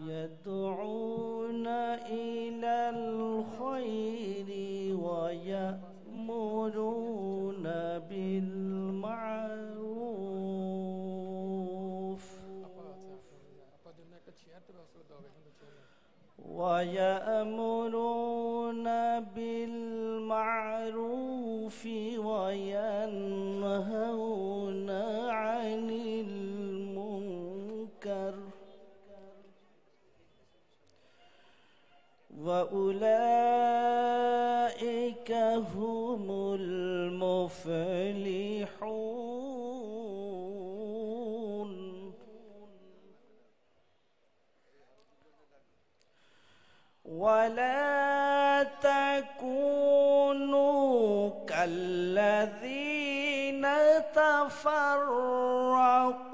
يدعون إلى الخير ويأمرون بالمعروف ويأمرون بالمعروف وينهون وأولئك هم المفلحون ولا تكونوا كالذين تفرقوا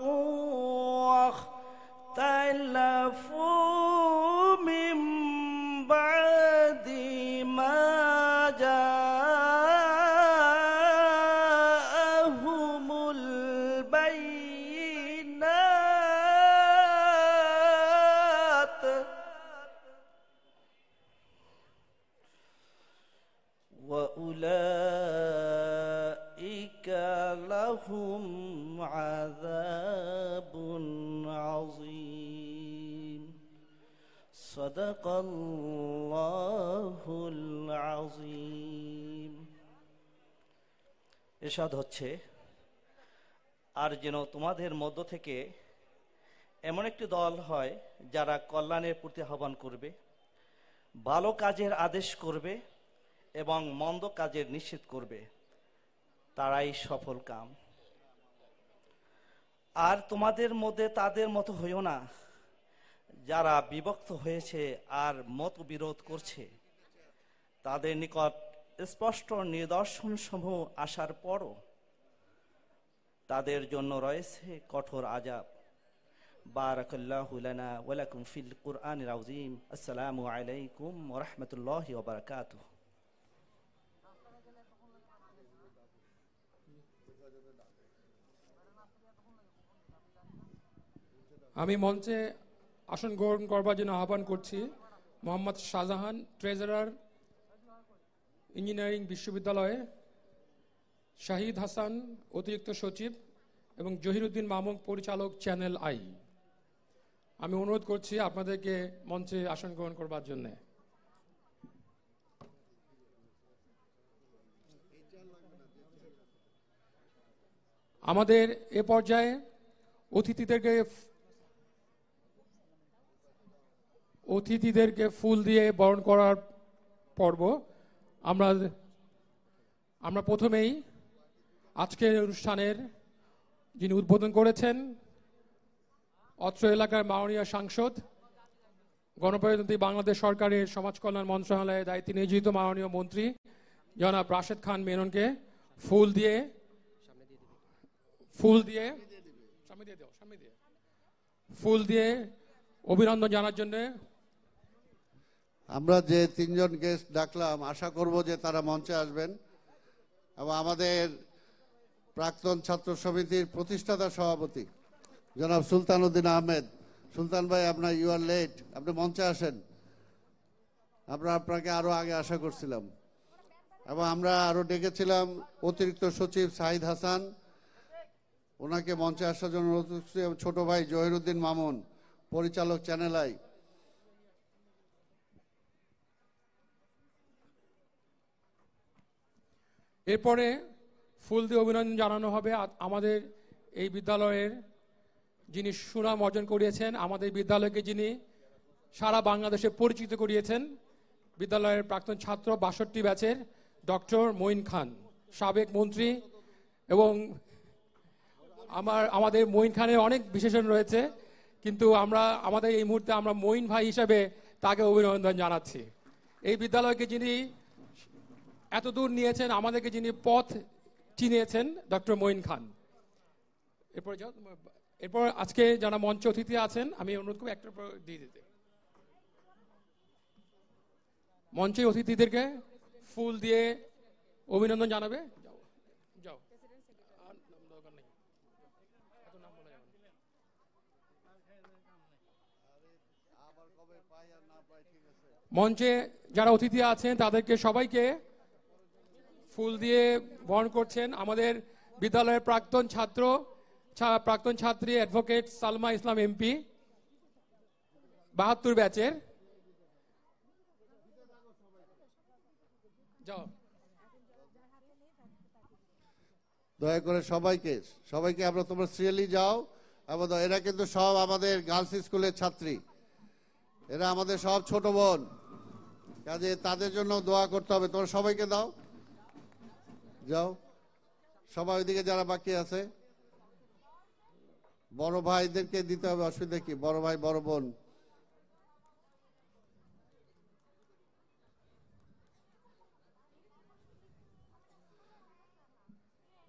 এসাদ হচ্ছে আর যেন তোমাদের মধ্য থেকে এমন একটি দল হয় যারা কল্যাণের প্রতি আহ্বান করবে ভালো কাজের আদেশ করবে এবং মন্দ কাজের নিশ্চিত করবে তারাই সফল কাম আর তোমাদের মধ্যে তাদের মতো হইও না যারা বিভক্ত হয়েছে আর মত বিরোধ করছে তাদের নিকট স্পষ্ট নিদর্শন সমূহ আসার পরও তাদের জন্য রয়েছে কঠোর আজাব ফিল কুরআন রাউজিম আসসালামু আলাইকুম আমি মঞ্চে আসন গ্রহণ করবার জন্য আহ্বান করছি মোহাম্মদ শাহজাহান ট্রেজারার ইঞ্জিনিয়ারিং বিশ্ববিদ্যালয়ে শাহিদ হাসান অতিরিক্ত সচিব এবং জহিরুদ্দিন মামুন পরিচালক চ্যানেল আই আমি অনুরোধ করছি আপনাদেরকে মঞ্চে আসন গ্রহণ করবার জন্যে আমাদের এ পর্যায়ে অতিথিদেরকে অতিথিদেরকে ফুল দিয়ে বরণ করার পর্ব আমরা আমরা প্রথমেই আজকের অনুষ্ঠানের যিনি উদ্বোধন করেছেন অত্র এলাকার মাননীয় সাংসদ গণপ্রজাতন্ত্রী বাংলাদেশ সরকারের সমাজ কল্যাণ মন্ত্রণালয়ের দায়িত্বে নিয়োজিত মাননীয় মন্ত্রী জনাব রাশেদ খান মেননকে ফুল দিয়ে ফুল দিয়ে দিয়ে ফুল দিয়ে অভিনন্দন জানার জন্য আমরা যে তিনজন গেস্ট ডাকলাম আশা করব যে তারা মঞ্চে আসবেন এবং আমাদের প্রাক্তন ছাত্র সমিতির প্রতিষ্ঠাতা সভাপতি জনাব সুলতানউদ্দিন আহমেদ সুলতান ভাই আপনার ইউ আর লেট আপনি মঞ্চে আসেন আমরা আপনাকে আরও আগে আশা করছিলাম এবং আমরা আরও ডেকেছিলাম অতিরিক্ত সচিব সাহিদ হাসান ওনাকে মঞ্চে আসার জন্য ছোট ভাই জহিরুদ্দিন মামুন পরিচালক চ্যানেল আই এরপরে ফুল দিয়ে অভিনন্দন জানানো হবে আমাদের এই বিদ্যালয়ের যিনি সুনাম অর্জন করিয়েছেন আমাদের বিদ্যালয়কে যিনি সারা বাংলাদেশে পরিচিত করিয়েছেন বিদ্যালয়ের প্রাক্তন ছাত্র বাষট্টি ব্যাচের ডক্টর মঈন খান সাবেক মন্ত্রী এবং আমার আমাদের মঈন খানের অনেক বিশেষণ রয়েছে কিন্তু আমরা আমাদের এই মুহূর্তে আমরা মঈন ভাই হিসাবে তাকে অভিনন্দন জানাচ্ছি এই বিদ্যালয়কে যিনি এত দূর নিয়েছেন আমাদেরকে যিনি পথ চিনিয়েছেন ডক্টর মঈন খান এরপরে এরপর আজকে যারা মঞ্চ অতিথি আছেন আমি অনুরোধ করবো একটার পর দিয়ে দিতে মঞ্চে অতিথিদেরকে ফুল দিয়ে অভিনন্দন জানাবে যাও মঞ্চে যারা অতিথি আছেন তাদেরকে সবাইকে ফুল দিয়ে বরণ করছেন আমাদের বিদ্যালয়ের প্রাক্তন ছাত্র প্রাক্তন ছাত্রী অ্যাডভোকেট সালমা ইসলাম এমপি বাহাত্তর ব্যাচের দয়া করে সবাইকে সবাইকে আমরা তোমরা সিরিয়ালি যাও এরা কিন্তু সব আমাদের গার্লস স্কুলের ছাত্রী এরা আমাদের সব ছোট বোন কাজে তাদের জন্য দোয়া করতে হবে তোমরা সবাইকে দাও যাও সবাই ওইদিকে যারা বাকি আছে বড় ভাইদেরকে দিতে হবে অসুবিধা কি বড় ভাই বড় বোন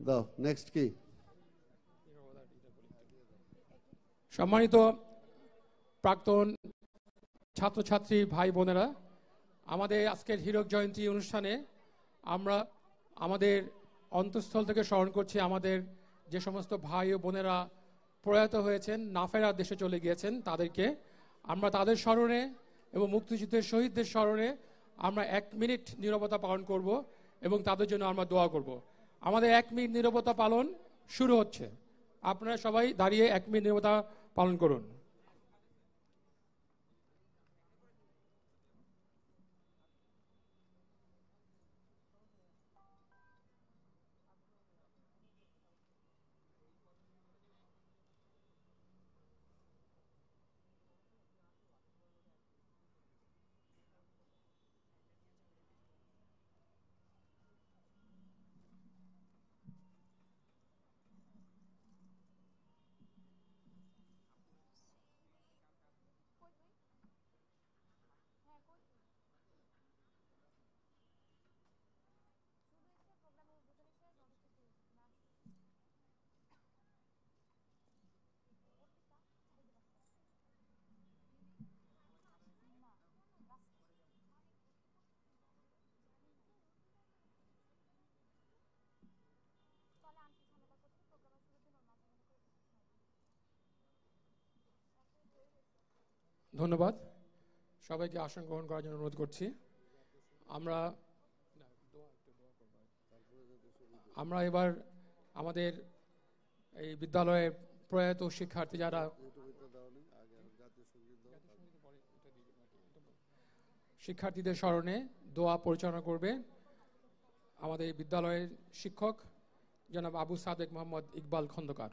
দাও কি সম্মানিত প্রাক্তন ছাত্রছাত্রী ভাই বোনেরা আমাদের আজকের হীরক জয়ন্তী অনুষ্ঠানে আমরা আমাদের অন্তঃস্থল থেকে স্মরণ করছি আমাদের যে সমস্ত ভাই ও বোনেরা প্রয়াত হয়েছেন নাফেরা দেশে চলে গিয়েছেন তাদেরকে আমরা তাদের স্মরণে এবং মুক্তিযুদ্ধের শহীদদের স্মরণে আমরা এক মিনিট নিরবতা পালন করব এবং তাদের জন্য আমরা দোয়া করব। আমাদের এক মিনিট নিরবতা পালন শুরু হচ্ছে আপনারা সবাই দাঁড়িয়ে এক মিনিট নিরবতা পালন করুন ধন্যবাদ সবাইকে আসন গ্রহণ করার জন্য অনুরোধ করছি আমরা আমরা এবার আমাদের এই বিদ্যালয়ে প্রয়াত শিক্ষার্থী যারা শিক্ষার্থীদের স্মরণে দোয়া পরিচালনা করবে আমাদের বিদ্যালয়ের শিক্ষক জনাব আবু সাদেক মোহাম্মদ ইকবাল খন্দকার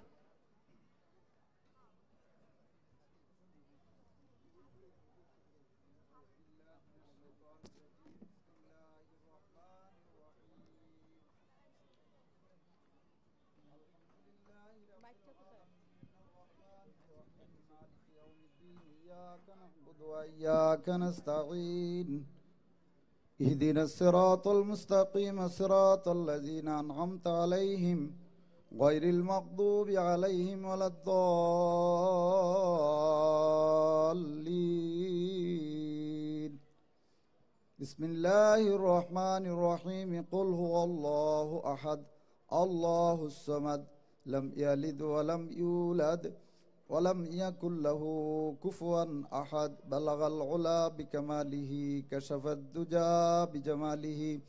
نعبد وإياك نستعين اهدنا الصراط المستقيم صراط الذين أنعمت عليهم غير المغضوب عليهم ولا الضالين بسم الله الرحمن الرحيم قل هو الله أحد الله الصمد لم يلد ولم يولد ولم يكن له كفوا أحد بلغ العلا بكماله كشف الدجا بجماله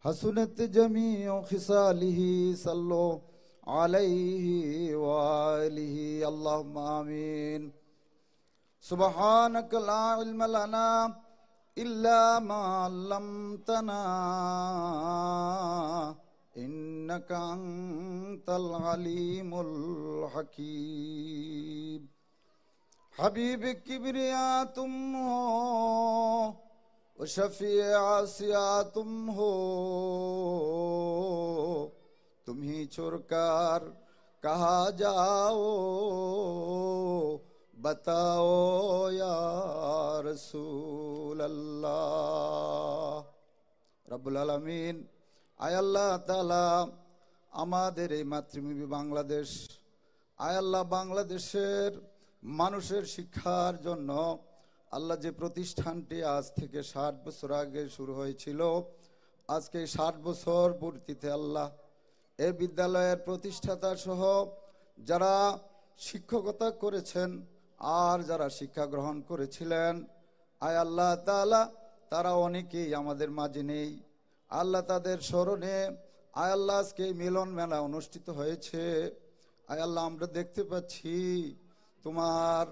حسنت جميع خصاله صلوا عليه وآله اللهم آمين سبحانك لا علم لنا إلا ما علمتنا إنك أنت العليم الحكيم حبیب کبریا تم ہو شفیع آسیہ تم ہو تم ہی چھرکار کہا جاؤ بتاؤ یا رسول اللہ رب العالمین আয় আল্লাহ তালা আমাদের এই মাতৃভূমি বাংলাদেশ আয় আল্লাহ বাংলাদেশের মানুষের শিক্ষার জন্য আল্লাহ যে প্রতিষ্ঠানটি আজ থেকে ষাট বছর আগে শুরু হয়েছিল আজকে ষাট বছর পূর্তিতে আল্লাহ এ বিদ্যালয়ের প্রতিষ্ঠাতা সহ যারা শিক্ষকতা করেছেন আর যারা শিক্ষা গ্রহণ করেছিলেন আয় আল্লাহ তালা তারা অনেকেই আমাদের মাঝে নেই আল্লাহ তাদের স্মরণে আয়াল্লাহ আজকে মিলন মেলা অনুষ্ঠিত হয়েছে আয়াল্লাহ আমরা দেখতে পাচ্ছি তোমার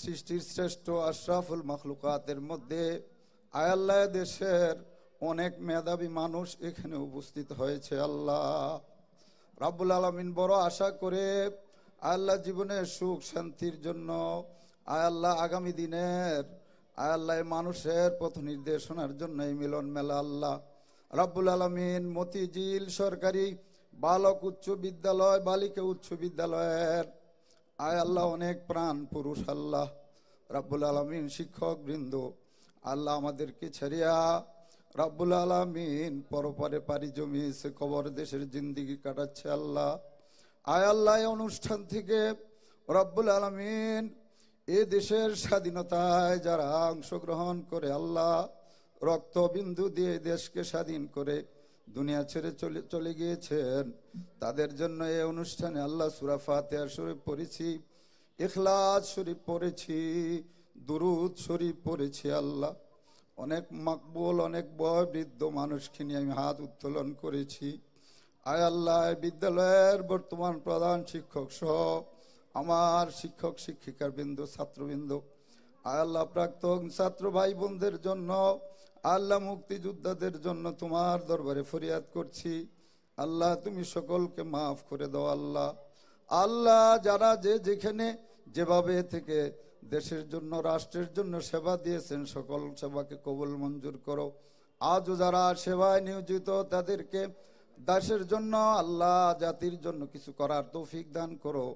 সৃষ্টির শ্রেষ্ঠ আশরাফুল মখলুকাতের মধ্যে আয়াল্লাহ দেশের অনেক মেধাবী মানুষ এখানে উপস্থিত হয়েছে আল্লাহ রাবুল আলমিন বড় আশা করে আয়াল্লাহ জীবনের সুখ শান্তির জন্য আয়াল্লাহ আগামী দিনের আয়াল্লাহ মানুষের পথ নির্দেশনার জন্য এই মিলন মেলা আল্লাহ রাব্বুল আলমিন মতিঝিল সরকারি বালক উচ্চ বিদ্যালয় বালিকা উচ্চ বিদ্যালয়ের আয় আল্লাহ অনেক প্রাণ পুরুষ আল্লাহ রাব্বুল আলমিন শিক্ষক বৃন্দ আল্লাহ আমাদেরকে ছাড়িয়া রাব্বুল আলমিন পরপরে পারি জমিয়েছে কবর দেশের জিন্দিগি কাটাচ্ছে আল্লাহ আয় আল্লাহ অনুষ্ঠান থেকে রব্বুল আলমিন এ দেশের স্বাধীনতায় যারা অংশগ্রহণ করে আল্লাহ রক্তবিন্দু দিয়ে দেশকে স্বাধীন করে দুনিয়া ছেড়ে চলে চলে গিয়েছেন তাদের জন্য এই অনুষ্ঠানে আল্লাহ সুরা ফাতেহা শরীফ পড়েছি এখলাস শরীফ পড়েছি দুরুদ শরীফ পড়েছি আল্লাহ অনেক মকবুল অনেক বয় বৃদ্ধ মানুষকে নিয়ে আমি হাত উত্তোলন করেছি আয় আল্লাহ বিদ্যালয়ের বর্তমান প্রধান শিক্ষক সহ আমার শিক্ষক শিক্ষিকার বিন্দু ছাত্রবৃন্দ আয় আল্লাহ প্রাক্তন ছাত্র ভাই বোনদের জন্য আল্লাহ মুক্তিযোদ্ধাদের জন্য তোমার দরবারে ফরিয়াদ করছি আল্লাহ তুমি সকলকে মাফ করে দাও আল্লাহ আল্লাহ যারা যে যেখানে যেভাবে থেকে দেশের জন্য রাষ্ট্রের জন্য সেবা দিয়েছেন সকল সেবাকে কবুল মঞ্জুর করো আজও যারা সেবায় নিয়োজিত তাদেরকে দাসের জন্য আল্লাহ জাতির জন্য কিছু করার তৌফিক দান করো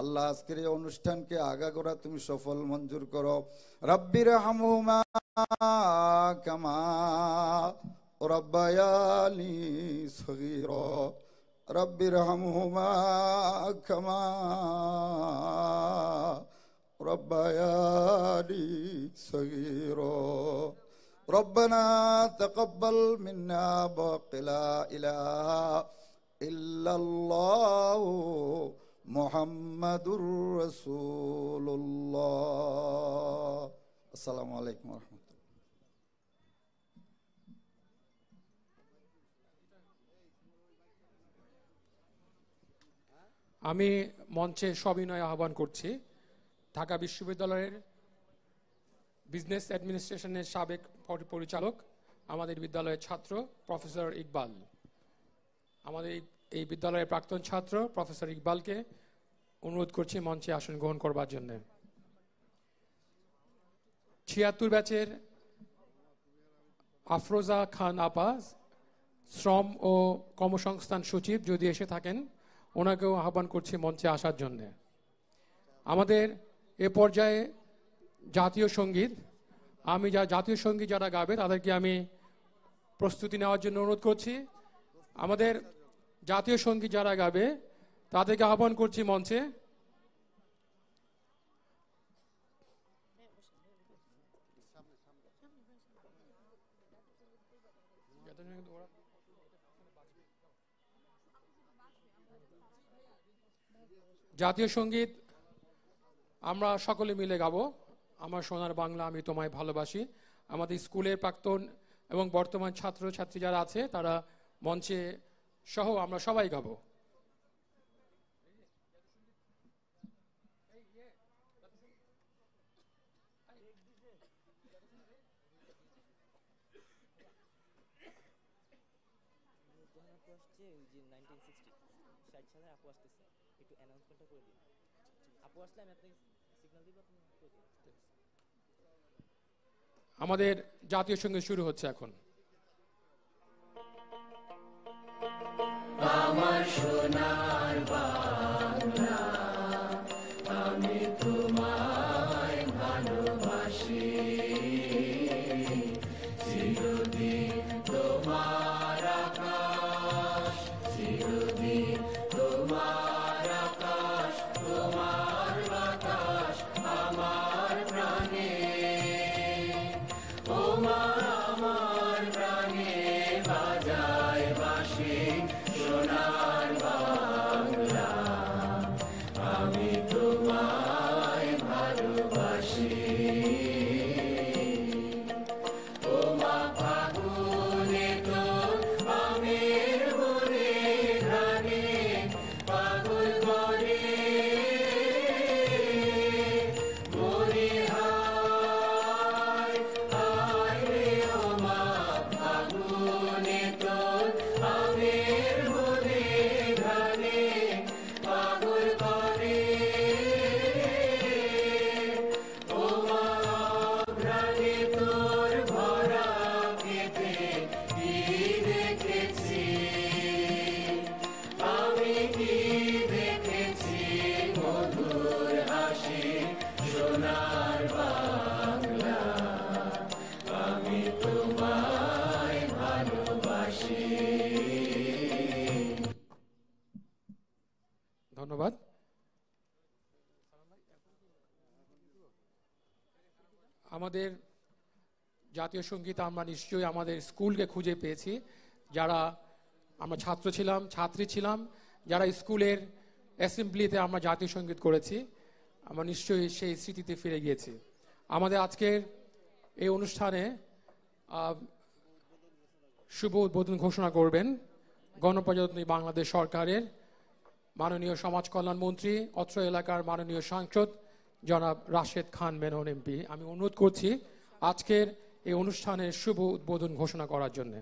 আল্লাহ আজকের এই অনুষ্ঠানকে আগাগোড়া তুমি সফল মঞ্জুর করো রব্বির হামুমা كما ربياني صغيرا رب ارحمهما كما ربياني صغيرا ربنا تقبل منا باقي لا اله الا الله محمد رسول الله السلام عليكم ورحمه الله আমি মঞ্চে সবিনয় আহ্বান করছি ঢাকা বিশ্ববিদ্যালয়ের বিজনেস অ্যাডমিনিস্ট্রেশনের সাবেক পরিচালক আমাদের বিদ্যালয়ের ছাত্র প্রফেসর ইকবাল আমাদের এই বিদ্যালয়ের প্রাক্তন ছাত্র প্রফেসর ইকবালকে অনুরোধ করছি মঞ্চে আসন গ্রহণ করবার জন্য ছিয়াত্তর ব্যাচের আফরোজা খান আপা শ্রম ও কর্মসংস্থান সচিব যদি এসে থাকেন ওনাকেও আহ্বান করছি মঞ্চে আসার জন্যে আমাদের এ পর্যায়ে জাতীয় সঙ্গীত আমি যা জাতীয় সঙ্গীত যারা গাবে তাদেরকে আমি প্রস্তুতি নেওয়ার জন্য অনুরোধ করছি আমাদের জাতীয় সঙ্গীত যারা গাবে তাদেরকে আহ্বান করছি মঞ্চে জাতীয় সঙ্গীত আমরা সকলে মিলে গাবো আমার সোনার বাংলা আমি তোমায় ভালোবাসি আমাদের স্কুলের প্রাক্তন এবং বর্তমান ছাত্র ছাত্রী যারা আছে তারা মঞ্চে সহ আমরা সবাই গাবো যে করে দিন আপু আসলে আমি আপনাকে সিগন্যাল দিব আপনি করে দিন আমাদের জাতীয় সঙ্গীত শুরু হচ্ছে এখন আমার সোনার বাংলা আমি জাতীয় সঙ্গীত আমরা নিশ্চয়ই আমাদের স্কুলকে খুঁজে পেয়েছি যারা আমরা ছাত্র ছিলাম ছাত্রী ছিলাম যারা স্কুলের অ্যাসেম্বলিতে আমরা জাতীয় সঙ্গীত করেছি আমরা নিশ্চয়ই সেই স্মৃতিতে ফিরে গিয়েছি আমাদের আজকের এই অনুষ্ঠানে শুভ উদ্বোধন ঘোষণা করবেন গণপ্রজাতন্ত্রী বাংলাদেশ সরকারের মাননীয় সমাজ কল্যাণ মন্ত্রী অত্র এলাকার মাননীয় সাংসদ জনাব রাশেদ খান মেনন এমপি আমি অনুরোধ করছি আজকের এই অনুষ্ঠানের শুভ উদ্বোধন ঘোষণা করার জন্য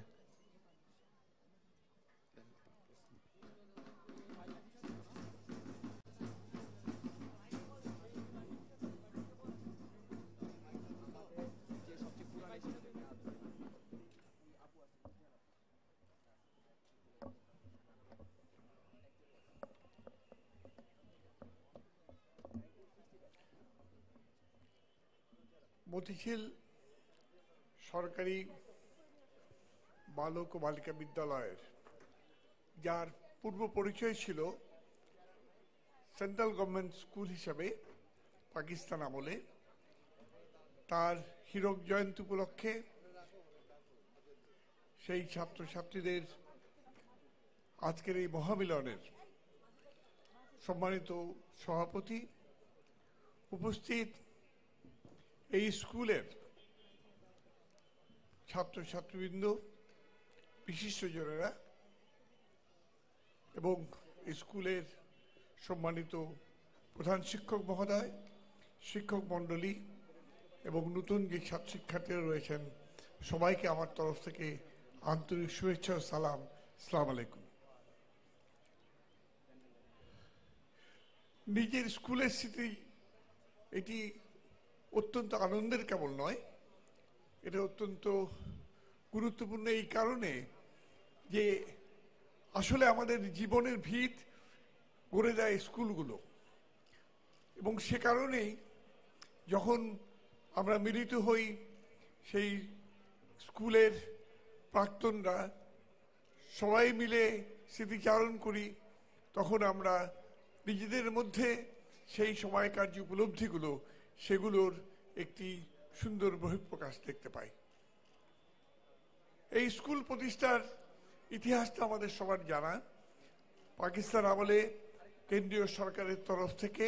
মতিশীল সরকারি বালক ও বালিকা বিদ্যালয়ের যার পূর্ব পরিচয় ছিল সেন্ট্রাল গভর্নমেন্ট স্কুল হিসাবে পাকিস্তান আমলে তার হীরক জয়ন্তী উপলক্ষে সেই ছাত্রছাত্রীদের আজকের এই মহামিলনের সম্মানিত সভাপতি উপস্থিত এই স্কুলের ছাত্র ছাত্রবৃন্দ বিশিষ্টজনেরা এবং স্কুলের সম্মানিত প্রধান শিক্ষক মহোদয় শিক্ষক মণ্ডলী এবং নতুন যে ছাত্র শিক্ষার্থীরা রয়েছেন সবাইকে আমার তরফ থেকে আন্তরিক শুভেচ্ছা ও সালাম সালাম আলাইকুম নিজের স্কুলের স্মৃতি এটি অত্যন্ত আনন্দের কেবল নয় এটা অত্যন্ত গুরুত্বপূর্ণ এই কারণে যে আসলে আমাদের জীবনের ভিত গড়ে দেয় স্কুলগুলো এবং সে কারণেই যখন আমরা মিলিত হই সেই স্কুলের প্রাক্তনরা সবাই মিলে স্মৃতিচারণ করি তখন আমরা নিজেদের মধ্যে সেই সময়কার যে উপলব্ধিগুলো সেগুলোর একটি সুন্দর বহিঃপ্রকাশ দেখতে পাই এই স্কুল প্রতিষ্ঠার ইতিহাসটা আমাদের সবার জানা পাকিস্তান আমলে কেন্দ্রীয় সরকারের তরফ থেকে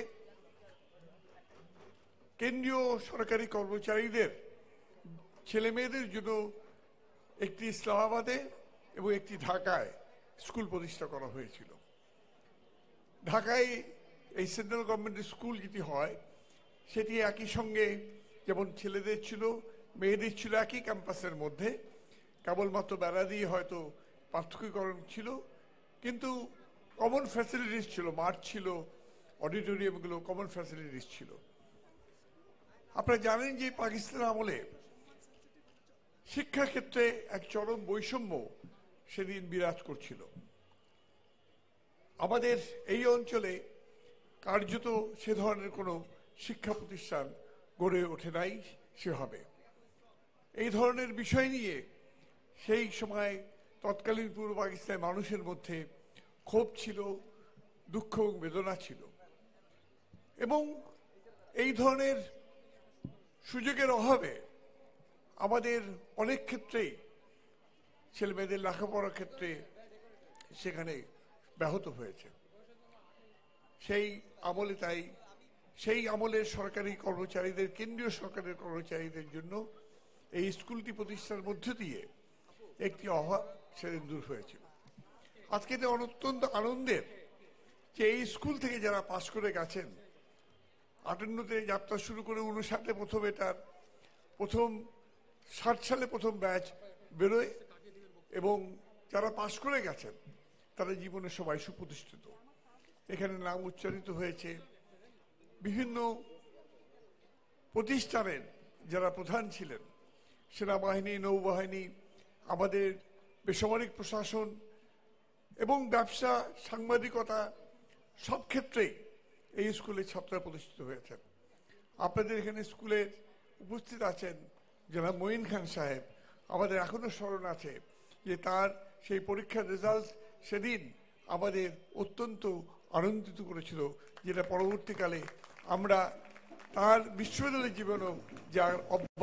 কেন্দ্রীয় সরকারি কর্মচারীদের ছেলে মেয়েদের জন্য একটি ইসলামাবাদে এবং একটি ঢাকায় স্কুল প্রতিষ্ঠা করা হয়েছিল ঢাকায় এই সেন্ট্রাল গভর্নমেন্টের স্কুল যেটি হয় সেটি একই সঙ্গে যেমন ছেলেদের ছিল মেয়েদের ছিল একই ক্যাম্পাসের মধ্যে কেবলমাত্র বেড়া দিয়ে হয়তো পার্থক্যকরণ ছিল কিন্তু কমন ফ্যাসিলিটিস ছিল মাঠ ছিল অডিটোরিয়ামগুলো কমন ফ্যাসিলিটিস ছিল আপনারা জানেন যে পাকিস্তান আমলে শিক্ষাক্ষেত্রে এক চরম বৈষম্য সেদিন বিরাজ করছিল আমাদের এই অঞ্চলে কার্যত সে ধরনের কোনো শিক্ষা প্রতিষ্ঠান গড়ে ওঠে নাই সে হবে এই ধরনের বিষয় নিয়ে সেই সময় তৎকালীন পূর্ব পাকিস্তানের মানুষের মধ্যে ক্ষোভ ছিল দুঃখ এবং বেদনা ছিল এবং এই ধরনের সুযোগের অভাবে আমাদের অনেক ক্ষেত্রেই ছেলেমেয়েদের লেখাপড়ার ক্ষেত্রে সেখানে ব্যাহত হয়েছে সেই আমলে তাই সেই আমলের সরকারি কর্মচারীদের কেন্দ্রীয় সরকারের কর্মচারীদের জন্য এই স্কুলটি প্রতিষ্ঠার মধ্য দিয়ে একটি অভাব সেদিন দূর হয়েছিল আজকে তো অত্যন্ত আনন্দের যে এই স্কুল থেকে যারা পাশ করে গেছেন আটান্নতে যাত্রা শুরু করে উনষাটে প্রথম এটার প্রথম ষাট সালে প্রথম ব্যাচ বেরোয় এবং যারা পাশ করে গেছেন তারা জীবনে সবাই সুপ্রতিষ্ঠিত এখানে নাম উচ্চারিত হয়েছে বিভিন্ন প্রতিষ্ঠানের যারা প্রধান ছিলেন সেনাবাহিনী নৌবাহিনী আমাদের বেসামরিক প্রশাসন এবং ব্যবসা সাংবাদিকতা সব ক্ষেত্রেই এই স্কুলে ছাত্ররা প্রতিষ্ঠিত হয়েছেন আপনাদের এখানে স্কুলে উপস্থিত আছেন যারা মঈন খান সাহেব আমাদের এখনও স্মরণ আছে যে তার সেই পরীক্ষার রেজাল্ট সেদিন আমাদের অত্যন্ত আনন্দিত করেছিল যেটা পরবর্তীকালে আমরা তার বিশ্ববিদ্যালয় জীবনও যার অব্যাহত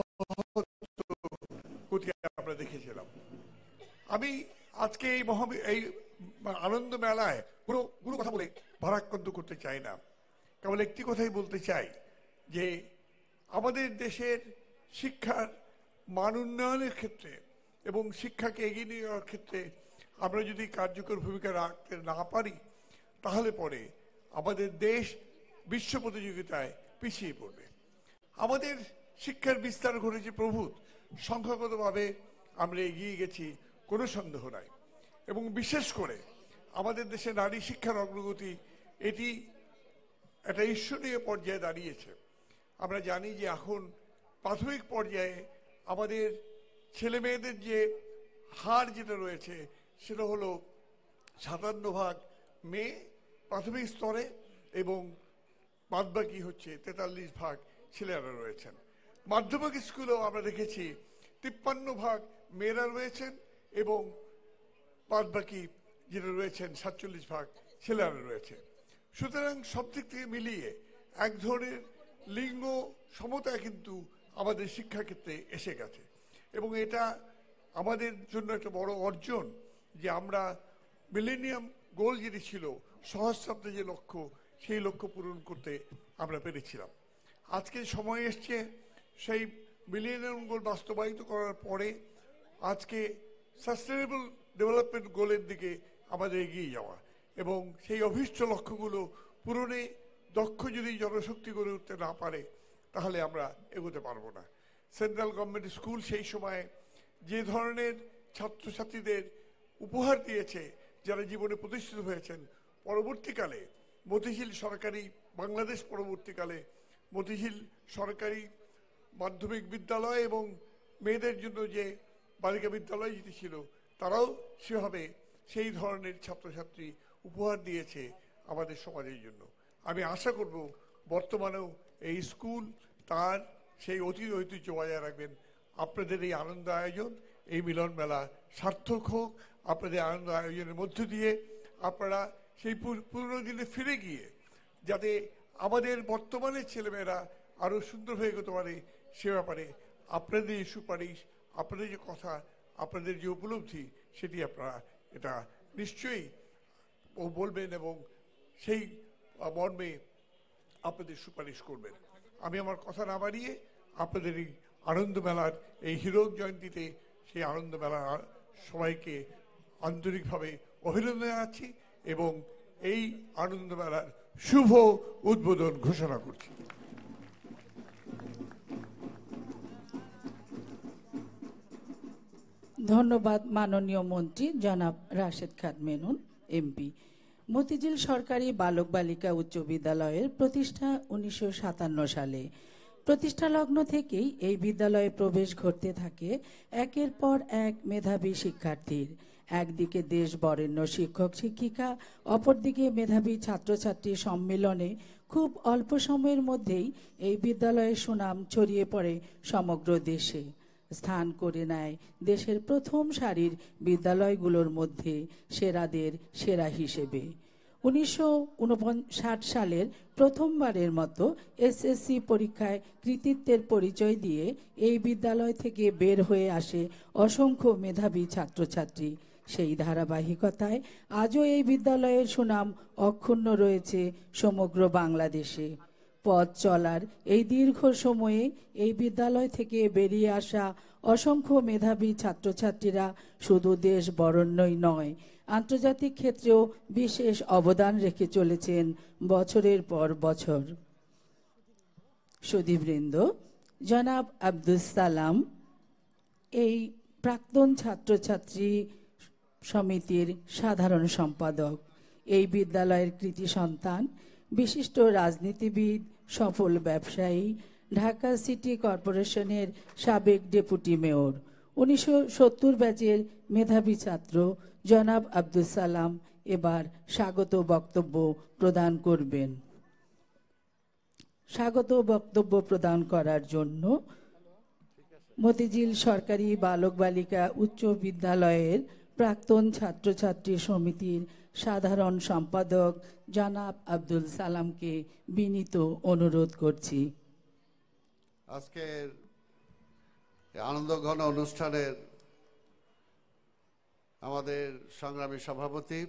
আমরা দেখেছিলাম আমি আজকে এই মহা এই আনন্দ মেলায় কোনো কোনো কথা বলে ভারাক্রান্ত করতে চাই না কেবল একটি কথাই বলতে চাই যে আমাদের দেশের শিক্ষার মান উন্নয়নের ক্ষেত্রে এবং শিক্ষাকে এগিয়ে নিয়ে যাওয়ার ক্ষেত্রে আমরা যদি কার্যকর ভূমিকা রাখতে না পারি তাহলে পরে আমাদের দেশ বিশ্ব প্রতিযোগিতায় পিছিয়ে পড়বে আমাদের শিক্ষার বিস্তার ঘটেছে প্রভূত সংখ্যাগতভাবে আমরা এগিয়ে গেছি কোনো সন্দেহ নাই এবং বিশেষ করে আমাদের দেশে নারী শিক্ষার অগ্রগতি এটি একটা ঈশ্বরীয় পর্যায়ে দাঁড়িয়েছে আমরা জানি যে এখন প্রাথমিক পর্যায়ে আমাদের ছেলে মেয়েদের যে হার যেটা রয়েছে সেটা হলো সাতান্ন ভাগ মেয়ে প্রাথমিক স্তরে এবং বাদবাকি হচ্ছে তেতাল্লিশ ভাগ ছেলেরা রয়েছেন মাধ্যমিক স্কুলেও আমরা দেখেছি তিপ্পান্ন ভাগ মেয়েরা রয়েছেন এবং বাদবাকি যেটা রয়েছেন সাতচল্লিশ ভাগ ছেলেরা রয়েছে সুতরাং সব দিক থেকে মিলিয়ে এক ধরনের লিঙ্গ সমতা কিন্তু আমাদের শিক্ষাক্ষেত্রে এসে গেছে এবং এটা আমাদের জন্য একটা বড় অর্জন যে আমরা মিলেনিয়াম গোল যেটি ছিল সহস্রাব্দে যে লক্ষ্য সেই লক্ষ্য পূরণ করতে আমরা পেরেছিলাম আজকে সময় এসছে সেই মিলিয়ন গোল বাস্তবায়িত করার পরে আজকে সাস্টেনেবল ডেভেলপমেন্ট গোলের দিকে আমাদের এগিয়ে যাওয়া এবং সেই অভিষ্ট লক্ষ্যগুলো পূরণে দক্ষ যদি জনশক্তি গড়ে উঠতে না পারে তাহলে আমরা এগোতে পারবো না সেন্ট্রাল গভর্নমেন্ট স্কুল সেই সময়ে যে ধরনের ছাত্রছাত্রীদের উপহার দিয়েছে যারা জীবনে প্রতিষ্ঠিত হয়েছেন পরবর্তীকালে মতিঝিল সরকারি বাংলাদেশ পরবর্তীকালে মতিঝিল সরকারি মাধ্যমিক বিদ্যালয় এবং মেয়েদের জন্য যে বালিকা বিদ্যালয় যেটি ছিল তারাও সেভাবে সেই ধরনের ছাত্রছাত্রী উপহার দিয়েছে আমাদের সমাজের জন্য আমি আশা করব বর্তমানেও এই স্কুল তার সেই অতি ঐতিহ্য বজায় রাখবেন আপনাদের এই আনন্দ আয়োজন এই মিলন মেলা সার্থক হোক আপনাদের আনন্দ আয়োজনের মধ্য দিয়ে আপনারা সেই পুরনো দিনে ফিরে গিয়ে যাতে আমাদের বর্তমানের ছেলেমেয়েরা আরও সুন্দর হয়ে এগোতে পারে সে ব্যাপারে আপনাদের যে সুপারিশ আপনাদের যে কথা আপনাদের যে উপলব্ধি সেটি আপনারা এটা নিশ্চয়ই বলবেন এবং সেই মর্মে আপনাদের সুপারিশ করবেন আমি আমার কথা না বাড়িয়ে আপনাদের এই আনন্দ মেলার এই হিরো জয়ন্তীতে সেই আনন্দ মেলার সবাইকে আন্তরিকভাবে অভিনন্দন জানাচ্ছি এবং এই আনন্দমেলার শুভ উদ্বোধন ঘোষণা করছি ধন্যবাদ মাননীয় মন্ত্রী জনাব রাশেদ খান মেনুন এমপি মতিঝিল সরকারি বালক বালিকা উচ্চ বিদ্যালয়ের প্রতিষ্ঠা উনিশশো সালে প্রতিষ্ঠা লগ্ন থেকেই এই বিদ্যালয়ে প্রবেশ ঘটতে থাকে একের পর এক মেধাবী শিক্ষার্থীর একদিকে দেশ বরেণ্য শিক্ষক শিক্ষিকা অপরদিকে মেধাবী ছাত্রছাত্রী সম্মেলনে খুব অল্প সময়ের মধ্যেই এই বিদ্যালয়ের সুনাম ছড়িয়ে পড়ে সমগ্র দেশে স্থান করে নেয় দেশের প্রথম সারির বিদ্যালয়গুলোর মধ্যে সেরাদের সেরা হিসেবে উনিশশো সালের প্রথমবারের মতো এসএসসি পরীক্ষায় কৃতিত্বের পরিচয় দিয়ে এই বিদ্যালয় থেকে বের হয়ে আসে অসংখ্য মেধাবী ছাত্রছাত্রী সেই ধারাবাহিকতায় আজও এই বিদ্যালয়ের সুনাম অক্ষুণ্ণ রয়েছে সমগ্র বাংলাদেশে পথ চলার এই দীর্ঘ সময়ে এই বিদ্যালয় থেকে বেরিয়ে আসা অসংখ্য মেধাবী ছাত্রছাত্রীরা শুধু দেশ বরণ্যই নয় আন্তর্জাতিক ক্ষেত্রেও বিশেষ অবদান রেখে চলেছেন বছরের পর বছর সুদীবৃন্দ জনাব আব্দুল সালাম এই প্রাক্তন ছাত্রছাত্রী সমিতির সাধারণ সম্পাদক এই বিদ্যালয়ের কৃতি সন্তান বিশিষ্ট রাজনীতিবিদ সফল ব্যবসায়ী ঢাকা সিটি কর্পোরেশনের সাবেক ডেপুটি মেয়র উনিশশো সত্তর ব্যাচের মেধাবী ছাত্র জনাব আব্দুল সালাম এবার স্বাগত বক্তব্য প্রদান করবেন স্বাগত বক্তব্য প্রদান করার জন্য মতিঝিল সরকারি বালক বালিকা উচ্চ বিদ্যালয়ের প্রাক্তন ছাত্রছাত্রী সমিতির সাধারণ সম্পাদক জানাব আব্দুল সালামকে বিনীত অনুরোধ করছি আজকের আনন্দঘন অনুষ্ঠানের আমাদের সংগ্রামী সভাপতি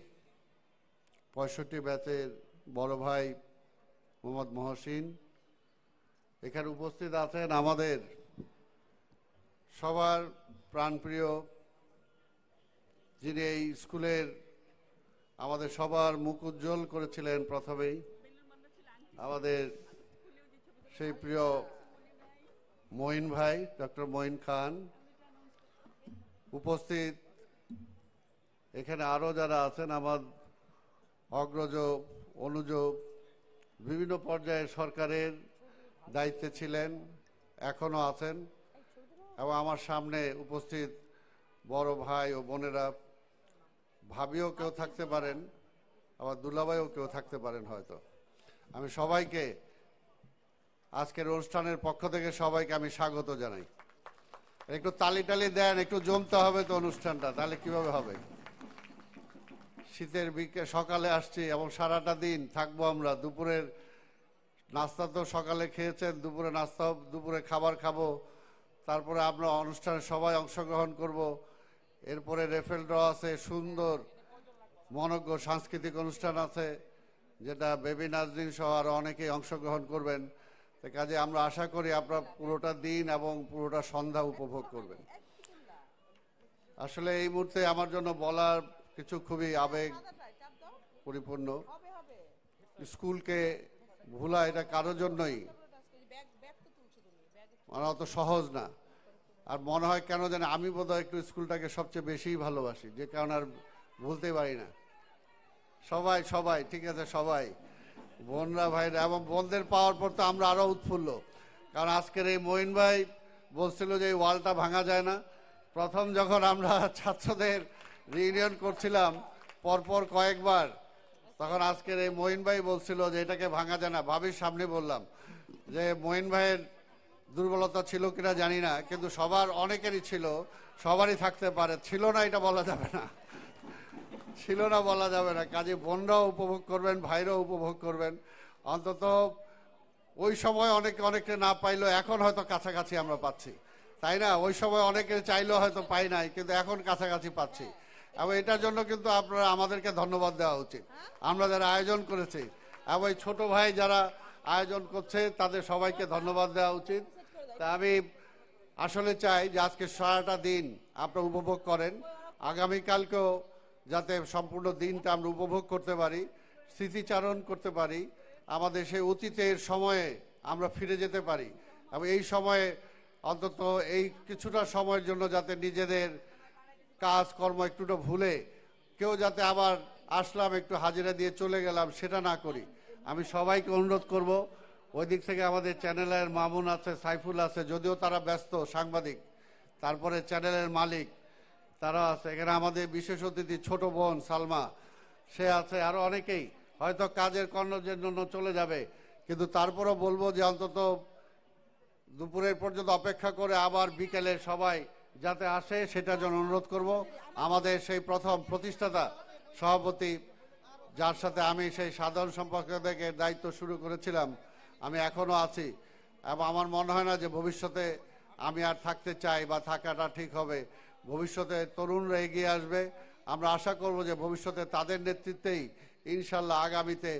পঁয়ষট্টি ব্যাচের বড় ভাই মোহাম্মদ মহসিন এখানে উপস্থিত আছেন আমাদের সবার প্রাণপ্রিয় যিনি এই স্কুলের আমাদের সবার মুখ উজ্জ্বল করেছিলেন প্রথমেই আমাদের সেই প্রিয় মঈন ভাই ডক্টর মঈন খান উপস্থিত এখানে আরও যারা আছেন আমার অগ্রজ অনুজ বিভিন্ন পর্যায়ে সরকারের দায়িত্বে ছিলেন এখনও আছেন এবং আমার সামনে উপস্থিত বড় ভাই ও বোনেরা ভাবিও কেউ থাকতে পারেন আবার দুলাভাইও কেউ থাকতে পারেন হয়তো আমি সবাইকে আজকের অনুষ্ঠানের পক্ষ থেকে সবাইকে আমি স্বাগত জানাই একটু তালি টালি দেন একটু জমতে হবে তো অনুষ্ঠানটা তাহলে কিভাবে হবে শীতের বিকে সকালে আসছি এবং সারাটা দিন থাকবো আমরা দুপুরের নাস্তা তো সকালে খেয়েছেন দুপুরে নাস্তা দুপুরে খাবার খাবো তারপরে আমরা অনুষ্ঠানে সবাই অংশগ্রহণ করবো এরপরে রেফেল ড্র আছে সুন্দর মনজ্ঞ সাংস্কৃতিক অনুষ্ঠান আছে যেটা বেবি নাজরিন সহ আরও অনেকেই অংশগ্রহণ করবেন কাজে আমরা আশা করি আপনার পুরোটা দিন এবং পুরোটা সন্ধ্যা উপভোগ করবেন আসলে এই মুহূর্তে আমার জন্য বলার কিছু খুবই আবেগ পরিপূর্ণ স্কুলকে ভুলা এটা কারোর জন্যই মানে অত সহজ না আর মনে হয় কেন যেন আমি বোধহয় একটু স্কুলটাকে সবচেয়ে বেশিই ভালোবাসি যে কারণ আর বলতে পারি না সবাই সবাই ঠিক আছে সবাই বোনরা ভাইরা এবং বোনদের পাওয়ার পর তো আমরা আরও উৎফুল্ল কারণ আজকের এই মঈন ভাই বলছিল যে এই ওয়ালটা ভাঙা যায় না প্রথম যখন আমরা ছাত্রদের রিউনিয়ন করছিলাম পরপর কয়েকবার তখন আজকের এই মহিন ভাই বলছিল যে এটাকে ভাঙা যায় না ভাবির সামনে বললাম যে মহিন ভাইয়ের দুর্বলতা ছিল কিনা জানি না কিন্তু সবার অনেকেরই ছিল সবারই থাকতে পারে ছিল না এটা বলা যাবে না ছিল না বলা যাবে না কাজে বোনরাও উপভোগ করবেন ভাইরাও উপভোগ করবেন অন্তত ওই সময় অনেকে অনেকে না পাইলেও এখন হয়তো কাছাকাছি আমরা পাচ্ছি তাই না ওই সময় অনেকে চাইলেও হয়তো পাই নাই কিন্তু এখন কাছাকাছি পাচ্ছি এবং এটার জন্য কিন্তু আপনারা আমাদেরকে ধন্যবাদ দেওয়া উচিত আমরা যারা আয়োজন করেছি এবং ছোট ভাই যারা আয়োজন করছে তাদের সবাইকে ধন্যবাদ দেওয়া উচিত তা আমি আসলে চাই যে আজকে সারাটা দিন আপনারা উপভোগ করেন আগামীকালকেও যাতে সম্পূর্ণ দিনটা আমরা উপভোগ করতে পারি স্মৃতিচারণ করতে পারি আমাদের সেই অতীতের সময়ে আমরা ফিরে যেতে পারি এবং এই সময়ে অন্তত এই কিছুটা সময়ের জন্য যাতে নিজেদের কাজকর্ম একটুটা ভুলে কেউ যাতে আবার আসলাম একটু হাজিরা দিয়ে চলে গেলাম সেটা না করি আমি সবাইকে অনুরোধ করবো ওই দিক থেকে আমাদের চ্যানেলের মামুন আছে সাইফুল আছে যদিও তারা ব্যস্ত সাংবাদিক তারপরে চ্যানেলের মালিক তারা আছে এখানে আমাদের বিশেষ অতিথি ছোট বোন সালমা সে আছে আরও অনেকেই হয়তো কাজের কর্মের জন্য চলে যাবে কিন্তু তারপরও বলবো যে অন্তত দুপুরের পর্যন্ত অপেক্ষা করে আবার বিকেলে সবাই যাতে আসে সেটার জন্য অনুরোধ করব আমাদের সেই প্রথম প্রতিষ্ঠাতা সভাপতি যার সাথে আমি সেই সাধারণ থেকে দায়িত্ব শুরু করেছিলাম আমি এখনও আছি এবং আমার মনে হয় না যে ভবিষ্যতে আমি আর থাকতে চাই বা থাকাটা ঠিক হবে ভবিষ্যতে তরুণরা এগিয়ে আসবে আমরা আশা করব যে ভবিষ্যতে তাদের নেতৃত্বেই ইনশাল্লাহ আগামীতে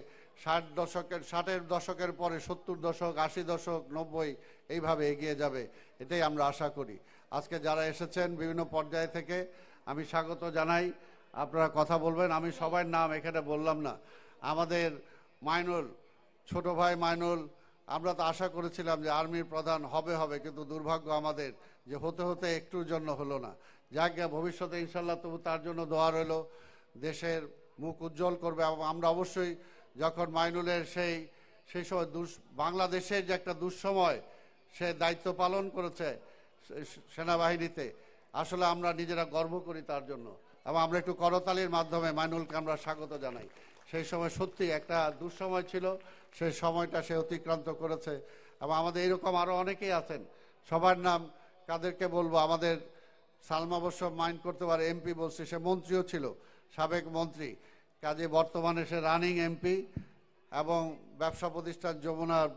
ষাট দশকের ষাটের দশকের পরে সত্তর দশক আশি দশক নব্বই এইভাবে এগিয়ে যাবে এটাই আমরা আশা করি আজকে যারা এসেছেন বিভিন্ন পর্যায় থেকে আমি স্বাগত জানাই আপনারা কথা বলবেন আমি সবার নাম এখানে বললাম না আমাদের মাইনর ছোট ভাই মাইনুল আমরা তো আশা করেছিলাম যে আর্মির প্রধান হবে হবে কিন্তু দুর্ভাগ্য আমাদের যে হতে হতে একটুর জন্য হলো না যাকে ভবিষ্যতে ইনশাল্লাহ তবু তার জন্য দোয়া রইল দেশের মুখ উজ্জ্বল করবে এবং আমরা অবশ্যই যখন মাইনুলের সেই সেই সময় বাংলাদেশের যে একটা দুঃসময় সে দায়িত্ব পালন করেছে সেনাবাহিনীতে আসলে আমরা নিজেরা গর্ব করি তার জন্য এবং আমরা একটু করতালির মাধ্যমে মাইনুলকে আমরা স্বাগত জানাই সেই সময় সত্যি একটা দুঃসময় ছিল সে সময়টা সে অতিক্রান্ত করেছে এবং আমাদের এরকম আরও অনেকেই আছেন সবার নাম কাদেরকে বলবো আমাদের সালমা অবশ্য মাইন্ড করতে পারে এমপি বলছে সে মন্ত্রীও ছিল সাবেক মন্ত্রী কাজে বর্তমানে সে রানিং এমপি এবং ব্যবসা প্রতিষ্ঠান যমুনার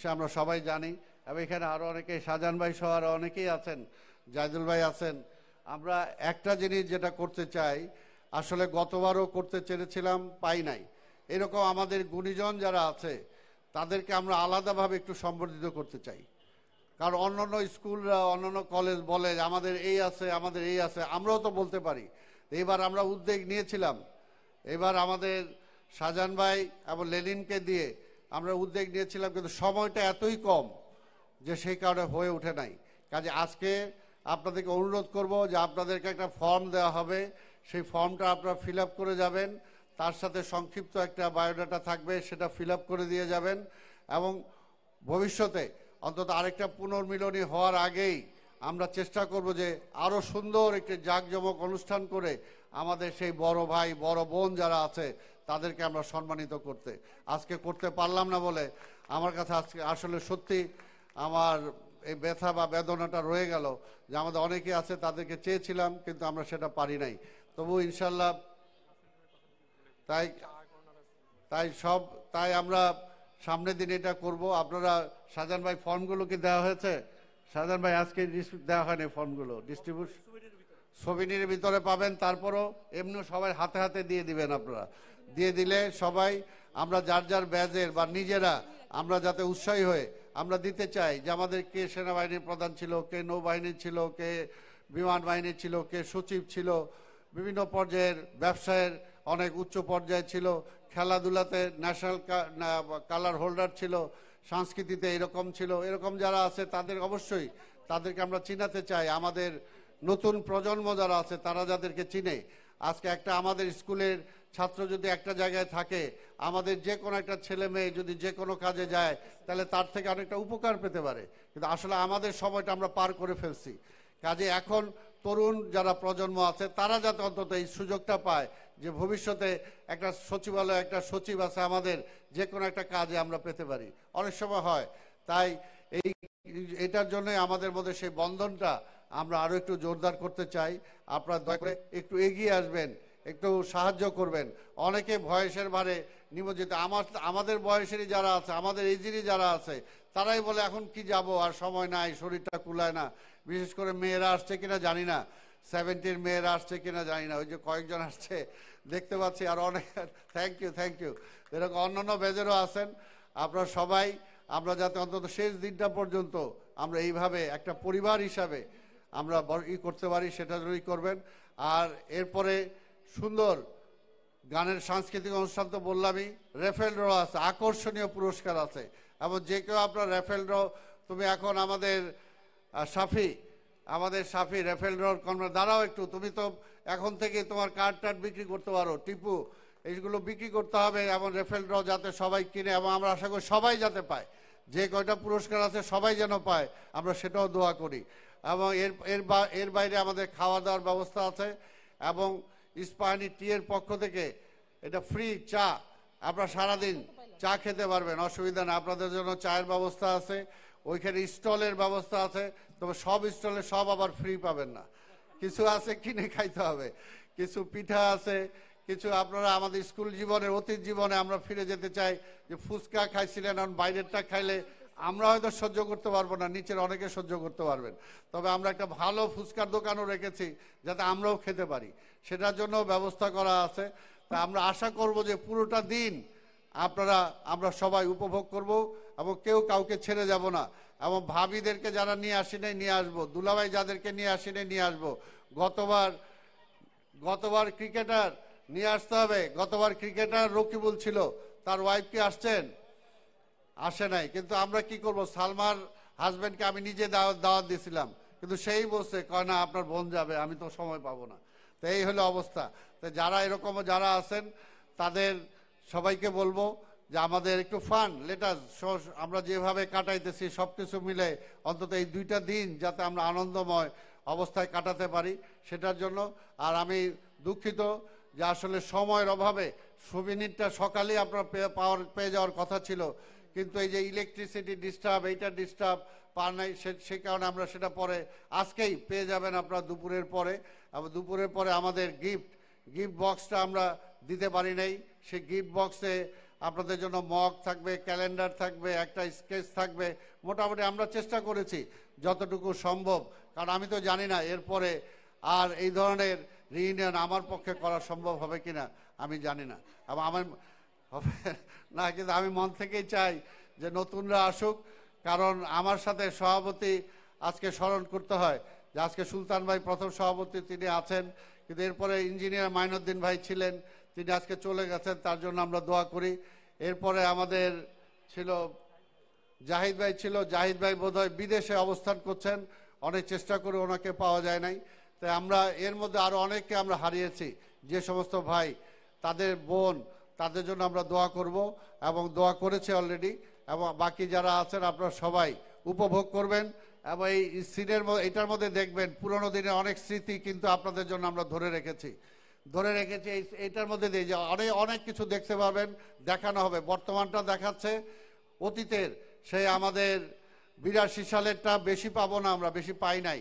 সে আমরা সবাই জানি এবং এখানে আরও অনেকে শাহজাহান ভাই সহ আরও অনেকেই আছেন জাইদুল ভাই আছেন আমরা একটা জিনিস যেটা করতে চাই আসলে গতবারও করতে চেয়েছিলাম পাই নাই এরকম আমাদের গুণীজন যারা আছে তাদেরকে আমরা আলাদাভাবে একটু সম্বর্ধিত করতে চাই কারণ অন্য অন্য স্কুলরা অন্য অন্য কলেজ বলে আমাদের এই আছে আমাদের এই আছে আমরাও তো বলতে পারি এবার আমরা উদ্যোগ নিয়েছিলাম এবার আমাদের শাহজাহান ভাই এবং লেনিনকে দিয়ে আমরা উদ্যোগ নিয়েছিলাম কিন্তু সময়টা এতই কম যে সেই কারণে হয়ে ওঠে নাই কাজে আজকে আপনাদেরকে অনুরোধ করব যে আপনাদেরকে একটা ফর্ম দেওয়া হবে সেই ফর্মটা আপনারা ফিল করে যাবেন তার সাথে সংক্ষিপ্ত একটা বায়োডাটা থাকবে সেটা ফিল করে দিয়ে যাবেন এবং ভবিষ্যতে অন্তত আরেকটা পুনর্মিলনী হওয়ার আগেই আমরা চেষ্টা করব যে আরও সুন্দর একটি জাঁকজমক অনুষ্ঠান করে আমাদের সেই বড় ভাই বড় বোন যারা আছে তাদেরকে আমরা সম্মানিত করতে আজকে করতে পারলাম না বলে আমার কাছে আজকে আসলে সত্যি আমার এই ব্যথা বা বেদনাটা রয়ে গেল যে আমাদের অনেকে আছে তাদেরকে চেয়েছিলাম কিন্তু আমরা সেটা পারি নাই তবু ইনশাল্লাহ তাই তাই সব তাই আমরা সামনের দিন এটা করব আপনারা সাজান ভাই ফর্মগুলোকে দেওয়া হয়েছে সাজান ভাই আজকে দেওয়া হয়নি ফর্মগুলো ডিস্ট্রিবিউশন সবিনির ভিতরে পাবেন তারপরও এমনিও সবাই হাতে হাতে দিয়ে দিবেন আপনারা দিয়ে দিলে সবাই আমরা যার যার ব্যাজের বা নিজেরা আমরা যাতে উৎসাহী হয়ে আমরা দিতে চাই যে আমাদের কে সেনাবাহিনীর প্রধান ছিল কে নৌবাহিনী ছিল কে বিমান বাহিনী ছিল কে সচিব ছিল বিভিন্ন পর্যায়ের ব্যবসায়ের অনেক উচ্চ পর্যায়ে ছিল খেলাধুলাতে ন্যাশনাল কালার হোল্ডার ছিল সংস্কৃতিতে এরকম ছিল এরকম যারা আছে তাদের অবশ্যই তাদেরকে আমরা চিনাতে চাই আমাদের নতুন প্রজন্ম যারা আছে তারা যাদেরকে চিনে আজকে একটা আমাদের স্কুলের ছাত্র যদি একটা জায়গায় থাকে আমাদের যে কোনো একটা ছেলে মেয়ে যদি যে কোনো কাজে যায় তাহলে তার থেকে অনেকটা উপকার পেতে পারে কিন্তু আসলে আমাদের সময়টা আমরা পার করে ফেলছি কাজে এখন তরুণ যারা প্রজন্ম আছে তারা যাতে অন্তত এই সুযোগটা পায় যে ভবিষ্যতে একটা সচিবালয় একটা সচিব আছে আমাদের যে কোনো একটা কাজে আমরা পেতে পারি অনেক সময় হয় তাই এই এটার জন্য আমাদের মধ্যে সেই বন্ধনটা আমরা আরও একটু জোরদার করতে চাই আপনার দয়া করে একটু এগিয়ে আসবেন একটু সাহায্য করবেন অনেকে বয়সের ভারে নিমজ্জিত আমার আমাদের বয়সেরই যারা আছে আমাদের এজেরই যারা আছে তারাই বলে এখন কি যাব আর সময় নাই শরীরটা কুলায় না বিশেষ করে মেয়েরা আসছে কিনা জানি না সেভেন্টিন মেয়ের আসছে কিনা জানি না ওই যে কয়েকজন আসছে দেখতে পাচ্ছি আর অনেক থ্যাংক ইউ থ্যাংক ইউ এরকম অন্যান্য বেজেরও আছেন আপনারা সবাই আমরা যাতে অন্তত শেষ দিনটা পর্যন্ত আমরা এইভাবে একটা পরিবার হিসাবে আমরা ই করতে পারি সেটা যদি করবেন আর এরপরে সুন্দর গানের সাংস্কৃতিক অনুষ্ঠান তো বললামই রেফেল ড্র আছে আকর্ষণীয় পুরস্কার আছে এবং যে কেউ আপনার রেফেল ড্র তুমি এখন আমাদের সাফি আমাদের সাফি রেফেল রোড কর্মা দাঁড়াও একটু তুমি তো এখন থেকে তোমার কার্ড টার্ড বিক্রি করতে পারো টিপু এইগুলো বিক্রি করতে হবে এবং রেফেল ড্র যাতে সবাই কিনে এবং আমরা আশা করি সবাই যাতে পায় যে কয়টা পুরস্কার আছে সবাই যেন পায় আমরা সেটাও দোয়া করি এবং এর এর এর বাইরে আমাদের খাওয়া দাওয়ার ব্যবস্থা আছে এবং ইস্পাহানি টিয়ের পক্ষ থেকে এটা ফ্রি চা আপনারা সারাদিন চা খেতে পারবেন অসুবিধা না আপনাদের জন্য চায়ের ব্যবস্থা আছে ওইখানে স্টলের ব্যবস্থা আছে তবে সব স্টলে সব আবার ফ্রি পাবেন না কিছু আছে কিনে খাইতে হবে কিছু পিঠা আছে কিছু আপনারা আমাদের স্কুল জীবনের অতীত জীবনে আমরা ফিরে যেতে চাই যে ফুচকা খাইছিলেন এখন বাইরেরটা খাইলে আমরা হয়তো সহ্য করতে পারবো না নিচের অনেকে সহ্য করতে পারবেন তবে আমরা একটা ভালো ফুচকার দোকানও রেখেছি যাতে আমরাও খেতে পারি সেটার জন্য ব্যবস্থা করা আছে তা আমরা আশা করব যে পুরোটা দিন আপনারা আমরা সবাই উপভোগ করবো এবং কেউ কাউকে ছেড়ে যাব না এবং ভাবিদেরকে যারা নিয়ে আসি নাই নিয়ে আসবো দুলাভাই যাদেরকে নিয়ে আসি নাই নিয়ে আসবো গতবার গতবার ক্রিকেটার নিয়ে আসতে হবে গতবার ক্রিকেটার রকিবুল ছিল তার ওয়াইফ কি আসছেন আসে নাই কিন্তু আমরা কি করব সালমার হাজব্যান্ডকে আমি নিজে দাওয়াত দাওয়াত দিয়েছিলাম কিন্তু সেই বলছে কয় না আপনার বোন যাবে আমি তো সময় পাবো না তো এই হলো অবস্থা তো যারা এরকম যারা আছেন তাদের সবাইকে বলবো যে আমাদের একটু ফান লেটাস আমরা যেভাবে কাটাইতেছি সব কিছু মিলে অন্তত এই দুইটা দিন যাতে আমরা আনন্দময় অবস্থায় কাটাতে পারি সেটার জন্য আর আমি দুঃখিত যে আসলে সময়ের অভাবে সুবিনিটটা সকালে আপনার পাওয়ার পেয়ে যাওয়ার কথা ছিল কিন্তু এই যে ইলেকট্রিসিটি ডিস্টার্ব এইটা ডিস্টার্ব পার নাই সে কারণে আমরা সেটা পরে আজকেই পেয়ে যাবেন আপনার দুপুরের পরে দুপুরের পরে আমাদের গিফট গিফট বক্সটা আমরা দিতে পারি নাই সে গিফট বক্সে আপনাদের জন্য মগ থাকবে ক্যালেন্ডার থাকবে একটা স্কেচ থাকবে মোটামুটি আমরা চেষ্টা করেছি যতটুকু সম্ভব কারণ আমি তো জানি না এরপরে আর এই ধরনের রিইউনিয়ন আমার পক্ষে করা সম্ভব হবে কিনা আমি জানি না এবং আমার হবে না কিন্তু আমি মন থেকেই চাই যে নতুনরা আসুক কারণ আমার সাথে সভাপতি আজকে স্মরণ করতে হয় যে আজকে সুলতান ভাই প্রথম সভাপতি তিনি আছেন কিন্তু এরপরে ইঞ্জিনিয়ার মাইনুদ্দিন ভাই ছিলেন তিনি আজকে চলে গেছেন তার জন্য আমরা দোয়া করি এরপরে আমাদের ছিল জাহিদ ভাই ছিল জাহিদ ভাই বোধহয় বিদেশে অবস্থান করছেন অনেক চেষ্টা করে ওনাকে পাওয়া যায় নাই তাই আমরা এর মধ্যে আরও অনেককে আমরা হারিয়েছি যে সমস্ত ভাই তাদের বোন তাদের জন্য আমরা দোয়া করব এবং দোয়া করেছে অলরেডি এবং বাকি যারা আছেন আপনারা সবাই উপভোগ করবেন এবং এই সিনের এটার মধ্যে দেখবেন পুরনো দিনের অনেক স্মৃতি কিন্তু আপনাদের জন্য আমরা ধরে রেখেছি ধরে রেখেছে এটার মধ্যে দিয়ে অনেক অনেক কিছু দেখতে পাবেন দেখানো হবে বর্তমানটা দেখাচ্ছে অতীতের সেই আমাদের বিরাশি সালেরটা বেশি পাবো না আমরা বেশি পাই নাই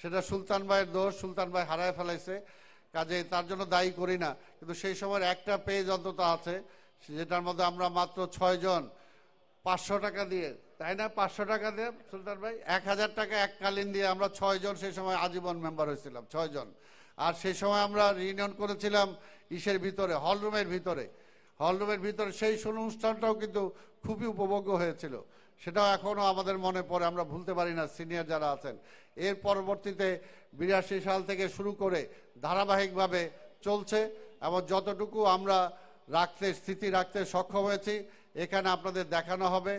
সেটা সুলতান ভাইয়ের দোষ সুলতান ভাই হারায় ফেলাইছে কাজে তার জন্য দায়ী করি না কিন্তু সেই সময়ের একটা পেজ অন্তত আছে যেটার মধ্যে আমরা মাত্র ছয়জন পাঁচশো টাকা দিয়ে তাই না পাঁচশো টাকা দিয়ে সুলতান ভাই এক হাজার টাকা এককালীন দিয়ে আমরা ছয়জন সেই সময় আজীবন মেম্বার হয়েছিলাম ছয়জন আর সেই সময় আমরা রিউনিয়ন করেছিলাম ইসের ভিতরে হলরুমের ভিতরে হলরুমের ভিতরে সেই অনুষ্ঠানটাও কিন্তু খুবই উপভোগ্য হয়েছিল সেটাও এখনও আমাদের মনে পড়ে আমরা ভুলতে পারি না সিনিয়র যারা আছেন এর পরবর্তীতে বিরাশি সাল থেকে শুরু করে ধারাবাহিকভাবে চলছে এবং যতটুকু আমরা রাখতে স্থিতি রাখতে সক্ষম হয়েছি এখানে আপনাদের দেখানো হবে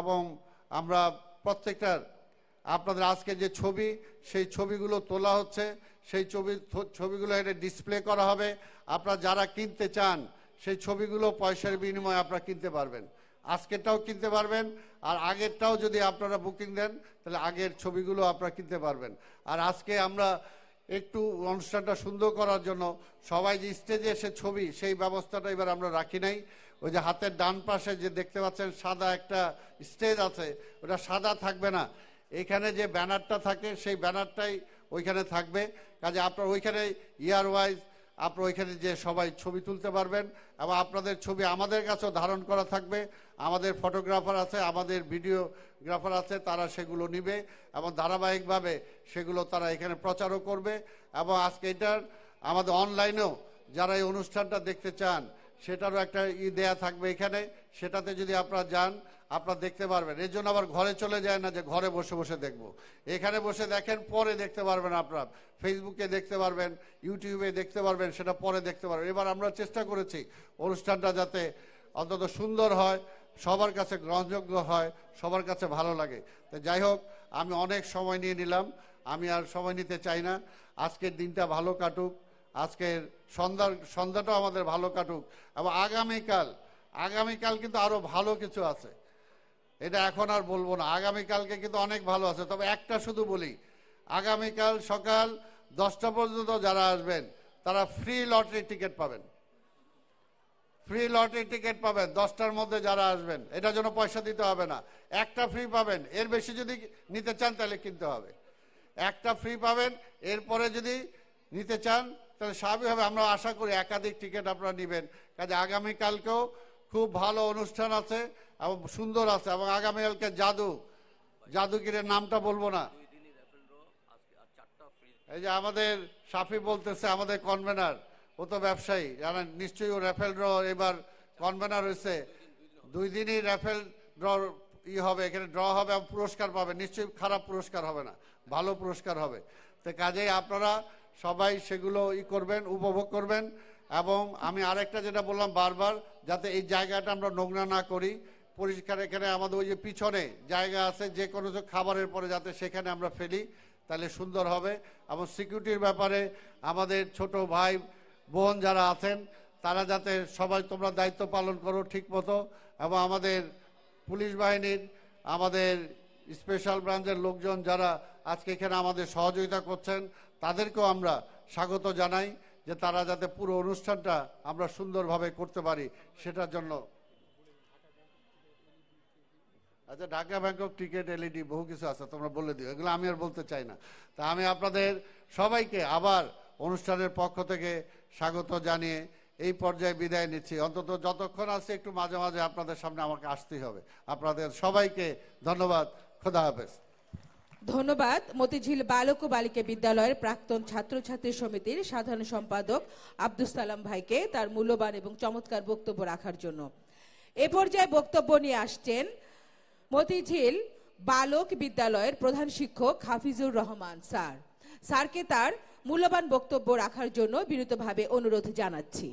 এবং আমরা প্রত্যেকটার আপনাদের আজকে যে ছবি সেই ছবিগুলো তোলা হচ্ছে সেই ছবি ছবিগুলো এটা ডিসপ্লে করা হবে আপনারা যারা কিনতে চান সেই ছবিগুলো পয়সার বিনিময়ে আপনারা কিনতে পারবেন আজকেরটাও কিনতে পারবেন আর আগেরটাও যদি আপনারা বুকিং দেন তাহলে আগের ছবিগুলো আপনারা কিনতে পারবেন আর আজকে আমরা একটু অনুষ্ঠানটা সুন্দর করার জন্য সবাই যে স্টেজে এসে ছবি সেই ব্যবস্থাটা এবার আমরা রাখি নাই ওই যে হাতের ডান পাশে যে দেখতে পাচ্ছেন সাদা একটা স্টেজ আছে ওটা সাদা থাকবে না এখানে যে ব্যানারটা থাকে সেই ব্যানারটাই ওইখানে থাকবে কাজে আপনার ওইখানে ইয়ার ওয়াইজ আপনার ওইখানে যে সবাই ছবি তুলতে পারবেন এবং আপনাদের ছবি আমাদের কাছেও ধারণ করা থাকবে আমাদের ফটোগ্রাফার আছে আমাদের ভিডিওগ্রাফার আছে তারা সেগুলো নিবে এবং ধারাবাহিকভাবে সেগুলো তারা এখানে প্রচারও করবে এবং আজকে এটার আমাদের অনলাইনেও যারা এই অনুষ্ঠানটা দেখতে চান সেটারও একটা ই দেয়া থাকবে এখানে সেটাতে যদি আপনারা যান আপনারা দেখতে পারবেন এর জন্য আবার ঘরে চলে যায় না যে ঘরে বসে বসে দেখব এখানে বসে দেখেন পরে দেখতে পারবেন আপনারা ফেসবুকে দেখতে পারবেন ইউটিউবে দেখতে পারবেন সেটা পরে দেখতে পারবেন এবার আমরা চেষ্টা করেছি অনুষ্ঠানটা যাতে অন্তত সুন্দর হয় সবার কাছে গ্রহণযোগ্য হয় সবার কাছে ভালো লাগে তো যাই হোক আমি অনেক সময় নিয়ে নিলাম আমি আর সময় নিতে চাই না আজকের দিনটা ভালো কাটুক আজকের সন্ধ্যার সন্ধ্যাটাও আমাদের ভালো কাটুক এবং আগামীকাল আগামীকাল কিন্তু আরও ভালো কিছু আছে এটা এখন আর বলবো না আগামীকালকে কিন্তু অনেক ভালো আছে তবে একটা শুধু বলি আগামীকাল সকাল দশটা পর্যন্ত যারা আসবেন তারা ফ্রি লটারি টিকিট পাবেন ফ্রি লটারি টিকিট পাবেন দশটার মধ্যে যারা আসবেন এটার জন্য পয়সা দিতে হবে না একটা ফ্রি পাবেন এর বেশি যদি নিতে চান তাহলে কিনতে হবে একটা ফ্রি পাবেন এরপরে যদি নিতে চান তাহলে স্বাভাবিকভাবে আমরা আশা করি একাধিক টিকিট আপনারা নেবেন কাজে আগামীকালকেও খুব ভালো অনুষ্ঠান আছে এবং সুন্দর আছে এবং আগামীকালকে জাদু জাদুগিরের নামটা বলবো না এই যে আমাদের সাফি বলতেছে আমাদের কনভেনার ও তো ব্যবসায়ী জানেন নিশ্চয়ই ও র্যাফেল ড্র এবার কনভেনার হয়েছে দুই দিনই র্যাফেল ড্র ই হবে এখানে ড্র হবে পুরস্কার পাবে নিশ্চয়ই খারাপ পুরস্কার হবে না ভালো পুরস্কার হবে তো কাজেই আপনারা সবাই সেগুলো ই করবেন উপভোগ করবেন এবং আমি আরেকটা যেটা বললাম বারবার যাতে এই জায়গাটা আমরা নোংরা না করি পরিষ্কার এখানে আমাদের ওই যে পিছনে জায়গা আছে যে কোনো খাবারের পরে যাতে সেখানে আমরা ফেলি তাহলে সুন্দর হবে এবং সিকিউরিটির ব্যাপারে আমাদের ছোট ভাই বোন যারা আছেন তারা যাতে সবাই তোমরা দায়িত্ব পালন করো ঠিক মতো এবং আমাদের পুলিশ বাহিনীর আমাদের স্পেশাল ব্রাঞ্চের লোকজন যারা আজকে এখানে আমাদের সহযোগিতা করছেন তাদেরকেও আমরা স্বাগত জানাই যে তারা যাতে পুরো অনুষ্ঠানটা আমরা সুন্দরভাবে করতে পারি সেটার জন্য আচ্ছা ঢাকা ব্যাংকক টিকিট এলইডি বহু কিছু আছে তোমরা বলে দিও এগুলো আমি আর বলতে চাই না তা আমি আপনাদের সবাইকে আবার অনুষ্ঠানের পক্ষ থেকে স্বাগত জানিয়ে এই পর্যায়ে বিদায় নিচ্ছি অন্তত যতক্ষণ আছে একটু মাঝে মাঝে আপনাদের সামনে আমাকে আসতেই হবে আপনাদের সবাইকে ধন্যবাদ খোদা হাফেজ ধন্যবাদ মতিঝিল বালক ও বালিকা বিদ্যালয়ের প্রাক্তন ছাত্রছাত্রী সমিতির সাধারণ সম্পাদক আব্দুল সালাম ভাইকে তার মূল্যবান এবং চমৎকার বক্তব্য রাখার জন্য এ পর্যায়ে বক্তব্য নিয়ে আসছেন মতিঝিল বালক বিদ্যালয়ের প্রধান শিক্ষক হাফিজুর রহমান স্যার স্যারকে তার মূল্যবান বক্তব্য রাখার জন্য বিনীতভাবে অনুরোধ জানাচ্ছি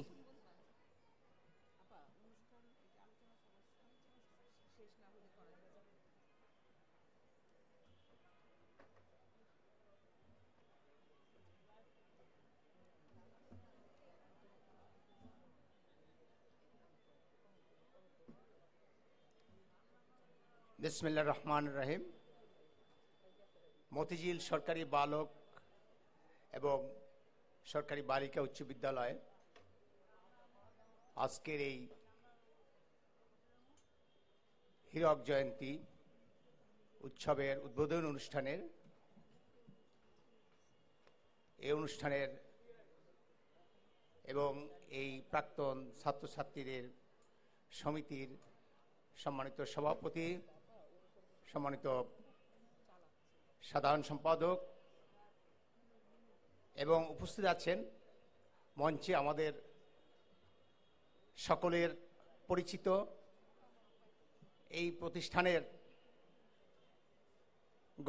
বিসমিল্লা রহমান রাহিম মতিঝিল সরকারি বালক এবং সরকারি বালিকা উচ্চ বিদ্যালয়ে আজকের এই হীরক জয়ন্তী উৎসবের উদ্বোধন অনুষ্ঠানের এই অনুষ্ঠানের এবং এই প্রাক্তন ছাত্রছাত্রীদের সমিতির সম্মানিত সভাপতি সম্মানিত সাধারণ সম্পাদক এবং উপস্থিত আছেন মঞ্চে আমাদের সকলের পরিচিত এই প্রতিষ্ঠানের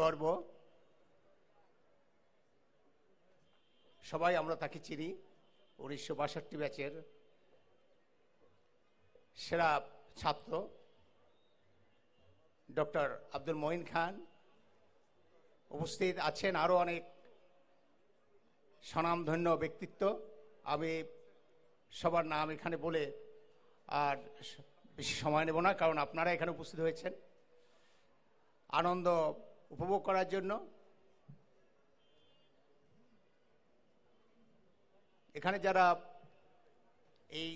গর্ব সবাই আমরা তাকে চিনি উনিশশো বাষট্টি ব্যাচের সেরা ছাত্র ডক্টর আব্দুল মঈন খান উপস্থিত আছেন আরও অনেক স্বনামধন্য ব্যক্তিত্ব আমি সবার নাম এখানে বলে আর বেশি সময় নেব না কারণ আপনারা এখানে উপস্থিত হয়েছেন আনন্দ উপভোগ করার জন্য এখানে যারা এই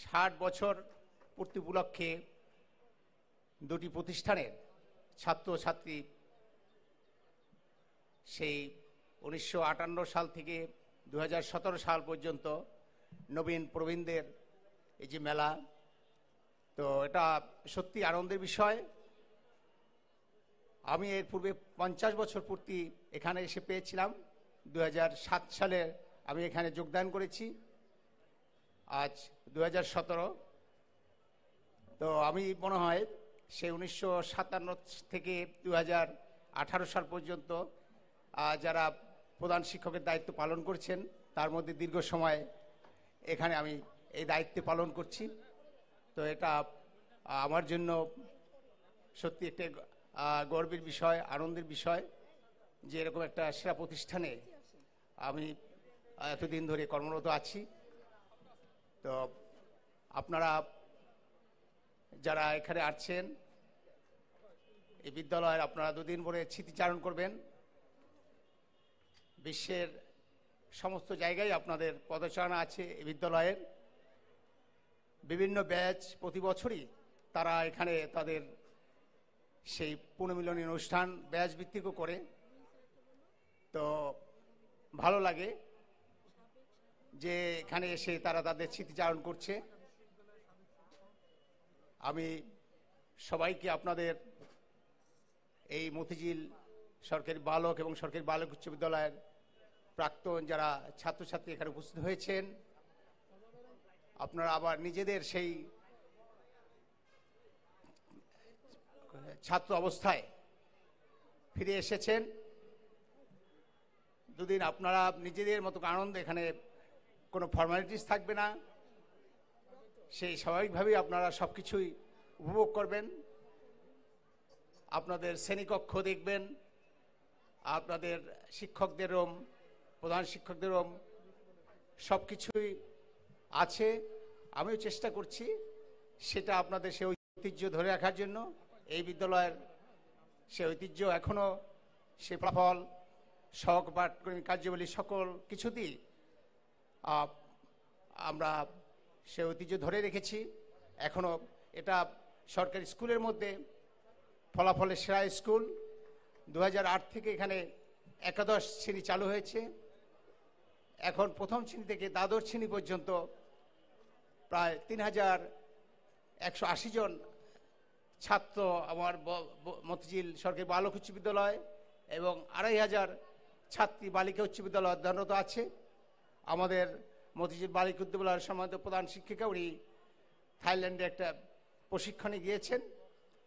ষাট বছর পূর্তি উপলক্ষে দুটি প্রতিষ্ঠানের ছাত্রছাত্রী সেই উনিশশো সাল থেকে দু সাল পর্যন্ত নবীন প্রবীণদের এই যে মেলা তো এটা সত্যি আনন্দের বিষয় আমি এর পূর্বে পঞ্চাশ বছর পূর্তি এখানে এসে পেয়েছিলাম দু সালে আমি এখানে যোগদান করেছি আজ দু তো আমি মনে হয় সে উনিশশো থেকে দু সাল পর্যন্ত যারা প্রধান শিক্ষকের দায়িত্ব পালন করছেন তার মধ্যে দীর্ঘ সময় এখানে আমি এই দায়িত্ব পালন করছি তো এটা আমার জন্য সত্যি একটা গর্বের বিষয় আনন্দের বিষয় যে এরকম একটা সেরা প্রতিষ্ঠানে আমি এতদিন ধরে কর্মরত আছি তো আপনারা যারা এখানে আসছেন এই বিদ্যালয়ের আপনারা দুদিন পরে স্মৃতিচারণ করবেন বিশ্বের সমস্ত জায়গায় আপনাদের পদচারণা আছে এই বিদ্যালয়ের বিভিন্ন ব্যাচ প্রতি বছরই তারা এখানে তাদের সেই পুনর্মিলনী অনুষ্ঠান ব্যাচ ভিত্তিকও করে তো ভালো লাগে যে এখানে এসে তারা তাদের স্মৃতিচারণ করছে আমি সবাইকে আপনাদের এই মতিঝিল সরকারি বালক এবং সরকারি বালক উচ্চ বিদ্যালয়ের প্রাক্তন যারা ছাত্রছাত্রী এখানে উপস্থিত হয়েছেন আপনারা আবার নিজেদের সেই ছাত্র অবস্থায় ফিরে এসেছেন দুদিন আপনারা নিজেদের মতো আনন্দ এখানে কোনো ফর্মালিটিস থাকবে না সেই স্বাভাবিকভাবেই আপনারা সব কিছুই উপভোগ করবেন আপনাদের শ্রেণীকক্ষ দেখবেন আপনাদের শিক্ষকদের রোম প্রধান শিক্ষকদের রোম সব কিছুই আছে আমিও চেষ্টা করছি সেটা আপনাদের সে ঐতিহ্য ধরে রাখার জন্য এই বিদ্যালয়ের সে ঐতিহ্য এখনও সে ফলাফল শখ বা কার্যবলী সকল কিছুতেই আমরা সে ঐতিহ্য ধরে রেখেছি এখনও এটা সরকারি স্কুলের মধ্যে ফলাফলে সেরা স্কুল দু থেকে এখানে একাদশ শ্রেণী চালু হয়েছে এখন প্রথম শ্রেণী থেকে দ্বাদশ শ্রেণী পর্যন্ত প্রায় তিন হাজার একশো আশি জন ছাত্র আমার মতিঝিল সরকারি বালক উচ্চ বিদ্যালয় এবং আড়াই হাজার ছাত্রী বালিকা উচ্চ বিদ্যালয় অধ্যয়নরত আছে আমাদের মতিজিদ বালিক উদ্দুল্লাহর সম্মানিত প্রধান শিক্ষিকা উনি থাইল্যান্ডে একটা প্রশিক্ষণে গিয়েছেন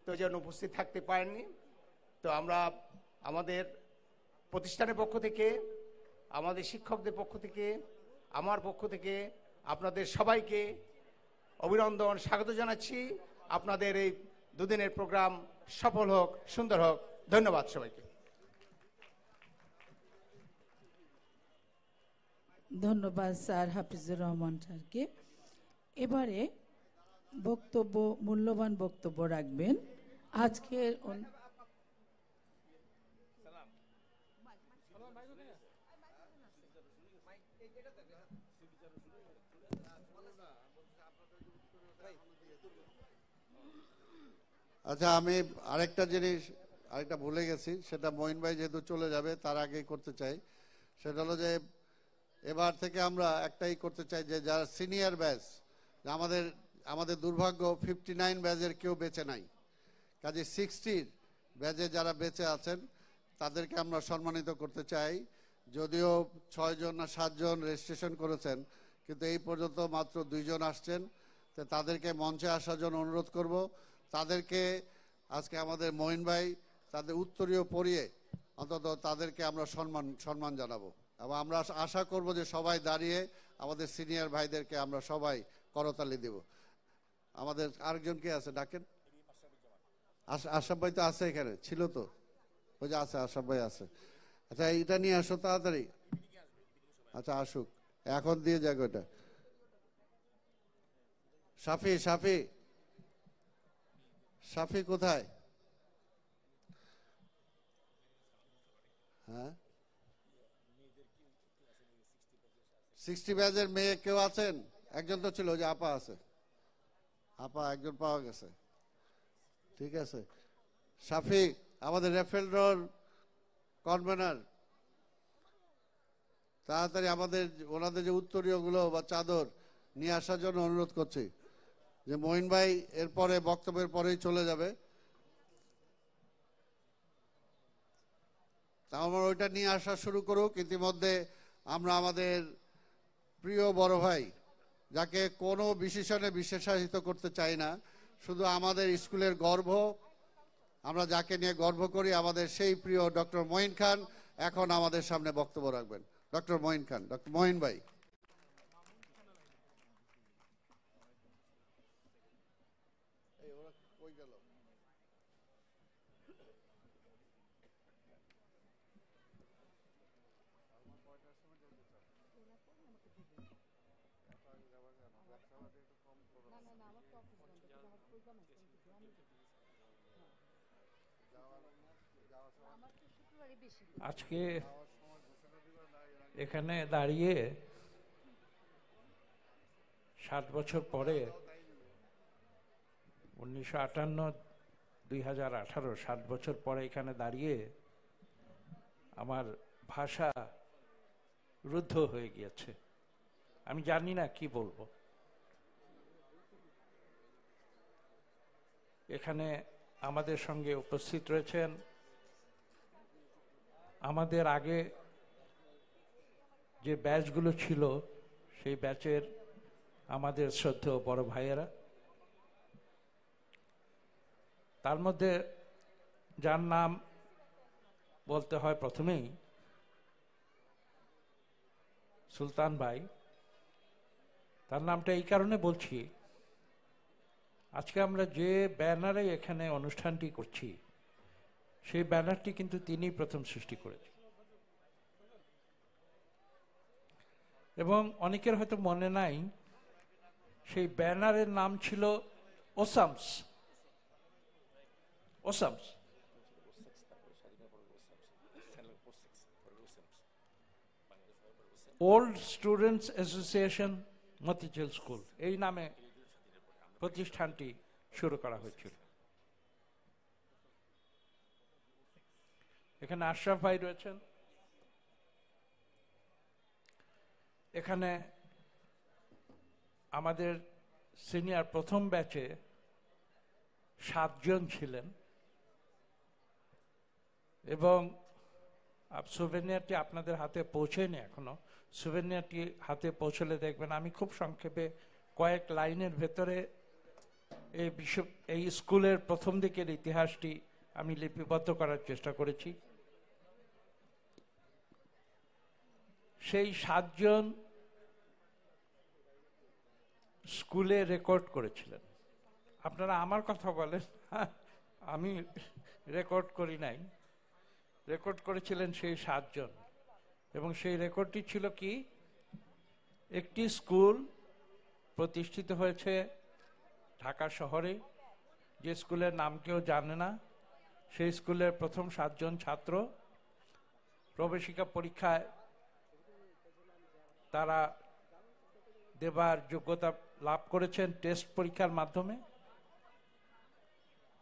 তো যেন উপস্থিত থাকতে পারেননি তো আমরা আমাদের প্রতিষ্ঠানের পক্ষ থেকে আমাদের শিক্ষকদের পক্ষ থেকে আমার পক্ষ থেকে আপনাদের সবাইকে অভিনন্দন স্বাগত জানাচ্ছি আপনাদের এই দুদিনের প্রোগ্রাম সফল হোক সুন্দর হোক ধন্যবাদ সবাইকে ধন্যবাদ স্যার হাফিজুর রহমান স্যারকে এবারে বক্তব্য মূল্যবান বক্তব্য রাখবেন আজকের আচ্ছা আমি আরেকটা জিনিস আরেকটা ভুলে গেছি সেটা মহিন ভাই যেহেতু চলে যাবে তার আগে করতে চাই সেটা হলো যে এবার থেকে আমরা একটাই করতে চাই যে যারা সিনিয়র ব্যাচ আমাদের আমাদের দুর্ভাগ্য ফিফটি নাইন ব্যাচের কেউ বেঁচে নাই কাজে সিক্সটির ব্যাচে যারা বেঁচে আছেন তাদেরকে আমরা সম্মানিত করতে চাই যদিও ছয়জন না সাতজন রেজিস্ট্রেশন করেছেন কিন্তু এই পর্যন্ত মাত্র দুইজন আসছেন তো তাদেরকে মঞ্চে আসার জন্য অনুরোধ করব তাদেরকে আজকে আমাদের মহিন ভাই তাদের উত্তরীয় পরিয়ে অন্তত তাদেরকে আমরা সম্মান সম্মান জানাবো এবং আমরা আশা করব যে সবাই দাঁড়িয়ে আমাদের সিনিয়র ভাইদেরকে আমরা সবাই করতালি দেব আমাদের আরেকজন কে আছে ডাকেন আশাফ ভাই তো আছে এখানে ছিল তো ওই যে আছে আশাফ ভাই আছে আচ্ছা এটা নিয়ে আসো তাড়াতাড়ি আচ্ছা আসুক এখন দিয়ে যাক ওটা সাফি সাফি সাফি কোথায় হ্যাঁ সিক্সটি ব্যাচের মেয়ে কেউ আছেন একজন তো ছিল যে আপা আছে আপা একজন পাওয়া গেছে ঠিক আছে সাফি আমাদের রেফেল কনভেনার তাড়াতাড়ি আমাদের ওনাদের যে উত্তরীয়গুলো বা চাদর নিয়ে আসার জন্য অনুরোধ করছি যে মহিন ভাই এরপরে বক্তব্যের পরেই চলে যাবে তা আমার ওইটা নিয়ে আসা শুরু করুক ইতিমধ্যে আমরা আমাদের প্রিয় বড় ভাই যাকে কোনো বিশেষণে বিশেষায়িত করতে চাই না শুধু আমাদের স্কুলের গর্ব আমরা যাকে নিয়ে গর্ব করি আমাদের সেই প্রিয় ডক্টর মঈন খান এখন আমাদের সামনে বক্তব্য রাখবেন ডক্টর মঈন খান ডক্টর মঈন ভাই আজকে এখানে দাঁড়িয়ে ষাট বছর পরে উনিশশো আটান্ন দুই হাজার আঠারো সাত বছর পরে এখানে দাঁড়িয়ে আমার ভাষা রুদ্ধ হয়ে গিয়েছে আমি জানি না কি বলবো এখানে আমাদের সঙ্গে উপস্থিত রয়েছেন আমাদের আগে যে ব্যাচগুলো ছিল সেই ব্যাচের আমাদের শ্রদ্ধেয় বড় ভাইয়েরা তার মধ্যে যার নাম বলতে হয় প্রথমেই সুলতান ভাই তার নামটা এই কারণে বলছি আজকে আমরা যে ব্যানারে এখানে অনুষ্ঠানটি করছি সেই ব্যানারটি কিন্তু তিনি প্রথম সৃষ্টি করেছেন এবং অনেকের হয়তো মনে নাই সেই ব্যানারের নাম ছিল ওসামস ওসামস old students association Motijheel school এই নামে প্রতিষ্ঠানটি শুরু করা হয়েছিল এখানে আশরাফ ভাই রয়েছেন এখানে আমাদের সিনিয়র প্রথম ব্যাচে সাতজন ছিলেন এবং সুভেনিয়ারটি আপনাদের হাতে পৌঁছেনি এখনো সুভেনিয়ারটি হাতে পৌঁছলে দেখবেন আমি খুব সংক্ষেপে কয়েক লাইনের ভেতরে এই বিশ্ব এই স্কুলের প্রথম দিকের ইতিহাসটি আমি লিপিবদ্ধ করার চেষ্টা করেছি সেই সাতজন স্কুলে রেকর্ড করেছিলেন আপনারা আমার কথা বলেন আমি রেকর্ড করি নাই রেকর্ড করেছিলেন সেই সাতজন এবং সেই রেকর্ডটি ছিল কি একটি স্কুল প্রতিষ্ঠিত হয়েছে ঢাকা শহরে যে স্কুলের নাম কেউ জানে না সেই স্কুলের প্রথম সাতজন ছাত্র প্রবেশিকা পরীক্ষায় তারা দেবার যোগ্যতা লাভ করেছেন টেস্ট পরীক্ষার মাধ্যমে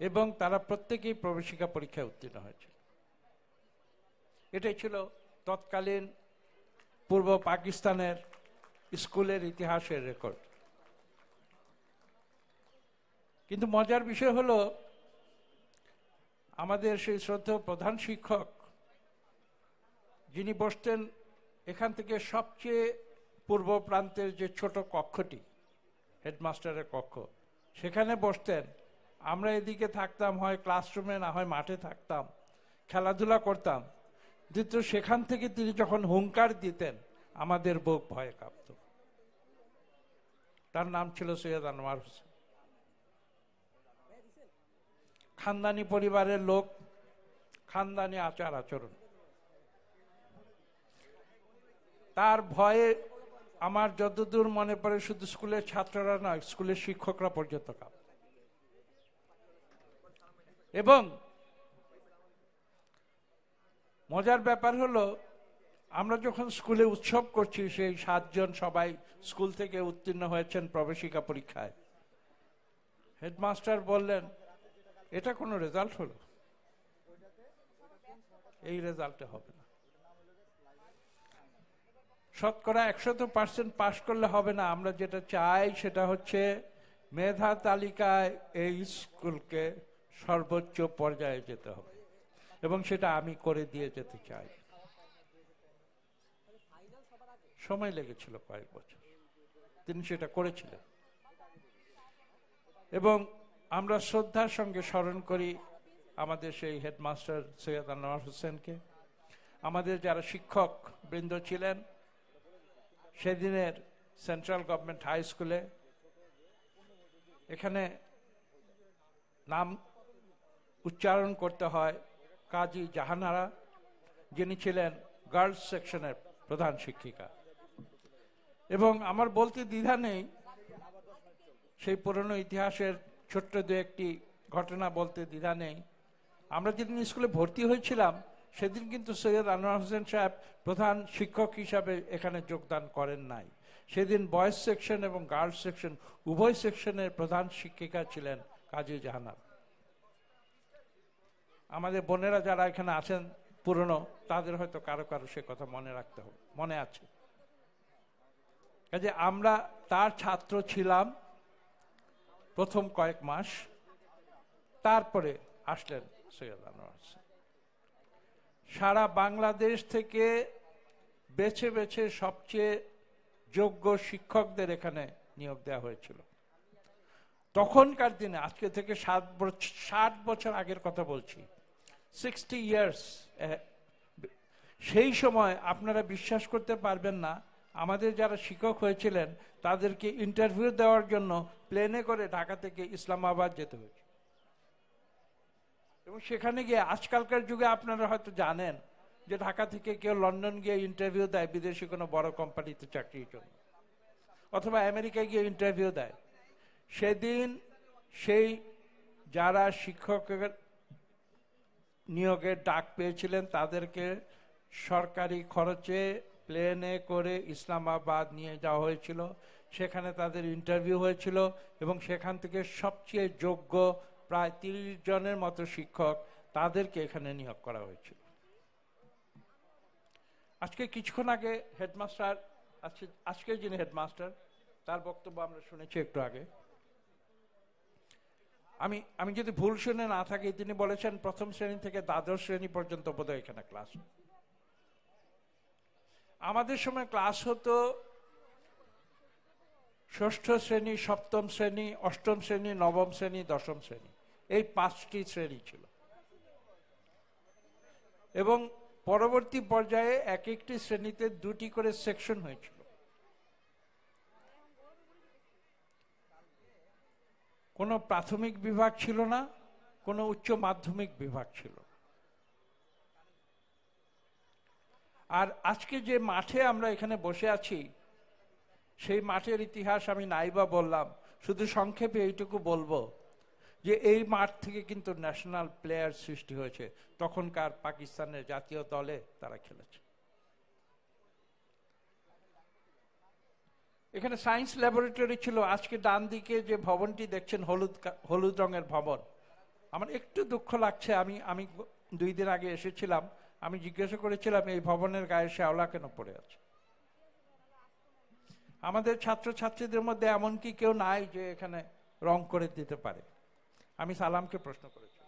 এবং তারা প্রত্যেকেই প্রবেশিকা পরীক্ষায় উত্তীর্ণ হয়েছিল এটাই ছিল তৎকালীন পূর্ব পাকিস্তানের স্কুলের ইতিহাসের রেকর্ড কিন্তু মজার বিষয় হলো আমাদের সেই শ্রদ্ধ প্রধান শিক্ষক যিনি বসতেন এখান থেকে সবচেয়ে পূর্ব প্রান্তের যে ছোট কক্ষটি হেডমাস্টারের কক্ষ সেখানে বসতেন আমরা এদিকে থাকতাম হয় ক্লাসরুমে না হয় মাঠে থাকতাম খেলাধুলা করতাম দ্বিতীয় সেখান থেকে তিনি যখন হুঙ্কার দিতেন আমাদের বোক ভয়ে কাঁপত তার নাম ছিল সৈয়দ আনোয়ার হোসেন খানদানি পরিবারের লোক খানদানি আচার আচরণ তার ভয়ে আমার যতদূর মনে পড়ে শুধু স্কুলের ছাত্ররা নয় স্কুলের শিক্ষকরা পর্যন্ত কাপ এবং মজার ব্যাপার হলো আমরা যখন স্কুলে উৎসব করছি সেই সাতজন সবাই স্কুল থেকে উত্তীর্ণ হয়েছেন প্রবেশিকা পরীক্ষায় হেডমাস্টার বললেন এটা কোনো রেজাল্ট হলো এই রেজাল্টে হবে না শতকরা একশত পার্সেন্ট পাশ করলে হবে না আমরা যেটা চাই সেটা হচ্ছে মেধা তালিকায় এই স্কুলকে সর্বোচ্চ পর্যায়ে যেতে হবে এবং সেটা আমি করে দিয়ে যেতে চাই সময় লেগেছিল কয়েক বছর তিনি সেটা করেছিলেন এবং আমরা শ্রদ্ধার সঙ্গে স্মরণ করি আমাদের সেই হেডমাস্টার সৈয়দ আনোয়ার হোসেনকে আমাদের যারা শিক্ষক বৃন্দ ছিলেন সেদিনের সেন্ট্রাল গভর্নমেন্ট হাই স্কুলে এখানে নাম উচ্চারণ করতে হয় কাজী জাহানারা যিনি ছিলেন গার্লস সেকশনের প্রধান শিক্ষিকা এবং আমার বলতে দ্বিধা নেই সেই পুরনো ইতিহাসের ছোট্ট দু একটি ঘটনা বলতে দ্বিধা নেই আমরা যেদিন স্কুলে ভর্তি হয়েছিলাম সেদিন কিন্তু সৈয়দ আনোয়ার হোসেন সাহেব প্রধান শিক্ষক হিসাবে এখানে যোগদান করেন নাই সেদিন বয়েজ সেকশন এবং গার্লস সেকশন উভয় সেকশনের প্রধান শিক্ষিকা ছিলেন কাজী জাহানার আমাদের বোনেরা যারা এখানে আছেন পুরনো তাদের হয়তো কারো কারো সে কথা মনে রাখতে হবে মনে আছে কাজে আমরা তার ছাত্র ছিলাম প্রথম কয়েক মাস তারপরে আসলেন সৈয়দ আনোয়ার হোসেন সারা বাংলাদেশ থেকে বেছে বেছে সবচেয়ে যোগ্য শিক্ষকদের এখানে নিয়োগ দেওয়া হয়েছিল তখনকার দিনে আজকে থেকে সাত বছর ষাট বছর আগের কথা বলছি সিক্সটি ইয়ার্স সেই সময় আপনারা বিশ্বাস করতে পারবেন না আমাদের যারা শিক্ষক হয়েছিলেন তাদেরকে ইন্টারভিউ দেওয়ার জন্য প্লেনে করে ঢাকা থেকে ইসলামাবাদ যেতে হয়েছে এবং সেখানে গিয়ে আজকালকার যুগে আপনারা হয়তো জানেন যে ঢাকা থেকে কেউ লন্ডন গিয়ে ইন্টারভিউ দেয় বিদেশি কোনো বড় কোম্পানিতে চাকরির জন্য অথবা আমেরিকায় গিয়ে ইন্টারভিউ দেয় সেদিন সেই যারা শিক্ষকের নিয়োগের ডাক পেয়েছিলেন তাদেরকে সরকারি খরচে প্লেনে করে ইসলামাবাদ নিয়ে যাওয়া হয়েছিল সেখানে তাদের ইন্টারভিউ হয়েছিল এবং সেখান থেকে সবচেয়ে যোগ্য প্রায় তিরিশ জনের মতো শিক্ষক তাদেরকে এখানে নিয়োগ করা হয়েছিল আজকে কিছুক্ষণ আগে হেডমাস্টার আজকে আজকের যিনি হেডমাস্টার তার বক্তব্য আমরা শুনেছি একটু আগে আমি আমি যদি ভুল শুনে না থাকি তিনি বলেছেন প্রথম শ্রেণী থেকে দ্বাদশ শ্রেণী পর্যন্ত বোধহয় এখানে ক্লাস আমাদের সময় ক্লাস হতো ষষ্ঠ শ্রেণী সপ্তম শ্রেণী অষ্টম শ্রেণী নবম শ্রেণী দশম শ্রেণী এই পাঁচটি শ্রেণী ছিল এবং পরবর্তী পর্যায়ে এক একটি শ্রেণীতে দুটি করে সেকশন হয়েছিল কোনো প্রাথমিক বিভাগ ছিল না কোনো উচ্চ মাধ্যমিক বিভাগ ছিল আর আজকে যে মাঠে আমরা এখানে বসে আছি সেই মাঠের ইতিহাস আমি নাইবা বললাম শুধু সংক্ষেপে এইটুকু বলবো যে এই মাঠ থেকে কিন্তু ন্যাশনাল প্লেয়ার সৃষ্টি হয়েছে তখনকার পাকিস্তানের জাতীয় দলে তারা খেলেছে এখানে সায়েন্স ল্যাবরেটরি ছিল আজকে ডান দিকে যে ভবনটি দেখছেন হলুদ হলুদ রঙের ভবন আমার একটু দুঃখ লাগছে আমি আমি দুই দিন আগে এসেছিলাম আমি জিজ্ঞাসা করেছিলাম এই ভবনের গায়ে শ্যাওলা কেন পড়ে আছে আমাদের ছাত্রছাত্রীদের মধ্যে এমন কি কেউ নাই যে এখানে রং করে দিতে পারে আমি সালামকে প্রশ্ন করেছি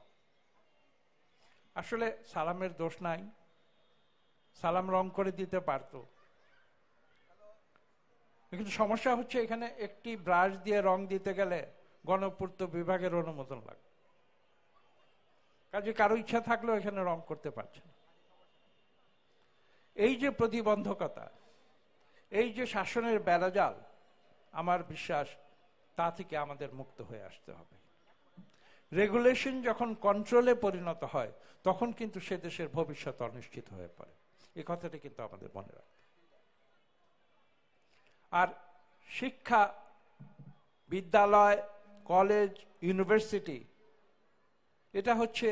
আসলে সালামের দোষ নাই সালাম রং করে দিতে পারত কিন্তু সমস্যা হচ্ছে এখানে একটি ব্রাশ দিয়ে রং দিতে গেলে গণপূর্ত বিভাগের অনুমোদন লাগে কাজে কারো ইচ্ছা থাকলেও এখানে রং করতে পারছে এই যে প্রতিবন্ধকতা এই যে শাসনের বেড়াজাল আমার বিশ্বাস তা থেকে আমাদের মুক্ত হয়ে আসতে হবে রেগুলেশন যখন কন্ট্রোলে পরিণত হয় তখন কিন্তু সে দেশের ভবিষ্যৎ অনিশ্চিত হয়ে পড়ে এই কথাটি কিন্তু আমাদের মনে রাখতে আর শিক্ষা বিদ্যালয় কলেজ ইউনিভার্সিটি এটা হচ্ছে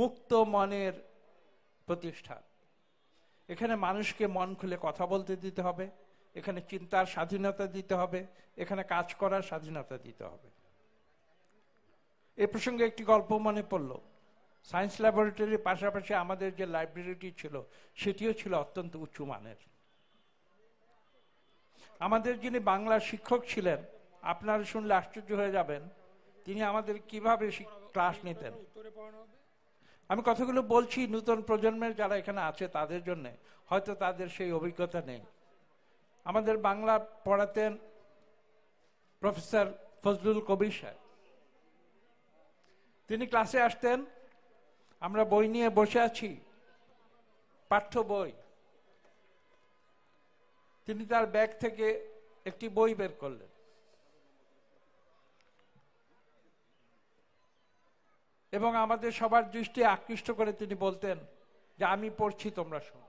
মুক্ত মনের প্রতিষ্ঠান এখানে মানুষকে মন খুলে কথা বলতে দিতে হবে এখানে চিন্তার স্বাধীনতা দিতে হবে এখানে কাজ করার স্বাধীনতা দিতে হবে এ প্রসঙ্গে একটি গল্প মনে পড়ল সায়েন্স ল্যাবরেটরির পাশাপাশি আমাদের যে লাইব্রেরিটি ছিল সেটিও ছিল অত্যন্ত উঁচু মানের আমাদের যিনি বাংলা শিক্ষক ছিলেন আপনারা শুনলে আশ্চর্য হয়ে যাবেন তিনি আমাদের কিভাবে ক্লাস নিতেন আমি কথাগুলো বলছি নূতন প্রজন্মের যারা এখানে আছে তাদের জন্য হয়তো তাদের সেই অভিজ্ঞতা নেই আমাদের বাংলা পড়াতেন প্রফেসর ফজলুল কবির সাহেব তিনি ক্লাসে আসতেন আমরা বই নিয়ে বসে আছি পাঠ্য বই তিনি তার ব্যাগ থেকে একটি বই বের করলেন এবং আমাদের সবার দৃষ্টি আকৃষ্ট করে তিনি বলতেন যে আমি পড়ছি তোমরা শোনো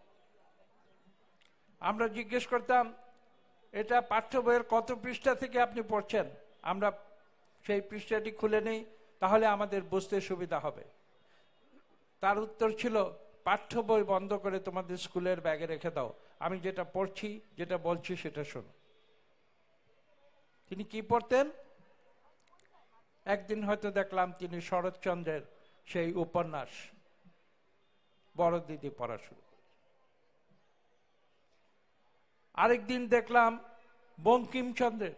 আমরা জিজ্ঞেস করতাম এটা পাঠ্য বইয়ের কত পৃষ্ঠা থেকে আপনি পড়ছেন আমরা সেই পৃষ্ঠাটি খুলে নেই তাহলে আমাদের বুঝতে সুবিধা হবে তার উত্তর ছিল পাঠ্য বই বন্ধ করে তোমাদের স্কুলের ব্যাগে রেখে দাও আমি যেটা পড়ছি যেটা বলছি সেটা শোনো তিনি কি পড়তেন একদিন হয়তো দেখলাম তিনি শরৎচন্দ্রের সেই উপন্যাস বড় দিদি পড়া শুরু আরেকদিন দেখলাম বঙ্কিমচন্দ্রের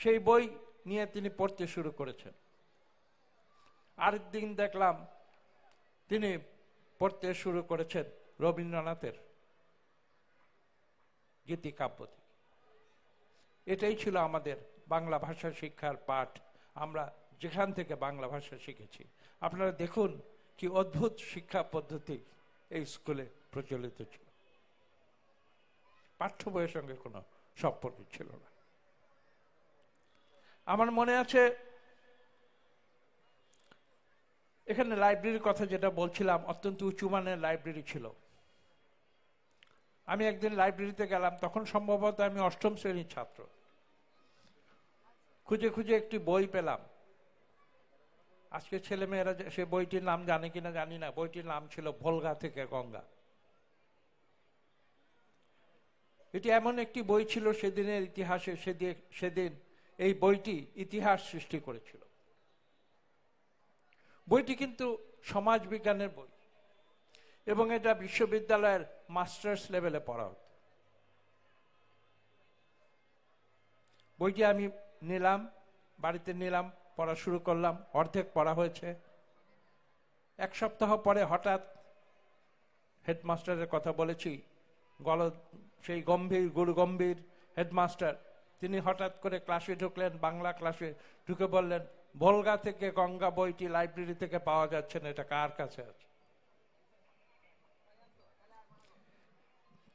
সেই বই নিয়ে তিনি পড়তে শুরু করেছেন আরেকদিন দেখলাম তিনি পড়তে শুরু করেছেন রবীন্দ্রনাথের গীতিকাব্য এটাই ছিল আমাদের বাংলা ভাষা শিক্ষার পাঠ আমরা যেখান থেকে বাংলা ভাষা শিখেছি আপনারা দেখুন কি অদ্ভুত শিক্ষা পদ্ধতি এই স্কুলে প্রচলিত ছিল পাঠ্য বইয়ের সঙ্গে কোনো সম্পর্ক ছিল না আমার মনে আছে এখানে লাইব্রেরির কথা যেটা বলছিলাম অত্যন্ত উঁচু মানের লাইব্রেরি ছিল আমি একদিন লাইব্রেরিতে গেলাম তখন সম্ভবত আমি অষ্টম শ্রেণীর ছাত্র খুঁজে খুঁজে একটি বই পেলাম আজকে ছেলেমেয়েরা সে বইটির নাম জানে কিনা জানি না বইটির নাম ছিল ভোলগা থেকে গঙ্গা এটি এমন একটি বই ছিল সেদিনের ইতিহাসে সেদিন সেদিন এই বইটি ইতিহাস সৃষ্টি করেছিল বইটি কিন্তু সমাজ বিজ্ঞানের বই এবং এটা বিশ্ববিদ্যালয়ের মাস্টার্স লেভেলে পড়া হতো বইটি আমি নিলাম বাড়িতে নিলাম পড়া শুরু করলাম অর্ধেক পড়া হয়েছে এক সপ্তাহ পরে হঠাৎ হেডমাস্টারের কথা বলেছি গল সেই গম্ভীর গুরু গম্ভীর হেডমাস্টার তিনি হঠাৎ করে ক্লাসে ঢুকলেন বাংলা ক্লাসে ঢুকে বললেন ভোলগা থেকে গঙ্গা বইটি লাইব্রেরি থেকে পাওয়া যাচ্ছে না এটা কার কাছে আছে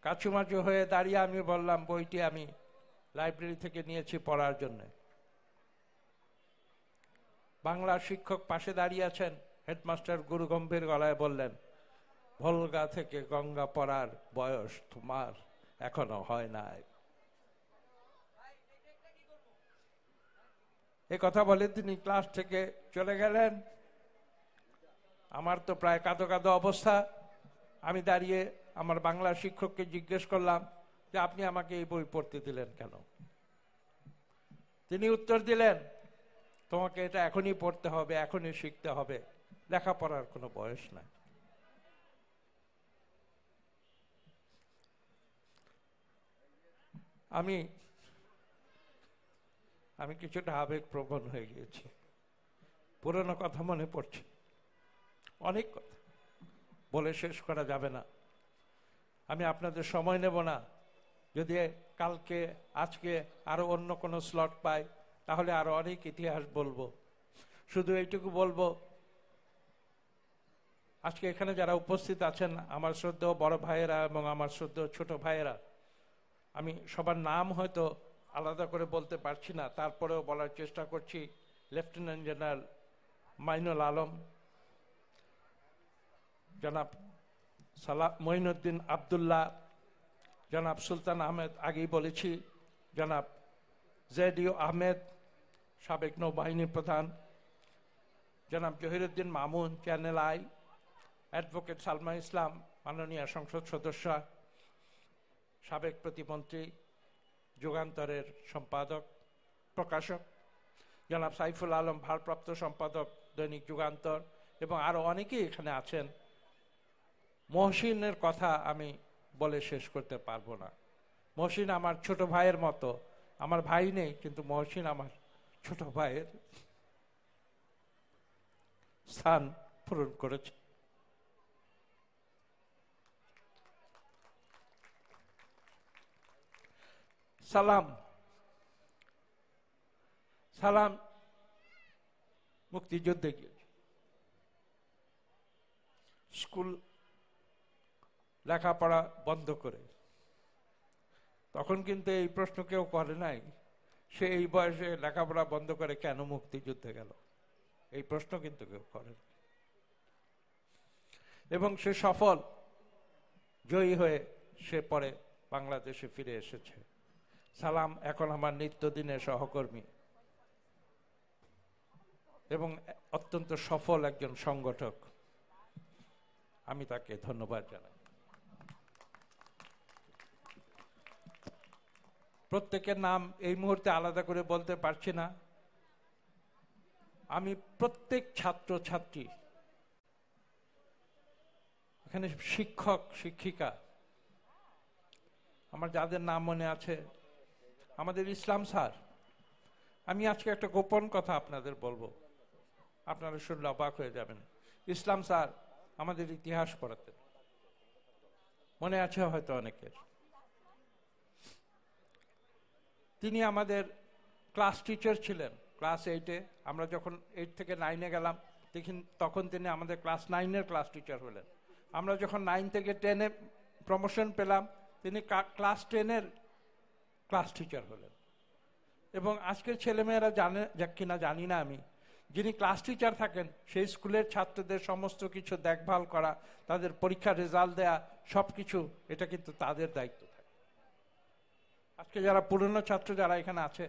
কাছুমাচু হয়ে দাঁড়িয়ে আমি বললাম বইটি আমি লাইব্রেরি থেকে নিয়েছি পড়ার জন্যে বাংলা শিক্ষক পাশে দাঁড়িয়ে আছেন হেডমাস্টার গুরু গম্ভীর গলায় বললেন ভলগা থেকে গঙ্গা পড়ার বয়স তোমার এখনো হয় নাই এ কথা বলে তিনি ক্লাস থেকে চলে গেলেন আমার তো প্রায় কাঁদো কাঁদো অবস্থা আমি দাঁড়িয়ে আমার বাংলার শিক্ষককে জিজ্ঞেস করলাম যে আপনি আমাকে এই বই পড়তে দিলেন কেন তিনি উত্তর দিলেন তোমাকে এটা এখনই পড়তে হবে এখনই শিখতে হবে লেখাপড়ার কোনো বয়স না আমি আমি কিছুটা আবেগ প্রবণ হয়ে গিয়েছি পুরনো কথা মনে পড়ছে অনেক কথা বলে শেষ করা যাবে না আমি আপনাদের সময় নেব না যদি কালকে আজকে আরও অন্য কোনো স্লট পাই তাহলে আরো অনেক ইতিহাস বলবো শুধু এইটুকু বলবো আজকে এখানে যারা উপস্থিত আছেন আমার শ্রদ্ধ বড় ভাইয়েরা এবং আমার শ্রদ্ধ ছোট ভাইয়েরা আমি সবার নাম হয়তো আলাদা করে বলতে পারছি না তারপরেও বলার চেষ্টা করছি লেফটেন্যান্ট জেনারেল মাইনুল আলম জনাব সালা মঈনুদ্দিন আবদুল্লাহ জনাব সুলতান আহমেদ আগেই বলেছি জনাব জেডিও আহমেদ সাবেক নৌবাহিনীর প্রধান জনাব Zahiruddin Mamun Channel I advocate Salma Islam মাননীয় সংসদ সদস্য সাবেক প্রতিমন্ত্রী যুগান্তরের সম্পাদক প্রকাশক জনাব সাইফুল আলম ভারপ্রাপ্ত সম্পাদক দৈনিক যুগান্তর এবং আরও অনেকেই এখানে আছেন মহসিনের কথা আমি বলে শেষ করতে পারবো না মহসিন আমার ছোট ভাইয়ের মতো আমার ভাই নেই কিন্তু মহসিন আমার ছোট ভাইয়ের স্থান পূরণ করেছে সালাম সালাম মুক্তিযুদ্ধে গিয়েছে স্কুল লেখাপড়া বন্ধ করে তখন কিন্তু এই প্রশ্ন কেউ করে নাই সে এই বয়সে লেখাপড়া বন্ধ করে কেন মুক্তিযুদ্ধে গেল এই প্রশ্ন কিন্তু কেউ করেন এবং সে সফল জয়ী হয়ে সে পরে বাংলাদেশে ফিরে এসেছে সালাম এখন আমার নিত্যদিনের সহকর্মী এবং অত্যন্ত সফল একজন সংগঠক আমি তাকে ধন্যবাদ জানাই প্রত্যেকের নাম এই মুহূর্তে আলাদা করে বলতে পারছি না আমি প্রত্যেক ছাত্র ছাত্রী এখানে শিক্ষক শিক্ষিকা আমার যাদের নাম মনে আছে আমাদের ইসলাম স্যার আমি আজকে একটা গোপন কথা আপনাদের বলবো আপনারা শুনলে অবাক হয়ে যাবেন ইসলাম স্যার আমাদের ইতিহাস পড়াতেন মনে আছে হয়তো অনেকের তিনি আমাদের ক্লাস টিচার ছিলেন ক্লাস এইটে আমরা যখন এইট থেকে নাইনে গেলাম দেখি তখন তিনি আমাদের ক্লাস নাইনের ক্লাস টিচার হলেন আমরা যখন নাইন থেকে টেনে প্রমোশন পেলাম তিনি ক্লাস টেনের ক্লাস টিচার হলেন এবং আজকের ছেলেমেয়েরা জানে কিনা জানি না আমি যিনি ক্লাস টিচার থাকেন সেই স্কুলের ছাত্রদের সমস্ত কিছু দেখভাল করা তাদের পরীক্ষার রেজাল্ট দেয়া সব কিছু এটা কিন্তু তাদের দায়িত্ব আজকে যারা পুরনো ছাত্র যারা এখানে আছে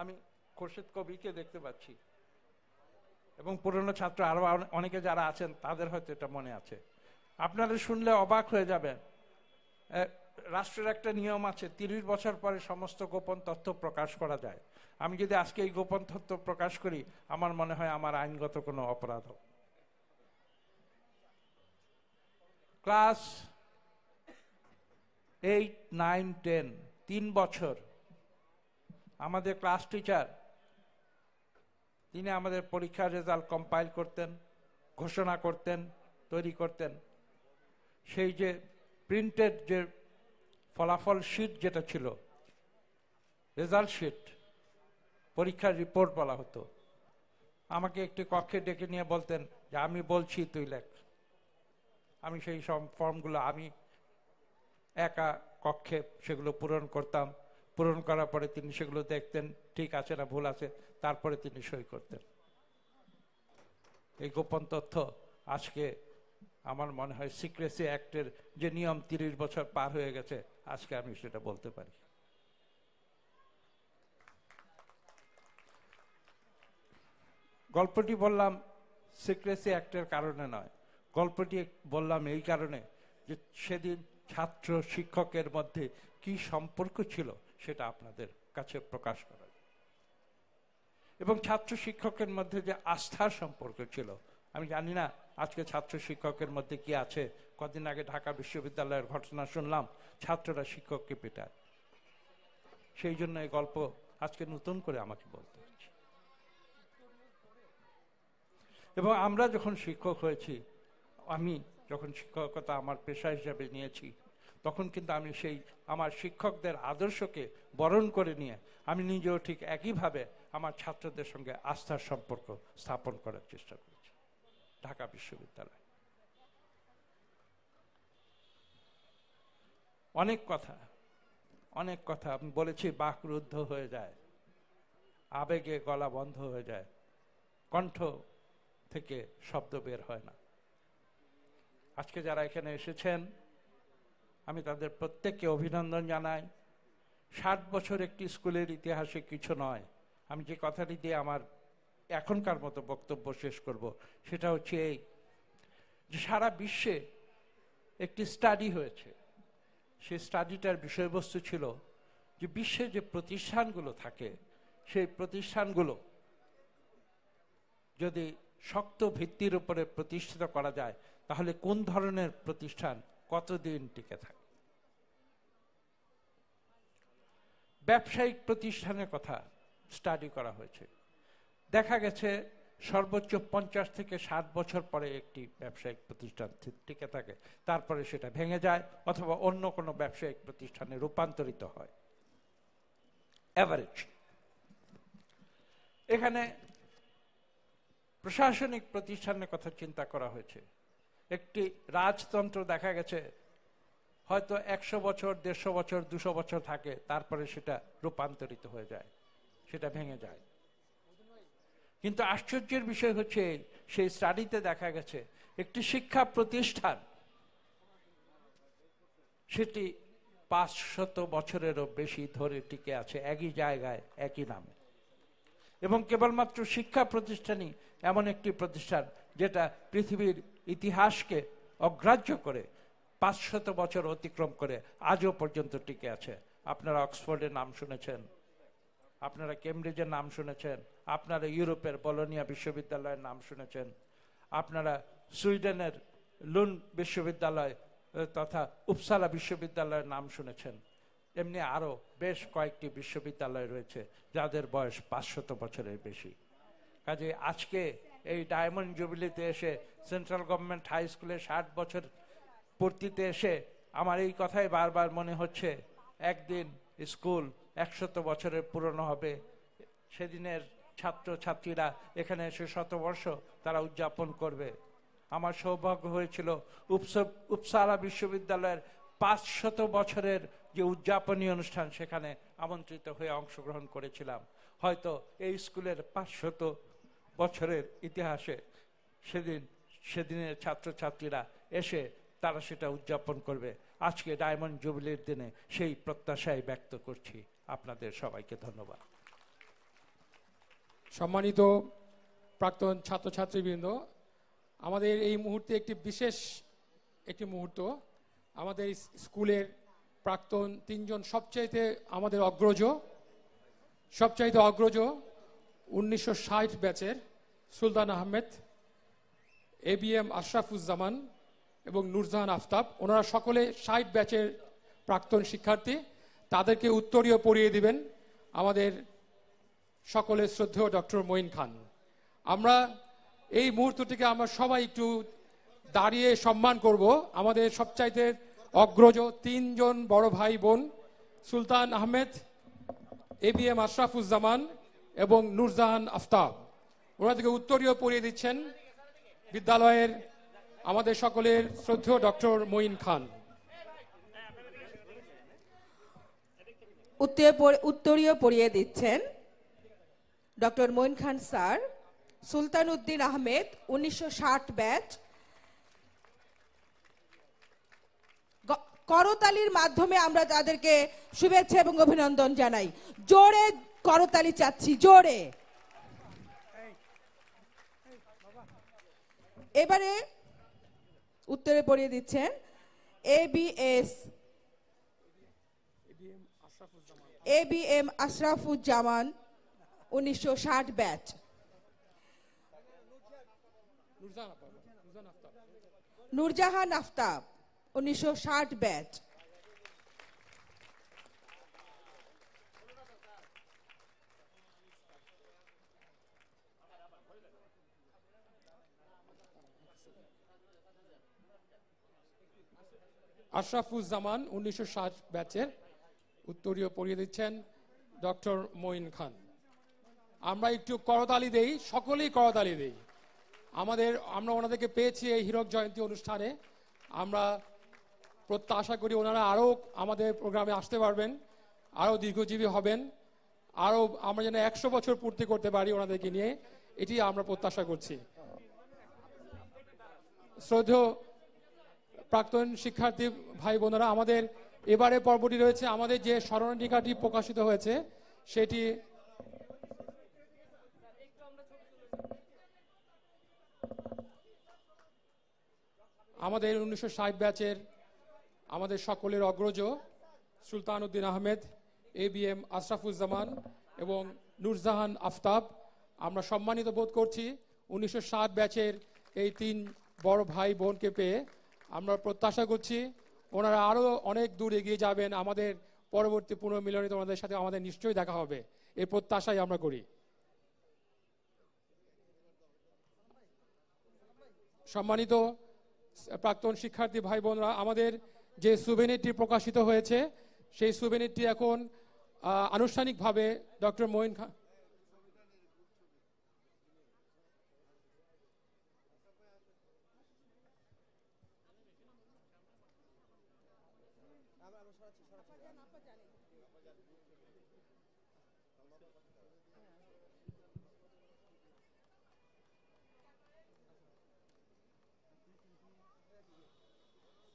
আমি খোরশেদ কবিকে দেখতে পাচ্ছি এবং পুরনো ছাত্র আরও অনেকে যারা আছেন তাদের হয়তো এটা মনে আছে আপনারা শুনলে অবাক হয়ে যাবেন রাষ্ট্রের একটা নিয়ম আছে তিরিশ বছর পরে সমস্ত গোপন তথ্য প্রকাশ করা যায় আমি যদি আজকে এই গোপন তথ্য প্রকাশ করি আমার মনে হয় আমার আইনগত কোনো অপরাধ ক্লাস এইট নাইন টেন তিন বছর আমাদের ক্লাস টিচার তিনি আমাদের পরীক্ষার রেজাল্ট কম্পাইল করতেন ঘোষণা করতেন তৈরি করতেন সেই যে প্রিন্টেড যে ফলাফল শিট যেটা ছিল রেজাল্ট শিট পরীক্ষার রিপোর্ট বলা হতো আমাকে একটি কক্ষে ডেকে নিয়ে বলতেন যে আমি বলছি তুই লেখ আমি সেই সব ফর্মগুলো আমি একা কক্ষে সেগুলো পূরণ করতাম পূরণ করার পরে তিনি সেগুলো দেখতেন ঠিক আছে না ভুল আছে তারপরে তিনি সই করতেন এই গোপন তথ্য আজকে আমার মনে হয় সিক্রেসি অ্যাক্টের যে নিয়ম তিরিশ বছর পার হয়ে গেছে আজকে আমি সেটা বলতে পারি গল্পটি বললাম সিক্রেসি অ্যাক্টের কারণে নয় গল্পটি বললাম এই কারণে যে সেদিন ছাত্র শিক্ষকের মধ্যে কি সম্পর্ক ছিল সেটা আপনাদের কাছে প্রকাশ করা এবং ছাত্র শিক্ষকের মধ্যে যে আস্থার সম্পর্ক ছিল আমি জানি না আজকে ছাত্র শিক্ষকের মধ্যে কি আছে কদিন আগে ঢাকা বিশ্ববিদ্যালয়ের ঘটনা শুনলাম ছাত্ররা শিক্ষককে পেটায় সেই জন্য এই গল্প আজকে নতুন করে আমাকে বলতে হচ্ছে এবং আমরা যখন শিক্ষক হয়েছি আমি যখন শিক্ষকতা আমার পেশা হিসাবে নিয়েছি তখন কিন্তু আমি সেই আমার শিক্ষকদের আদর্শকে বরণ করে নিয়ে আমি নিজেও ঠিক একইভাবে আমার ছাত্রদের সঙ্গে আস্থার সম্পর্ক স্থাপন করার চেষ্টা করেছি ঢাকা বিশ্ববিদ্যালয় অনেক কথা অনেক কথা আমি বলেছি বাকরুদ্ধ হয়ে যায় আবেগে গলা বন্ধ হয়ে যায় কণ্ঠ থেকে শব্দ বের হয় না আজকে যারা এখানে এসেছেন আমি তাদের প্রত্যেককে অভিনন্দন জানাই ষাট বছর একটি স্কুলের ইতিহাসে কিছু নয় আমি যে কথাটি দিয়ে আমার এখনকার মতো বক্তব্য শেষ করব সেটা হচ্ছে এই যে সারা বিশ্বে একটি স্টাডি হয়েছে সেই স্টাডিটার বিষয়বস্তু ছিল যে বিশ্বে যে প্রতিষ্ঠানগুলো থাকে সেই প্রতিষ্ঠানগুলো যদি শক্ত ভিত্তির উপরে প্রতিষ্ঠিত করা যায় তাহলে কোন ধরনের প্রতিষ্ঠান কতদিন টিকে থাকে ব্যবসায়িক প্রতিষ্ঠানের কথা স্টাডি করা হয়েছে দেখা গেছে সর্বোচ্চ পঞ্চাশ থেকে ষাট বছর পরে একটি ব্যবসায়িক প্রতিষ্ঠান টিকে থাকে তারপরে সেটা ভেঙে যায় অথবা অন্য কোনো ব্যবসায়িক প্রতিষ্ঠানে রূপান্তরিত হয় অ্যাভারেজ এখানে প্রশাসনিক প্রতিষ্ঠানের কথা চিন্তা করা হয়েছে একটি রাজতন্ত্র দেখা গেছে হয়তো একশো বছর দেড়শো বছর দুশো বছর থাকে তারপরে সেটা রূপান্তরিত হয়ে যায় সেটা ভেঙে যায় কিন্তু আশ্চর্যের বিষয় হচ্ছে সেই স্টাডিতে দেখা গেছে একটি শিক্ষা প্রতিষ্ঠান সেটি পাঁচশত বছরেরও বেশি ধরে টিকে আছে একই জায়গায় একই নামে এবং কেবলমাত্র শিক্ষা প্রতিষ্ঠানই এমন একটি প্রতিষ্ঠান যেটা পৃথিবীর ইতিহাসকে অগ্রাহ্য করে পাঁচশত বছর অতিক্রম করে আজও পর্যন্ত টিকে আছে আপনারা অক্সফোর্ডের নাম শুনেছেন আপনারা কেমব্রিজের নাম শুনেছেন আপনারা ইউরোপের বলোনিয়া বিশ্ববিদ্যালয়ের নাম শুনেছেন আপনারা সুইডেনের লুন বিশ্ববিদ্যালয় তথা উপসালা বিশ্ববিদ্যালয়ের নাম শুনেছেন এমনি আরও বেশ কয়েকটি বিশ্ববিদ্যালয় রয়েছে যাদের বয়স পাঁচশত বছরের বেশি কাজে আজকে এই ডায়মন্ড জুবিলিতে এসে সেন্ট্রাল গভর্নমেন্ট হাই স্কুলে ষাট বছর পূর্তিতে এসে আমার এই কথাই বারবার মনে হচ্ছে একদিন স্কুল একশত বছরের পুরনো হবে সেদিনের ছাত্র ছাত্রীরা এখানে এসে শতবর্ষ তারা উদযাপন করবে আমার সৌভাগ্য হয়েছিল উপসারা বিশ্ববিদ্যালয়ের পাঁচ শত বছরের যে উদযাপনী অনুষ্ঠান সেখানে আমন্ত্রিত হয়ে অংশগ্রহণ করেছিলাম হয়তো এই স্কুলের পাঁচশত বছরের ইতিহাসে সেদিন সেদিনের ছাত্রছাত্রীরা এসে তারা সেটা উদযাপন করবে আজকে ডায়মন্ড জুবলির দিনে সেই প্রত্যাশায় ব্যক্ত করছি আপনাদের সবাইকে ধন্যবাদ সম্মানিত প্রাক্তন ছাত্রছাত্রীবৃন্দ আমাদের এই মুহূর্তে একটি বিশেষ একটি মুহূর্ত আমাদের স্কুলের প্রাক্তন তিনজন সবচাইতে আমাদের অগ্রজ সবচাইতে অগ্রজ উনিশশো ব্যাচের Sultan Ahmed A B M Ashrafuzzaman এবং নুরজাহান আফতাব ওনারা সকলে ষাট ব্যাচের প্রাক্তন শিক্ষার্থী তাদেরকে উত্তরীয় পড়িয়ে দিবেন আমাদের সকলের শ্রদ্ধেয় ডক্টর মঈন খান আমরা এই মুহূর্তটিকে আমরা সবাই একটু দাঁড়িয়ে সম্মান করব আমাদের সবচাইতে অগ্রজ তিনজন বড় ভাই বোন Sultan Ahmed A B M Ashrafuzzaman এবং নুরজাহান আফতাব ওনাদেরকে উত্তরীয় পড়িয়ে দিচ্ছেন বিদ্যালয়ের আমাদের সকলের শ্রদ্ধেয় ডক্টর মঈন খান উত্তরীয় পড়িয়ে দিচ্ছেন ডক্টর মঈন খান স্যার সুলতান উদ্দিন আহমেদ উনিশশো ব্যাচ করতালির মাধ্যমে আমরা তাদেরকে শুভেচ্ছা এবং অভিনন্দন জানাই জোরে করতালি চাচ্ছি জোরে এবারে উত্তরে পড়িয়ে দিচ্ছেন A B S A B M Ashrafuzzaman উনিশশো ষাট ব্যাচ নুরজাহান আফতাব উনিশশো ষাট ব্যাচ আশরাফুজ জামান উনিশশো ষাট ব্যাচের উত্তরীয় পড়িয়ে দিচ্ছেন ডক্টর মঈন খান আমরা একটু করতালি দেই সকলেই করতালি দেই আমাদের আমরা ওনাদেরকে পেয়েছি এই হীরক জয়ন্তী অনুষ্ঠানে আমরা প্রত্যাশা করি ওনারা আরও আমাদের প্রোগ্রামে আসতে পারবেন আরও দীর্ঘজীবী হবেন আরও আমরা যেন একশো বছর পূর্তি করতে পারি ওনাদেরকে নিয়ে এটি আমরা প্রত্যাশা করছি শ্রদ্ধেয় প্রাক্তন শিক্ষার্থী ভাই বোনেরা আমাদের এবারে পর্বটি রয়েছে আমাদের যে স্মরণটিকাটি প্রকাশিত হয়েছে সেটি আমাদের উনিশশো ষাট ব্যাচের আমাদের সকলের অগ্রজ Sultan Uddin Ahmed A B M Ashrafuzzaman এবং নুরজাহান আফতাব আমরা সম্মানিত বোধ করছি উনিশশো ব্যাচের এই তিন বড় ভাই বোনকে পেয়ে আমরা প্রত্যাশা করছি ওনারা আরও অনেক দূর এগিয়ে যাবেন আমাদের পরবর্তী পুনর্মিলনে তোমাদের সাথে আমাদের নিশ্চয়ই দেখা হবে এই প্রত্যাশাই আমরা করি সম্মানিত প্রাক্তন শিক্ষার্থী ভাই বোনরা আমাদের যে সুবেনিরটি প্রকাশিত হয়েছে সেই সুবেনিরটি এখন আনুষ্ঠানিকভাবে ডক্টর মঈন খান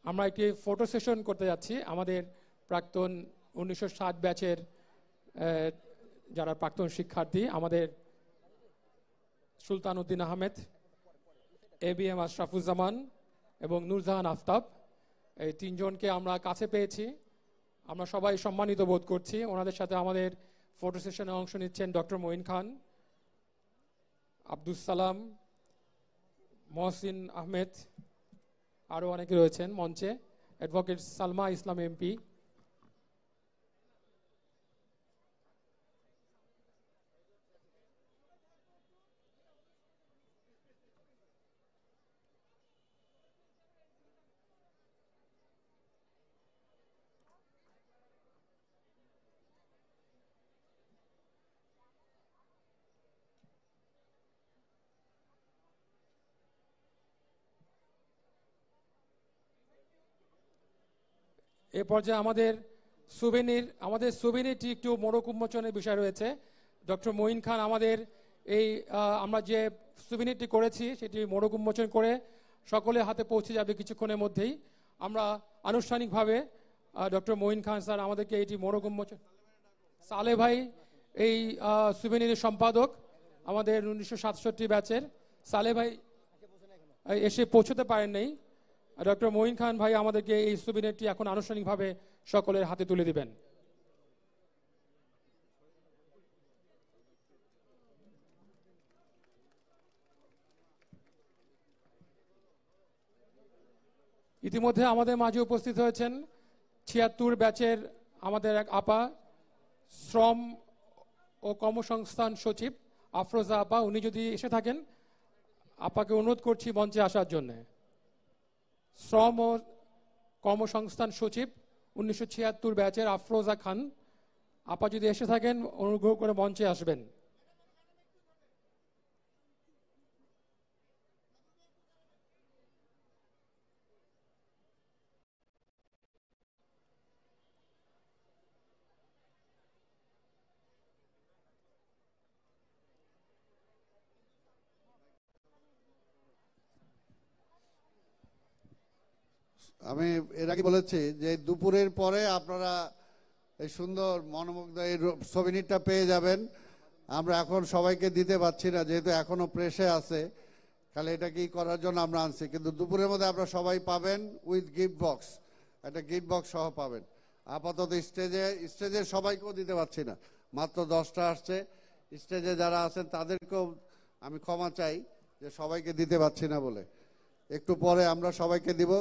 আমরা একটি ফটো সেশন করতে যাচ্ছি আমাদের প্রাক্তন উনিশশো ব্যাচের যারা প্রাক্তন শিক্ষার্থী আমাদের Sultan Uddin Ahmed A B M Ashrafuzzaman এবং নুরজাহান আফতাব এই তিনজনকে আমরা কাছে পেয়েছি আমরা সবাই সম্মানিত বোধ করছি ওনাদের সাথে আমাদের ফটো সেশনে অংশ নিচ্ছেন ডক্টর মঈন খান আব্দুল সালাম মহসিন আহমেদ আরও অনেকে রয়েছেন মঞ্চে অ্যাডভোকেট সালমা ইসলাম এমপি এ পর্যায়ে আমাদের সুবেনির আমাদের সুবেনিরটি একটু মোড়ক উন্মোচনের বিষয় রয়েছে ডক্টর মঈন খান আমাদের এই আমরা যে সুবেনিরটি করেছি সেটি মোড়ক উন্মোচন করে সকলের হাতে পৌঁছে যাবে কিছুক্ষণের মধ্যেই আমরা আনুষ্ঠানিকভাবে ডক্টর মঈন খান স্যার আমাদেরকে এটি মোড়ক উন্মোচন সালে ভাই এই সুবেনিরের সম্পাদক আমাদের উনিশশো সাতষট্টি ব্যাচের সালে ভাই এসে পৌঁছতে পারেন নাই ডক্টর মঈন খান ভাই আমাদেরকে এই সুবিনেটটি এখন আনুষ্ঠানিকভাবে সকলের হাতে তুলে দিবেন ইতিমধ্যে আমাদের মাঝে উপস্থিত হয়েছেন ছিয়াত্তর ব্যাচের আমাদের এক আপা শ্রম ও কর্মসংস্থান সচিব আফরোজা আপা উনি যদি এসে থাকেন আপাকে অনুরোধ করছি মঞ্চে আসার জন্যে শ্রম ও কর্মসংস্থান সচিব উনিশশো ছিয়াত্তর ব্যাচের আফরোজা খান আপা যদি এসে থাকেন অনুগ্রহ করে মঞ্চে আসবেন আমি এর আগে বলেছি যে দুপুরের পরে আপনারা এই সুন্দর মনোমুগ্ধ এই সবিনিরটা পেয়ে যাবেন আমরা এখন সবাইকে দিতে পারছি না যেহেতু এখনও প্রেসে আছে তাহলে এটা কি করার জন্য আমরা আনছি কিন্তু দুপুরের মধ্যে আপনারা সবাই পাবেন উইথ গিফট বক্স একটা গিফট বক্স সহ পাবেন আপাতত স্টেজে স্টেজের সবাইকেও দিতে পারছি না মাত্র দশটা আসছে স্টেজে যারা আছেন তাদেরকেও আমি ক্ষমা চাই যে সবাইকে দিতে পারছি না বলে একটু পরে আমরা সবাইকে দিব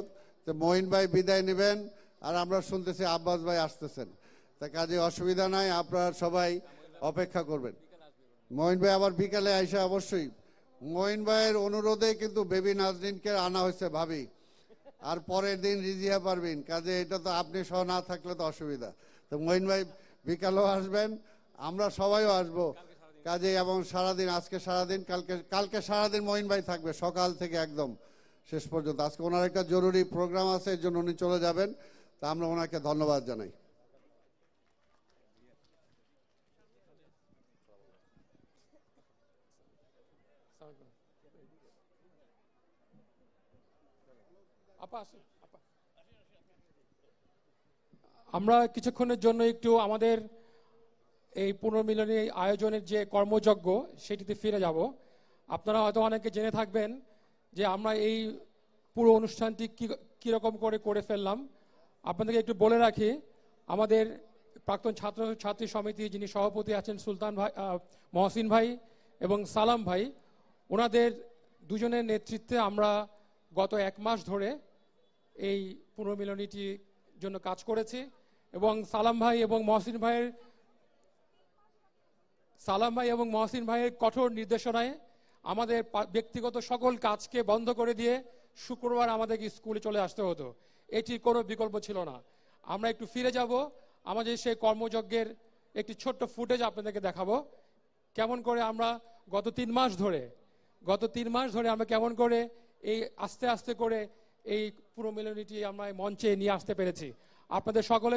তো মঈন ভাই বিদায় নেবেন আর আমরা শুনতেছি আব্বাস ভাই আসতেছেন তা কাজে অসুবিধা নাই আপনারা সবাই অপেক্ষা করবেন মহিন ভাই আবার বিকালে আইসা অবশ্যই মহিন ভাইয়ের অনুরোধে কিন্তু বেবি নাজরিনকে আনা হয়েছে ভাবি আর পরের দিন রিজিয়া পারবেন কাজে এটা তো আপনি সহ না থাকলে তো অসুবিধা তো মহিন ভাই বিকালেও আসবেন আমরা সবাইও আসবো কাজে এবং সারাদিন আজকে সারাদিন কালকে কালকে সারাদিন মহিন ভাই থাকবে সকাল থেকে একদম শেষ পর্যন্ত আজকে ওনার একটা জরুরি প্রোগ্রাম আছে এর জন্য উনি চলে যাবেন তা আমরা ওনাকে ধন্যবাদ জানাই আমরা কিছুক্ষণের জন্য একটু আমাদের এই পুনর্মিলনী আয়োজনের যে কর্মযজ্ঞ সেটিতে ফিরে যাব আপনারা হয়তো অনেকে জেনে থাকবেন যে আমরা এই পুরো অনুষ্ঠানটি কীরকম করে করে ফেললাম আপনাদেরকে একটু বলে রাখি আমাদের প্রাক্তন ছাত্র ছাত্রী সমিতি যিনি সভাপতি আছেন সুলতান ভাই মহসিন ভাই এবং সালাম ভাই ওনাদের দুজনের নেতৃত্বে আমরা গত এক মাস ধরে এই পুনর্মিলনীটির জন্য কাজ করেছি এবং সালাম ভাই এবং মহসিন ভাইয়ের সালাম ভাই এবং মহসিন ভাইয়ের কঠোর নির্দেশনায় আমাদের ব্যক্তিগত সকল কাজকে বন্ধ করে দিয়ে শুক্রবার আমাদেরকে স্কুলে চলে আসতে হতো এটির কোনো বিকল্প ছিল না আমরা একটু ফিরে যাব আমাদের সেই কর্মযজ্ঞের একটি ছোট্ট ফুটেজ আপনাদেরকে দেখাবো কেমন করে আমরা গত তিন মাস ধরে গত তিন মাস ধরে আমরা কেমন করে এই আস্তে আস্তে করে এই পুরো মিলনীটি আমরা মঞ্চে নিয়ে আসতে পেরেছি আপনাদের সকলে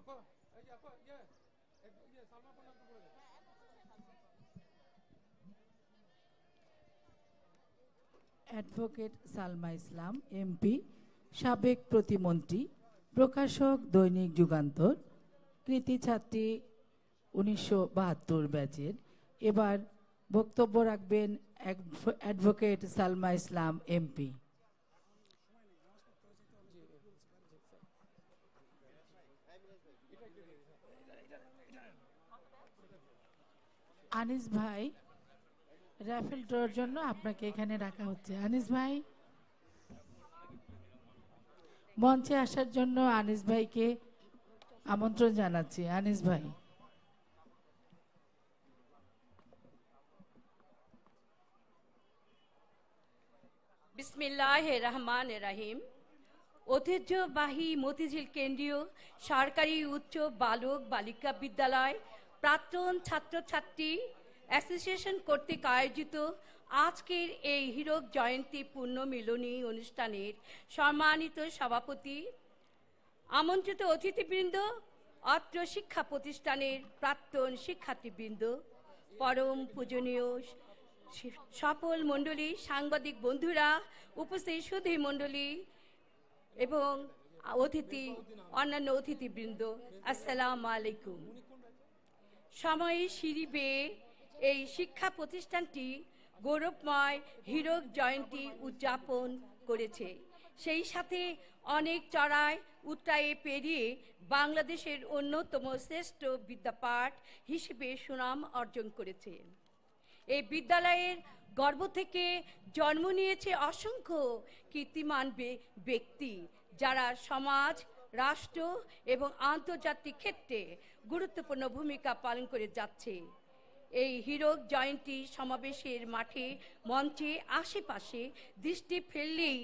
আপা অ্যাডভোকেট সালমা ইসলাম এমপি সাবেক প্রতিমন্ত্রী প্রকাশক দৈনিক যুগান্তর কৃতি ছাত্রী উনিশশো বাহাত্তর ব্যাচের এবার বক্তব্য রাখবেন অ্যাডভোকেট সালমা ইসলাম এমপি আনিস ভাই রাফেল ড্রর জন্য আপনাকে এখানে রাখা হচ্ছে আনিস ভাই মঞ্চে আসার জন্য আনিস ভাইকে আমন্ত্রণ জানাচ্ছি আনিস ভাই বিসমিল্লাহ রহমান রাহিম ঐতিহ্যবাহী মতিঝিল কেন্দ্রীয় সরকারি উচ্চ বালক বালিকা বিদ্যালয় প্রাক্তন ছাত্রছাত্রী অ্যাসোসিয়েশন কর্তৃক আয়োজিত আজকের এই হীরক জয়ন্তী পূর্ণ মিলনী অনুষ্ঠানের সম্মানিত সভাপতি আমন্ত্রিত অতিথিবৃন্দ অত্র শিক্ষা প্রতিষ্ঠানের প্রাক্তন শিক্ষার্থীবৃন্দ পরম পূজনীয় সফল মণ্ডলী সাংবাদিক বন্ধুরা উপস্থিত সুধী মণ্ডলী এবং অতিথি অন্যান্য অতিথিবৃন্দ আসসালাম আলাইকুম সময়ে সিঁড়ি এই শিক্ষা প্রতিষ্ঠানটি গৌরবময় হীরক জয়ন্তী উদযাপন করেছে সেই সাথে অনেক চড়ায় উত্তায়ে পেরিয়ে বাংলাদেশের অন্যতম শ্রেষ্ঠ বিদ্যাপাঠ হিসেবে সুনাম অর্জন করেছে এই বিদ্যালয়ের গর্ব থেকে জন্ম নিয়েছে অসংখ্য কীর্তিমান ব্যক্তি যারা সমাজ রাষ্ট্র এবং আন্তর্জাতিক ক্ষেত্রে গুরুত্বপূর্ণ ভূমিকা পালন করে যাচ্ছে এই হীরক জয়ন্তী সমাবেশের মাঠে মঞ্চে আশেপাশে দৃষ্টি ফেললেই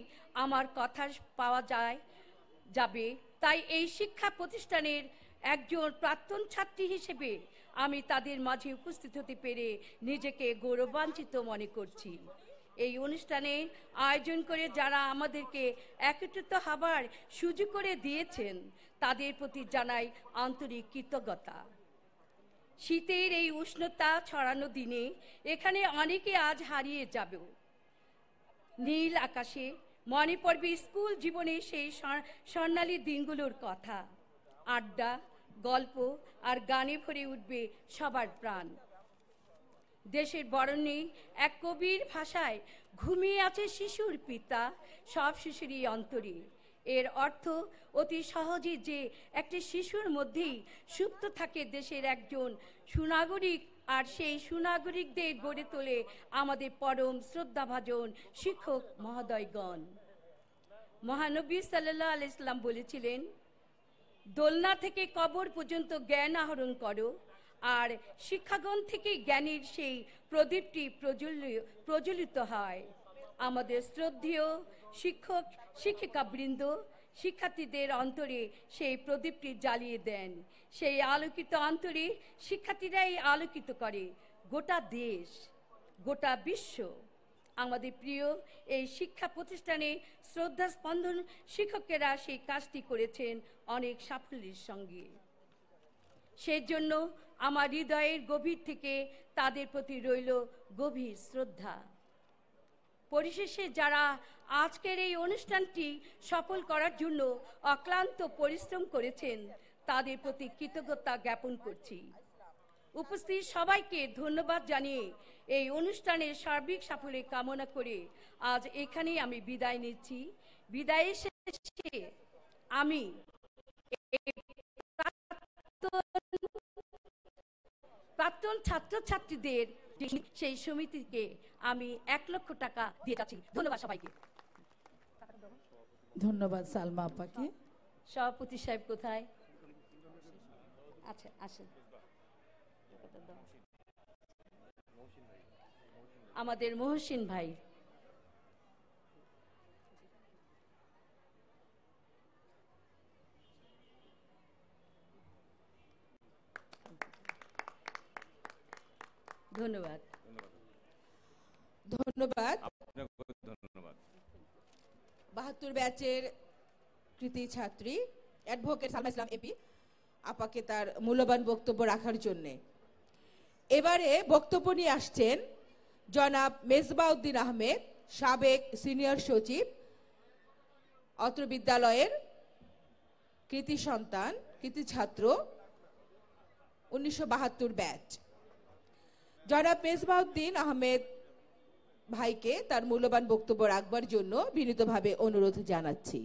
আমার কথা পাওয়া যায় যাবে তাই এই শিক্ষা প্রতিষ্ঠানের একজন প্রাক্তন ছাত্রী হিসেবে আমি তাদের মাঝে উপস্থিত হতে পেরে নিজেকে গৌরবাঞ্চিত মনে করছি এই অনুষ্ঠানে আয়োজন করে যারা আমাদেরকে একত্রিত হবার সুযোগ করে দিয়েছেন তাদের প্রতি জানাই আন্তরিক কৃতজ্ঞতা শীতের এই উষ্ণতা ছড়ানো দিনে এখানে অনেকে আজ হারিয়ে যাবে নীল আকাশে মনে পড়বে স্কুল জীবনে সেই স্বর্ণালী দিনগুলোর কথা আড্ডা গল্প আর গানে ভরে উঠবে সবার প্রাণ দেশের বরণে এক কবির ভাষায় ঘুমিয়ে আছে শিশুর পিতা সব শিশুরই অন্তরে এর অর্থ অতি সহজে যে একটি শিশুর মধ্যেই সুপ্ত থাকে দেশের একজন সুনাগরিক আর সেই সুনাগরিকদের গড়ে তোলে আমাদের পরম শ্রদ্ধাভাজন শিক্ষক মহোদয়গণ মহানবী সাল্লা আলি ইসলাম বলেছিলেন দোলনা থেকে কবর পর্যন্ত জ্ঞান আহরণ করো আর শিক্ষাগণ থেকে জ্ঞানীর সেই প্রদীপটি প্রজ্বলিত হয় আমাদের শ্রদ্ধেয় শিক্ষক শিক্ষিকাবৃন্দ শিক্ষার্থীদের অন্তরে সেই প্রদীপটি জ্বালিয়ে দেন সেই আলোকিত অন্তরে শিক্ষার্থীরাই আলোকিত করে গোটা দেশ গোটা বিশ্ব আমাদের প্রিয় এই শিক্ষা প্রতিষ্ঠানে শ্রদ্ধা স্পন্দন শিক্ষকেরা সেই কাজটি করেছেন অনেক সাফল্যের সঙ্গে সেজন্য আমার হৃদয়ের গভীর থেকে তাদের প্রতি রইল গভীর শ্রদ্ধা পরিশেষে যারা আজকের এই অনুষ্ঠানটি সফল করার জন্য অক্লান্ত পরিশ্রম করেছেন তাদের প্রতি কৃতজ্ঞতা জ্ঞাপন করছি উপস্থিত সবাইকে ধন্যবাদ জানিয়ে এই অনুষ্ঠানের সার্বিক সাফল্যে কামনা করে আজ এখানেই আমি বিদায় নিচ্ছি বিদায় শেষে আমি প্রাক্তন ছাত্রছাত্রীদের সেই সমিতিকে আমি এক লক্ষ টাকা দিয়ে যাচ্ছি ধন্যবাদ সবাইকে ধন্যবাদ সালমা আপাকে সভাপতি সাহেব কোথায় আচ্ছা আসেন আমাদের মহসিন ভাই ধন্যবাদ ধন্যবাদ ধন্যবাদ বাহাত্তর ব্যাচের কৃতি ছাত্রী অ্যাডভোকেট সালমা ইসলাম এপি আপাকে তার মূল্যবান বক্তব্য রাখার জন্যে এবারে বক্তব্য নিয়ে আসছেন জনাব মেজবাউদ্দিন আহমেদ সাবেক সিনিয়র সচিব অত্র বিদ্যালয়ের কৃতি সন্তান কৃতি ছাত্র উনিশশো ব্যাচ জনাব মেজবাউদ্দিন আহমেদ ভাইকে তার মূল্যবান বক্তব্য রাখবার জন্য বিনীতভাবে অনুরোধ জানাচ্ছি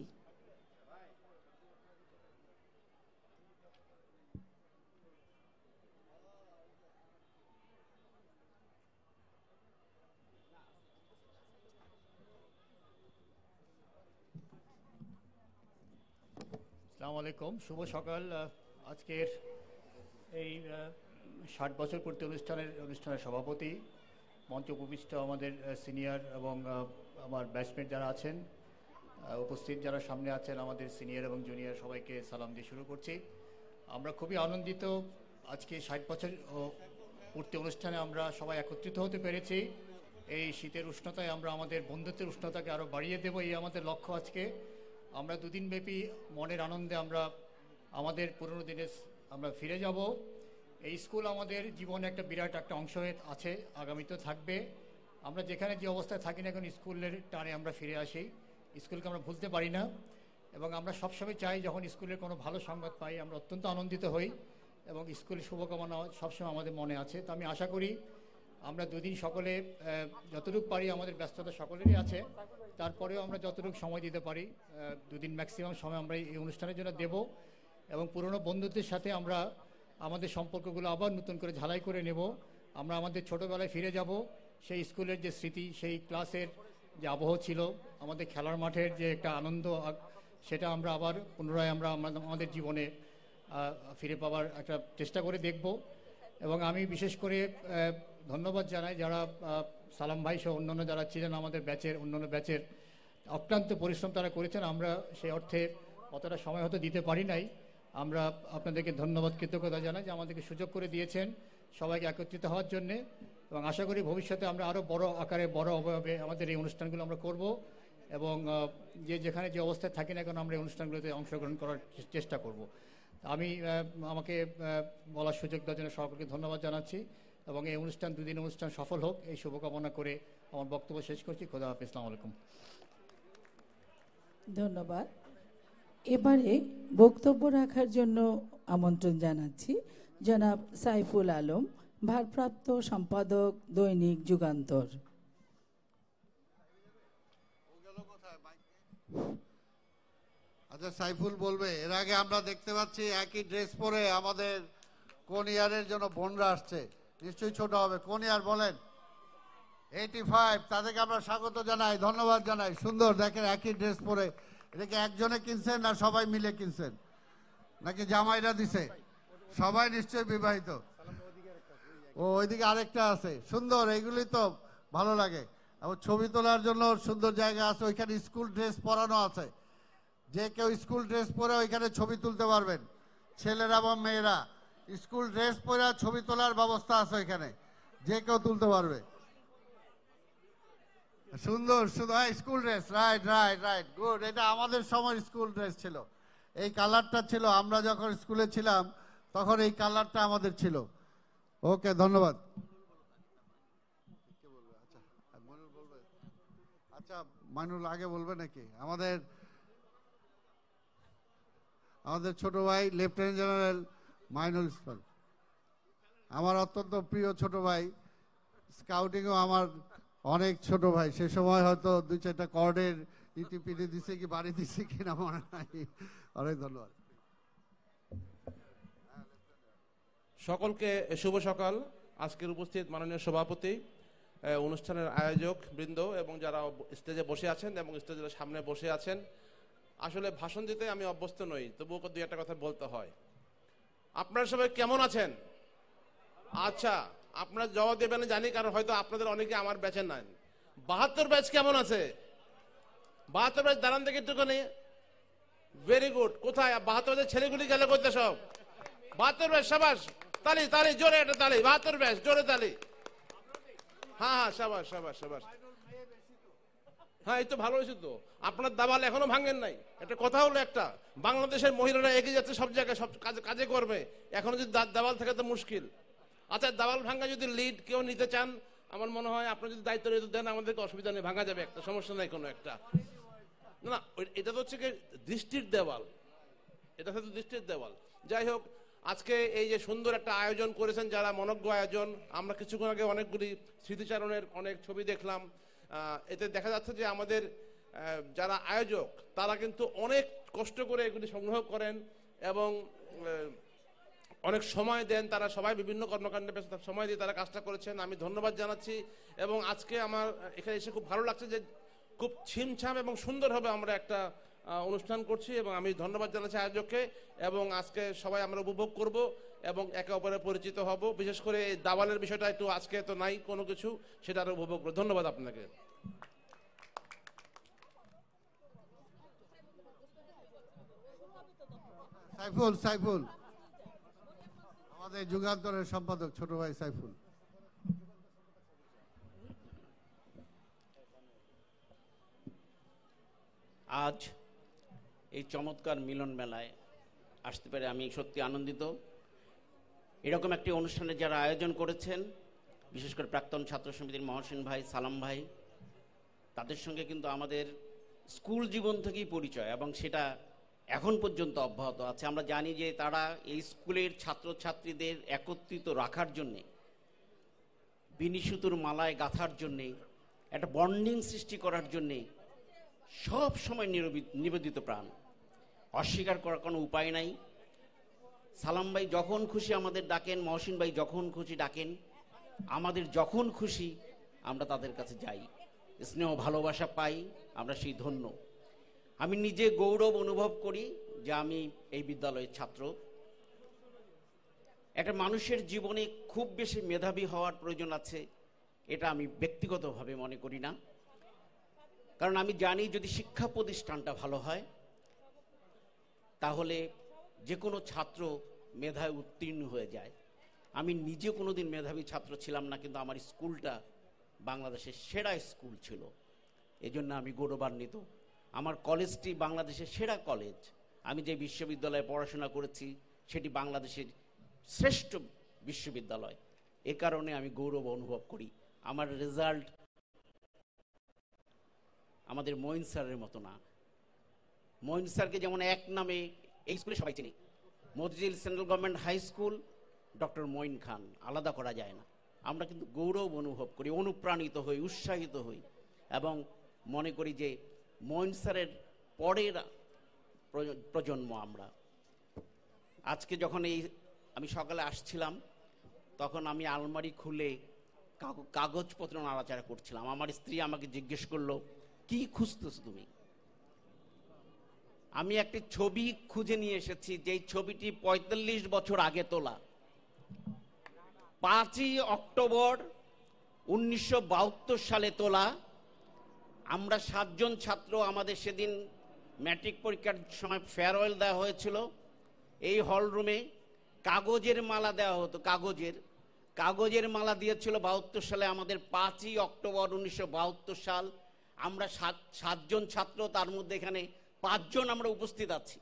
আসসালামু আলাইকুম শুভ সকাল আজকের এই ষাট বছর পূর্তি অনুষ্ঠানের অনুষ্ঠানের সভাপতি মঞ্চ উপবিষ্ট আমাদের সিনিয়র এবং আমার ব্যাচমেট যারা আছেন উপস্থিত যারা সামনে আছেন আমাদের সিনিয়র এবং জুনিয়র সবাইকে সালাম দিয়ে শুরু করছি আমরা খুবই আনন্দিত আজকে ষাট বছর পূর্তি অনুষ্ঠানে আমরা সবাই একত্রিত হতে পেরেছি এই শীতের উষ্ণতায় আমরা আমাদের বন্ধুত্বের উষ্ণতাকে আরও বাড়িয়ে দেবো এই আমাদের লক্ষ্য আজকে আমরা দুদিনব্যাপী মনের আনন্দে আমরা আমাদের পুরনো দিনে আমরা ফিরে যাব এই স্কুল আমাদের জীবনে একটা বিরাট একটা অংশ আছে আছে তো থাকবে আমরা যেখানে যে অবস্থায় থাকি না এখন স্কুলের টানে আমরা ফিরে আসি স্কুলকে আমরা ভুলতে পারি না এবং আমরা সবসময় চাই যখন স্কুলের কোনো ভালো সংবাদ পাই আমরা অত্যন্ত আনন্দিত হই এবং স্কুলের শুভকামনা সবসময় আমাদের মনে আছে তো আমি আশা করি আমরা দুদিন সকলে যতটুকু পারি আমাদের ব্যস্ততা সকলেরই আছে তারপরেও আমরা যতটুকু সময় দিতে পারি দুদিন ম্যাক্সিমাম সময় আমরা এই অনুষ্ঠানের জন্য দেব এবং পুরনো বন্ধুদের সাথে আমরা আমাদের সম্পর্কগুলো আবার নতুন করে ঝালাই করে নেব আমরা আমাদের ছোটোবেলায় ফিরে যাব সেই স্কুলের যে স্মৃতি সেই ক্লাসের যে আবহ ছিল আমাদের খেলার মাঠের যে একটা আনন্দ সেটা আমরা আবার পুনরায় আমরা আমাদের জীবনে ফিরে পাওয়ার একটা চেষ্টা করে দেখব এবং আমি বিশেষ করে ধন্যবাদ জানাই যারা সালাম ভাই সহ অন্যান্য যারা ছিলেন আমাদের ব্যাচের অন্যান্য ব্যাচের অক্লান্ত পরিশ্রম তারা করেছেন আমরা সেই অর্থে অতটা সময় হয়তো দিতে পারি নাই আমরা আপনাদেরকে ধন্যবাদ কৃতজ্ঞতা জানাই যে আমাদেরকে সুযোগ করে দিয়েছেন সবাইকে একত্রিত হওয়ার জন্যে এবং আশা করি ভবিষ্যতে আমরা আরও বড় আকারে বড় অভাবে আমাদের এই অনুষ্ঠানগুলো আমরা করব এবং যে যেখানে যে অবস্থায় থাকি না কেন আমরা এই অনুষ্ঠানগুলোতে অংশগ্রহণ করার চেষ্টা করব আমি আমাকে বলার সুযোগ দেওয়ার জন্য সকলকে ধন্যবাদ জানাচ্ছি এবং এই অনুষ্ঠান দুদিন অনুষ্ঠান সফল হোক এই শুভকামনা করে আমার বক্তব্য শেষ করছি খোদা হাফিজ আলাইকুম ধন্যবাদ এবারে বক্তব্য রাখার জন্য আমন্ত্রণ জানাচ্ছি জনাব সাইফুল আলম ভারপ্রাপ্ত সম্পাদক দৈনিক যুগান্তর আচ্ছা সাইফুল বলবে এর আগে আমরা দেখতে পাচ্ছি একই ড্রেস পরে আমাদের কোন ইয়ারের জন্য বোনরা আসছে নিশ্চয়ই ছোট হবে কোন ইয়ার বলেন এইটি ফাইভ তাদেরকে আমরা স্বাগত জানাই ধন্যবাদ জানাই সুন্দর দেখেন একই ড্রেস পরে এটাকে একজনে কিনছেন না সবাই মিলে কিনছেন নাকি জামাইরা দিছে সবাই নিশ্চয় বিবাহিত ও ওইদিকে আরেকটা আছে সুন্দর এগুলি তো ভালো লাগে আবার ছবি তোলার জন্য সুন্দর জায়গা আছে ওইখানে স্কুল ড্রেস পরানো আছে যে কেউ স্কুল ড্রেস পরে ওইখানে ছবি তুলতে পারবেন ছেলেরা বা মেয়েরা স্কুল ড্রেস পরে ছবি তোলার ব্যবস্থা আছে ওইখানে যে কেউ তুলতে পারবে সুন্দর শুধু হ্যাঁ school dress right right right good এটা আমাদের সময় স্কুল ড্রেস ছিল এই কালারটা ছিল আমরা যখন স্কুলে ছিলাম তখন এই কালারটা আমাদের ছিল ওকে ধন্যবাদ আচ্ছা, আচ্ছা মানুল আগে বলবে নাকি আমাদের আমাদের ছোট ভাই লেফটেন্যান্ট জেনারেল মাইনুল ইসলাম আমার অত্যন্ত প্রিয় ছোট ভাই স্কাউটিংও আমার অনেক ছোট ভাই সে সময় হয়তো দুই চারটা কর্ডের ইতি পিটি দিছে কি বাড়ি দিছে কিনা মনে নাই অনেক ধন্যবাদ সকলকে শুভ সকাল আজকের উপস্থিত মাননীয় সভাপতি অনুষ্ঠানের আয়োজক বৃন্দ এবং যারা স্টেজে বসে আছেন এবং স্টেজের সামনে বসে আছেন আসলে ভাষণ দিতে আমি অভ্যস্ত নই তবু দু একটা কথা বলতে হয় আপনারা সবাই কেমন আছেন আচ্ছা আপনারা জবাব দেবেন জানি কারণ হয়তো আপনাদের অনেকে আমার ব্যাচে নাই বাহাত্তর ব্যাচ কেমন আছে বাহাত্তর ব্যাচ দাঁড়ান দেখি একটুখানি ভেরি গুড কোথায় বাহাত্তর ব্যাচের ছেলেগুলি গেলে করতে সব বাহাত্তর ব্যাচ সাবাস তালি তালি জোরে একটা তালি বাহাত্তর ব্যাচ জোরে তালি হ্যাঁ হ্যাঁ সাবাস সাবাস সাবাস হ্যাঁ এই তো ভালো হয়েছে তো আপনার দাবাল এখনো ভাঙেন নাই একটা কথা হলো একটা বাংলাদেশের মহিলারা এগিয়ে যাচ্ছে সব জায়গায় সব কাজে কাজে করবে এখনো যদি দাবাল থাকে তো মুশকিল আচ্ছা দাওয়াল ভাঙ্গা যদি লিড কেউ নিতে চান আমার মনে হয় আপনি যদি দায়িত্ব নিতে দেন আমাদেরকে অসুবিধা নেই ভাঙা যাবে একটা সমস্যা নাই কোনো একটা না এটা তো হচ্ছে কি দৃষ্টির দেওয়াল এটা হচ্ছে দৃষ্টির দেওয়াল যাই হোক আজকে এই যে সুন্দর একটা আয়োজন করেছেন যারা মনজ্ঞ আয়োজন আমরা কিছুক্ষণ আগে অনেকগুলি স্মৃতিচারণের অনেক ছবি দেখলাম এতে দেখা যাচ্ছে যে আমাদের যারা আয়োজক তারা কিন্তু অনেক কষ্ট করে এগুলি সংগ্রহ করেন এবং অনেক সময় দেন তারা সবাই বিভিন্ন কর্মকাণ্ডে ব্যস্ত সময় দিয়ে তারা কাজটা করেছেন আমি ধন্যবাদ জানাচ্ছি এবং আজকে আমার এখানে এসে খুব ভালো লাগছে যে খুব ছিমছাম এবং সুন্দরভাবে আমরা একটা অনুষ্ঠান করছি এবং আমি ধন্যবাদ জানাচ্ছি আয়োজককে এবং আজকে সবাই আমরা উপভোগ করব এবং একে অপরে পরিচিত হব বিশেষ করে এই দাবালের বিষয়টা একটু আজকে তো নাই কোনো কিছু সেটা আরও উপভোগ করবো ধন্যবাদ আপনাকে সাইফুল সাইফুল আমাদের যুগান্তরের সম্পাদক ছোট ভাই সাইফুল আজ এই চমৎকার মিলন মেলায় আসতে পারে আমি সত্যি আনন্দিত এরকম একটি অনুষ্ঠানে যারা আয়োজন করেছেন বিশেষ করে প্রাক্তন ছাত্র সমিতির মহসিন ভাই সালাম ভাই তাদের সঙ্গে কিন্তু আমাদের স্কুল জীবন থেকেই পরিচয় এবং সেটা এখন পর্যন্ত অব্যাহত আছে আমরা জানি যে তারা এই স্কুলের ছাত্রছাত্রীদের একত্রিত রাখার জন্যে বিনিসুতুর মালায় গাঁথার জন্যে একটা বন্ডিং সৃষ্টি করার জন্যে সব সময় নিবেদিত প্রাণ অস্বীকার করার কোনো উপায় নাই সালাম ভাই যখন খুশি আমাদের ডাকেন মহসিন ভাই যখন খুশি ডাকেন আমাদের যখন খুশি আমরা তাদের কাছে যাই স্নেহ ভালোবাসা পাই আমরা সেই ধন্য আমি নিজে গৌরব অনুভব করি যে আমি এই বিদ্যালয়ের ছাত্র একটা মানুষের জীবনে খুব বেশি মেধাবী হওয়ার প্রয়োজন আছে এটা আমি ব্যক্তিগতভাবে মনে করি না কারণ আমি জানি যদি শিক্ষা প্রতিষ্ঠানটা ভালো হয় তাহলে যে কোনো ছাত্র মেধায় উত্তীর্ণ হয়ে যায় আমি নিজে কোনো দিন মেধাবী ছাত্র ছিলাম না কিন্তু আমার স্কুলটা বাংলাদেশের সেরা স্কুল ছিল এজন্য আমি গৌরবান্বিত আমার কলেজটি বাংলাদেশের সেরা কলেজ আমি যে বিশ্ববিদ্যালয়ে পড়াশোনা করেছি সেটি বাংলাদেশের শ্রেষ্ঠ বিশ্ববিদ্যালয় এ কারণে আমি গৌরব অনুভব করি আমার রেজাল্ট আমাদের মইন স্যারের মতো না মইন স্যারকে যেমন এক নামে এই স্কুলে সবাই চিনি Motijheel central government high school doctor Moin Khan আলাদা করা যায় না আমরা কিন্তু গৌরব অনুভব করি অনুপ্রাণিত হই উৎসাহিত হই এবং মনে করি যে মহিন স্যারের পরের প্রজন্ম আমরা আজকে যখন এই আমি সকালে আসছিলাম তখন আমি আলমারি খুলে কাগজপত্র নাড়াচাড়া করছিলাম আমার স্ত্রী আমাকে জিজ্ঞেস করলো কি খুঁজতেছ তুমি আমি একটি ছবি খুঁজে নিয়ে এসেছি যেই ছবিটি ৪৫ বছর আগে তোলা পাঁচই অক্টোবর উনিশশো সালে তোলা আমরা সাতজন ছাত্র আমাদের সেদিন ম্যাট্রিক পরীক্ষার সময় ফেয়ারওয়েল দেওয়া হয়েছিল এই হলরুমে কাগজের মালা দেওয়া হতো কাগজের কাগজের মালা দিয়েছিল বাহাত্তর সালে আমাদের পাঁচই অক্টোবর উনিশশো সাল আমরা সাত সাতজন ছাত্র তার মধ্যে এখানে পাঁচজন আমরা উপস্থিত আছি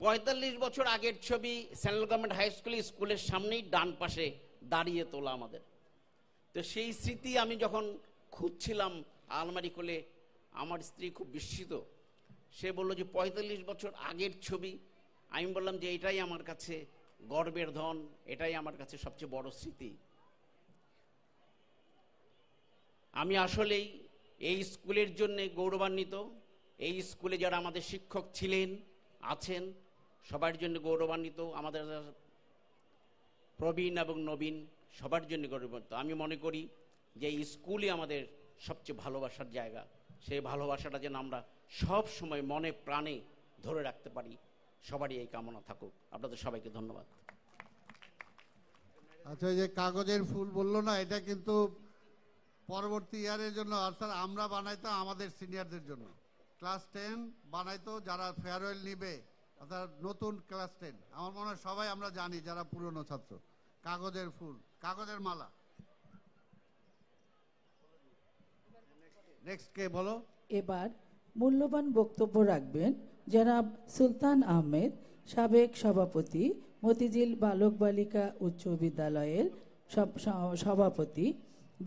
পঁয়তাল্লিশ বছর আগের ছবি সেন্ট্রাল গভর্নমেন্ট হাই স্কুল স্কুলের সামনেই ডান পাশে দাঁড়িয়ে তোলা আমাদের তো সেই স্মৃতি আমি যখন খুঁজছিলাম আলমারি কোলে আমার স্ত্রী খুব বিস্মিত সে বলল যে পঁয়তাল্লিশ বছর আগের ছবি আমি বললাম যে এটাই আমার কাছে গর্বের ধন এটাই আমার কাছে সবচেয়ে বড় স্মৃতি আমি আসলেই এই স্কুলের জন্যে গৌরবান্বিত এই স্কুলে যারা আমাদের শিক্ষক ছিলেন আছেন সবার জন্য গৌরবান্বিত আমাদের প্রবীণ এবং নবীন সবার জন্য গৌরবান্বিত আমি মনে করি যে স্কুলই আমাদের সবচেয়ে ভালোবাসার জায়গা সেই ভালোবাসাটা যেন আমরা সব সময় মনে প্রাণে ধরে রাখতে পারি সবারই এই কামনা থাকুক আপনাদের সবাইকে ধন্যবাদ আচ্ছা যে কাগজের ফুল বললো না এটা কিন্তু পরবর্তী ইয়ারের জন্য অর্থাৎ আমরা বানাইতাম আমাদের সিনিয়রদের জন্য ক্লাস টেন বানাইতো যারা ফেয়ারওয়েল নিবে অর্থাৎ নতুন ক্লাস টেন আমার মনে হয় সবাই আমরা জানি যারা পুরনো ছাত্র কাগজের ফুল কাগজের মালা নেক্সট কে বলো এবার মূল্যবান বক্তব্য রাখবেন জনাব সুলতান আহমেদ সাবেক সভাপতি মতিঝিল বালক বালিকা উচ্চ বিদ্যালয়ের সভাপতি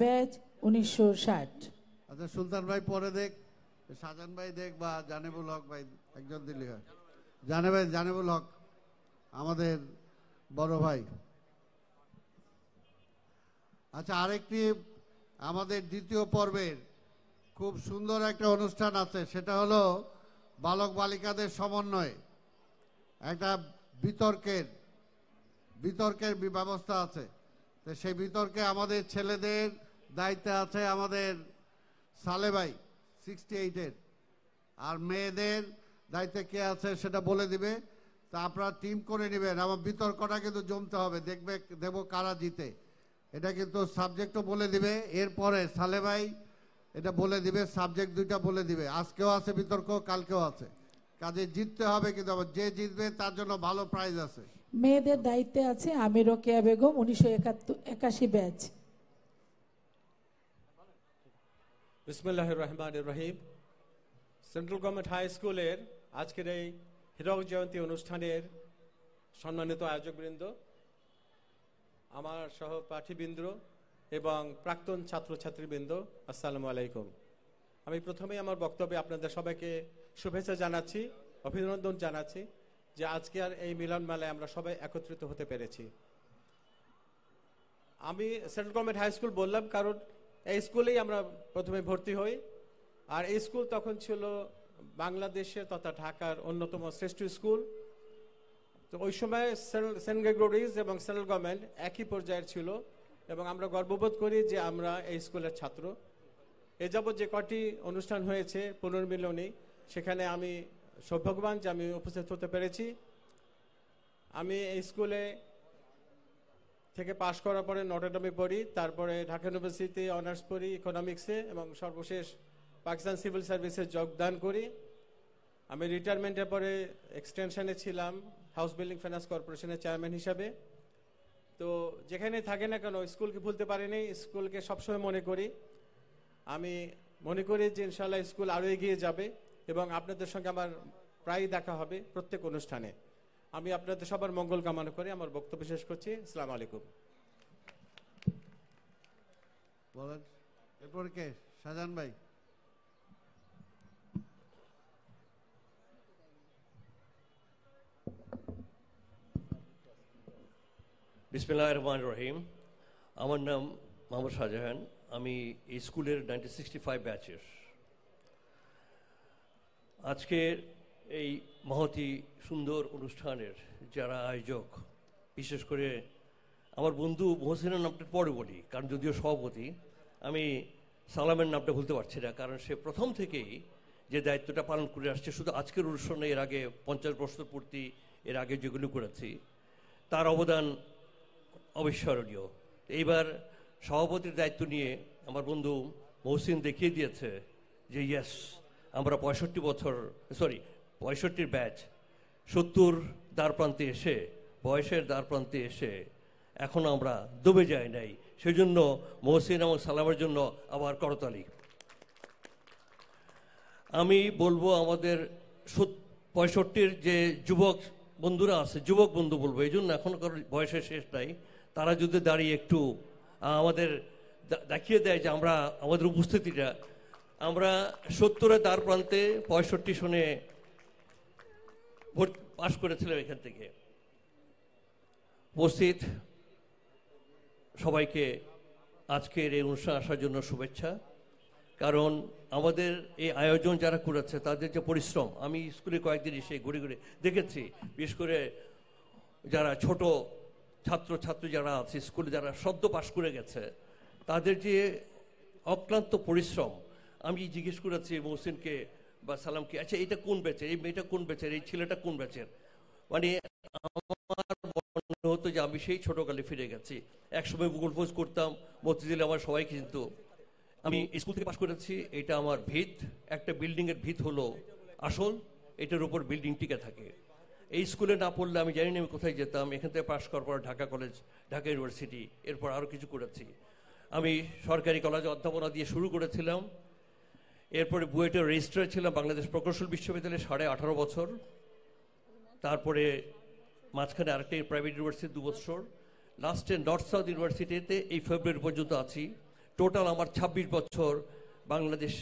ব্যাচ উনিশশো ষাট আচ্ছা সুলতান ভাই পরে দেখ সাজান ভাই দেখ বা জানেবুল হক ভাই একজন দিল্লি হয় জানে ভাই জানেবুল হক আমাদের বড় ভাই আচ্ছা আরেকটি আমাদের দ্বিতীয় পর্বের খুব সুন্দর একটা অনুষ্ঠান আছে সেটা হলো বালক বালিকাদের সমন্বয়ে একটা বিতর্কের বিতর্কের ব্যবস্থা আছে তো সেই বিতর্কে আমাদের ছেলেদের দায়িত্বে আছে আমাদের সালেবাই সিক্সটি এইটের আর মেয়েদের দায়িত্বে কে আছে সেটা বলে দিবে তা আপনারা টিম করে নেবেন আমার বিতর্কটা কিন্তু জমতে হবে দেখবে দেব কারা জিতে এটা কিন্তু সাবজেক্টও বলে দিবে এরপরে সালেবাই এটা বলে দিবে সাবজেক্ট দুইটা বলে দিবে আজকেও আছে বিতর্ক কালকেও আছে কাজে জিততে হবে কিন্তু যে জিতবে তার জন্য ভালো প্রাইজ আছে মেয়েদের দায়িত্বে আছে ও রোকেয়া বেগম উনিশশো একাশি ব্যাচ বিসমুল্লাহ রহমান রহিম সেন্ট্রাল গভর্নমেন্ট হাই স্কুলের আজকের এই হীরক জয়ন্তী অনুষ্ঠানের সম্মানিত আয়োজকবৃন্দ আমার সহপাঠীবৃন্দ এবং প্রাক্তন ছাত্রছাত্রীবৃন্দ আসসালামু আলাইকুম আমি প্রথমেই আমার বক্তব্যে আপনাদের সবাইকে শুভেচ্ছা জানাচ্ছি অভিনন্দন জানাচ্ছি যে আজকে আর এই মিলন মেলায় আমরা সবাই একত্রিত হতে পেরেছি আমি সেন্ট্রাল গভর্নমেন্ট হাই স্কুল বললাম কারণ এই স্কুলেই আমরা প্রথমে ভর্তি হই আর এই স্কুল তখন ছিল বাংলাদেশের তথা ঢাকার অন্যতম শ্রেষ্ঠ স্কুল তো ওই সময় সেন্ট গ্রেগরিজ এবং সেন্ট্রাল গভর্নমেন্ট একই পর্যায়ের ছিল এবং আমরা গর্ববোধ করি যে আমরা এই স্কুলের ছাত্র এ যাবৎ যে কটি অনুষ্ঠান হয়েছে পুনর্মিলনী সেখানে আমি সৌভাগ্যবান যে আমি উপস্থিত হতে পেরেছি আমি এই স্কুলে থেকে পাশ করার পরে নটরডামে পড়ি তারপরে ঢাকা ইউনিভার্সিটিতে অনার্স পড়ি ইকোনমিক্সে এবং সর্বশেষ পাকিস্তান সিভিল সার্ভিসে যোগদান করি আমি রিটায়ারমেন্টের পরে এক্সটেনশনে ছিলাম হাউস বিল্ডিং ফাইন্যান্স কর্পোরেশনের চেয়ারম্যান হিসাবে তো যেখানে থাকে না কেন স্কুলকে ভুলতে পারিনি স্কুলকে সবসময় মনে করি আমি মনে করি যে ইনশাল্লাহ স্কুল আরও এগিয়ে যাবে এবং আপনাদের সঙ্গে আমার প্রায় দেখা হবে প্রত্যেক অনুষ্ঠানে আমি আপনাদের সবার মঙ্গল কামনা করে আমার বক্তব্য শেষ করছি ইসলাম আলাইকুম বলেন কে শাহজাহান ভাই বিসমিল্লাহ রহমান রহিম আমার নাম মোহাম্মদ শাহজাহান আমি এই স্কুলের নাইনটিন সিক্সটি ফাইভ ব্যাচের আজকের এই মহতি সুন্দর অনুষ্ঠানের যারা আয়োজক বিশেষ করে আমার বন্ধু মোহসিনের নামটা পরে বলি কারণ যদিও সভাপতি আমি সালামের নামটা ভুলতে পারছি না কারণ সে প্রথম থেকেই যে দায়িত্বটা পালন করে আসছে শুধু আজকের অনুষ্ঠানে এর আগে পঞ্চাশ বছর পূর্তি এর আগে যেগুলো করেছি তার অবদান অবিস্মরণীয় এইবার সভাপতির দায়িত্ব নিয়ে আমার বন্ধু মহসিন দেখিয়ে দিয়েছে যে ইয়াস আমরা পঁয়ষট্টি বছর সরি পঁয়ষট্টির ব্যাচ সত্তর দ্বারপ্রান্তে এসে বয়সের দ্বারপ্রান্তে এসে এখন আমরা ডুবে যাই নাই সেজন্য মহসিন এবং সালামের জন্য আবার করতালি আমি বলবো আমাদের পঁয়ষট্টির যে যুবক বন্ধুরা আছে যুবক বন্ধু বলবো এই জন্য এখনকার বয়সের শেষ নাই তারা যদি দাঁড়িয়ে একটু আমাদের দেখিয়ে দেয় যে আমরা আমাদের উপস্থিতিটা আমরা সত্তরে দ্বার প্রান্তে পঁয়ষট্টি শনে ভোট পাশ করেছিলাম এখান থেকে উপস্থিত সবাইকে আজকের এই অনুষ্ঠান আসার জন্য শুভেচ্ছা কারণ আমাদের এই আয়োজন যারা করেছে তাদের যে পরিশ্রম আমি স্কুলে কয়েকদিন এসে ঘুরে ঘুরে দেখেছি বিশেষ করে যারা ছোট ছাত্র ছাত্রী যারা আছে স্কুলে যারা সদ্য পাশ করে গেছে তাদের যে অক্লান্ত পরিশ্রম আমি জিজ্ঞেস করেছি মহসিনকে বা সালামকে আচ্ছা এটা কোন বেচের এই মেয়েটা কোন বেচের এই ছেলেটা কোন বেচের মানে আমার মনে হতো যে আমি সেই ছোটোকালে ফিরে গেছি একসময় গুগল ফোজ করতাম মতিঝিলে আমার সবাই কিন্তু আমি স্কুল থেকে পাশ করেছি এটা আমার ভিত একটা বিল্ডিংয়ের ভিত হলো আসল এটার উপর বিল্ডিং টিকে থাকে এই স্কুলে না পড়লে আমি জানি না আমি কোথায় যেতাম এখান থেকে পাশ করার পর ঢাকা কলেজ ঢাকা ইউনিভার্সিটি এরপর আরও কিছু করেছি আমি সরকারি কলেজে অধ্যাপনা দিয়ে শুরু করেছিলাম এরপরে বুয়েটের রেজিস্ট্রার ছিলাম বাংলাদেশ প্রকৌশল বিশ্ববিদ্যালয়ে সাড়ে আঠারো বছর তারপরে মাঝখানে আরেকটি প্রাইভেট ইউনিভার্সিটি দু বছর লাস্টে নর্থ সাউথ ইউনিভার্সিটিতে এই ফেব্রুয়ারি পর্যন্ত আছি টোটাল আমার ২৬ বছর বাংলাদেশ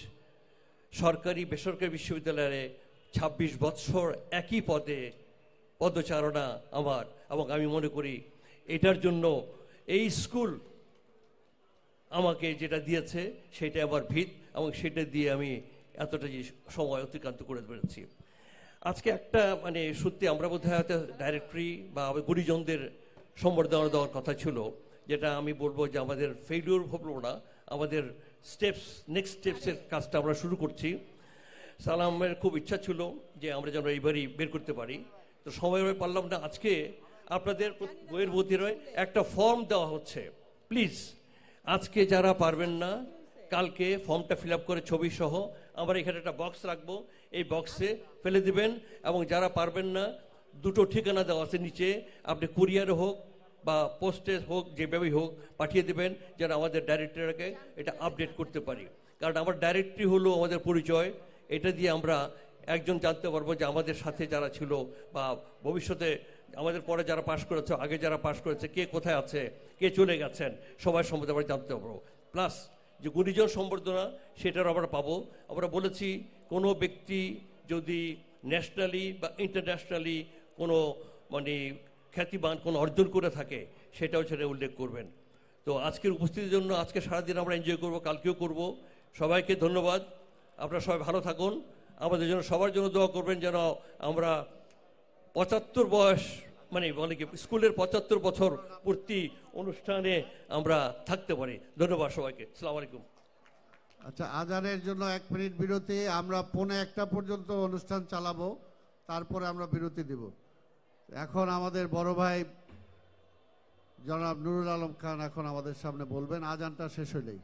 সরকারি বেসরকারি বিশ্ববিদ্যালয়ে ২৬ বছর একই পদে পদচারণা আমার এবং আমি মনে করি এটার জন্য এই স্কুল আমাকে যেটা দিয়েছে সেটা আমার ভিত এবং সেটা দিয়ে আমি এতটা যে সময় অতিক্রান্ত করে পেরেছি আজকে একটা মানে সত্যি আমরা বোধ হয় হয়তো ডাইরেক্টরি বা গুরিজনদের সম্বর্ধনা দেওয়ার কথা ছিল যেটা আমি বলবো যে আমাদের ফেলিওর হলো না আমাদের স্টেপস নেক্সট স্টেপসের কাজটা আমরা শুরু করছি সালামের খুব ইচ্ছা ছিল যে আমরা যেন এইবারই বের করতে পারি তো সময় পারলাম না আজকে আপনাদের বইয়ের বতিরয় একটা ফর্ম দেওয়া হচ্ছে প্লিজ আজকে যারা পারবেন না কালকে ফর্মটা ফিল করে ছবি সহ আমরা এখানে একটা বক্স রাখবো এই বক্সে ফেলে দিবেন এবং যারা পারবেন না দুটো ঠিকানা দেওয়া আছে নিচে আপনি কুরিয়ারে হোক বা পোস্টে হোক যেভাবেই হোক পাঠিয়ে দেবেন যেন আমাদের ডাইরেক্টরকে এটা আপডেট করতে পারি কারণ আমার ডাইরেক্টরি হলো আমাদের পরিচয় এটা দিয়ে আমরা একজন জানতে পারবো যে আমাদের সাথে যারা ছিল বা ভবিষ্যতে আমাদের পরে যারা পাশ করেছে আগে যারা পাশ করেছে কে কোথায় আছে কে চলে গেছেন সবাই সম্বন্ধে আমরা জানতে পারবো প্লাস যে গুরুজন সম্বর্ধনা সেটার আমরা পাবো আমরা বলেছি কোনো ব্যক্তি যদি ন্যাশনালি বা ইন্টারন্যাশনালি কোনো মানে খ্যাতিবান কোনো অর্জন করে থাকে সেটাও সেটা উল্লেখ করবেন তো আজকের উপস্থিতির জন্য আজকে সারাদিন আমরা এনজয় করব কালকেও করব সবাইকে ধন্যবাদ আপনারা সবাই ভালো থাকুন আমাদের জন্য সবার জন্য দোয়া করবেন যেন আমরা পঁচাত্তর বয়স মানে বলে কি স্কুলের পঁচাত্তর বছর পূর্তি অনুষ্ঠানে আমরা থাকতে পারি ধন্যবাদ সবাইকে সালাম আলাইকুম আচ্ছা আজানের জন্য এক মিনিট বিরতি আমরা পৌনে একটা পর্যন্ত অনুষ্ঠান চালাবো তারপরে আমরা বিরতি দেব এখন আমাদের বড় ভাই জনাব নুরুল আলম খান এখন আমাদের সামনে বলবেন আজানটা শেষ হইলেই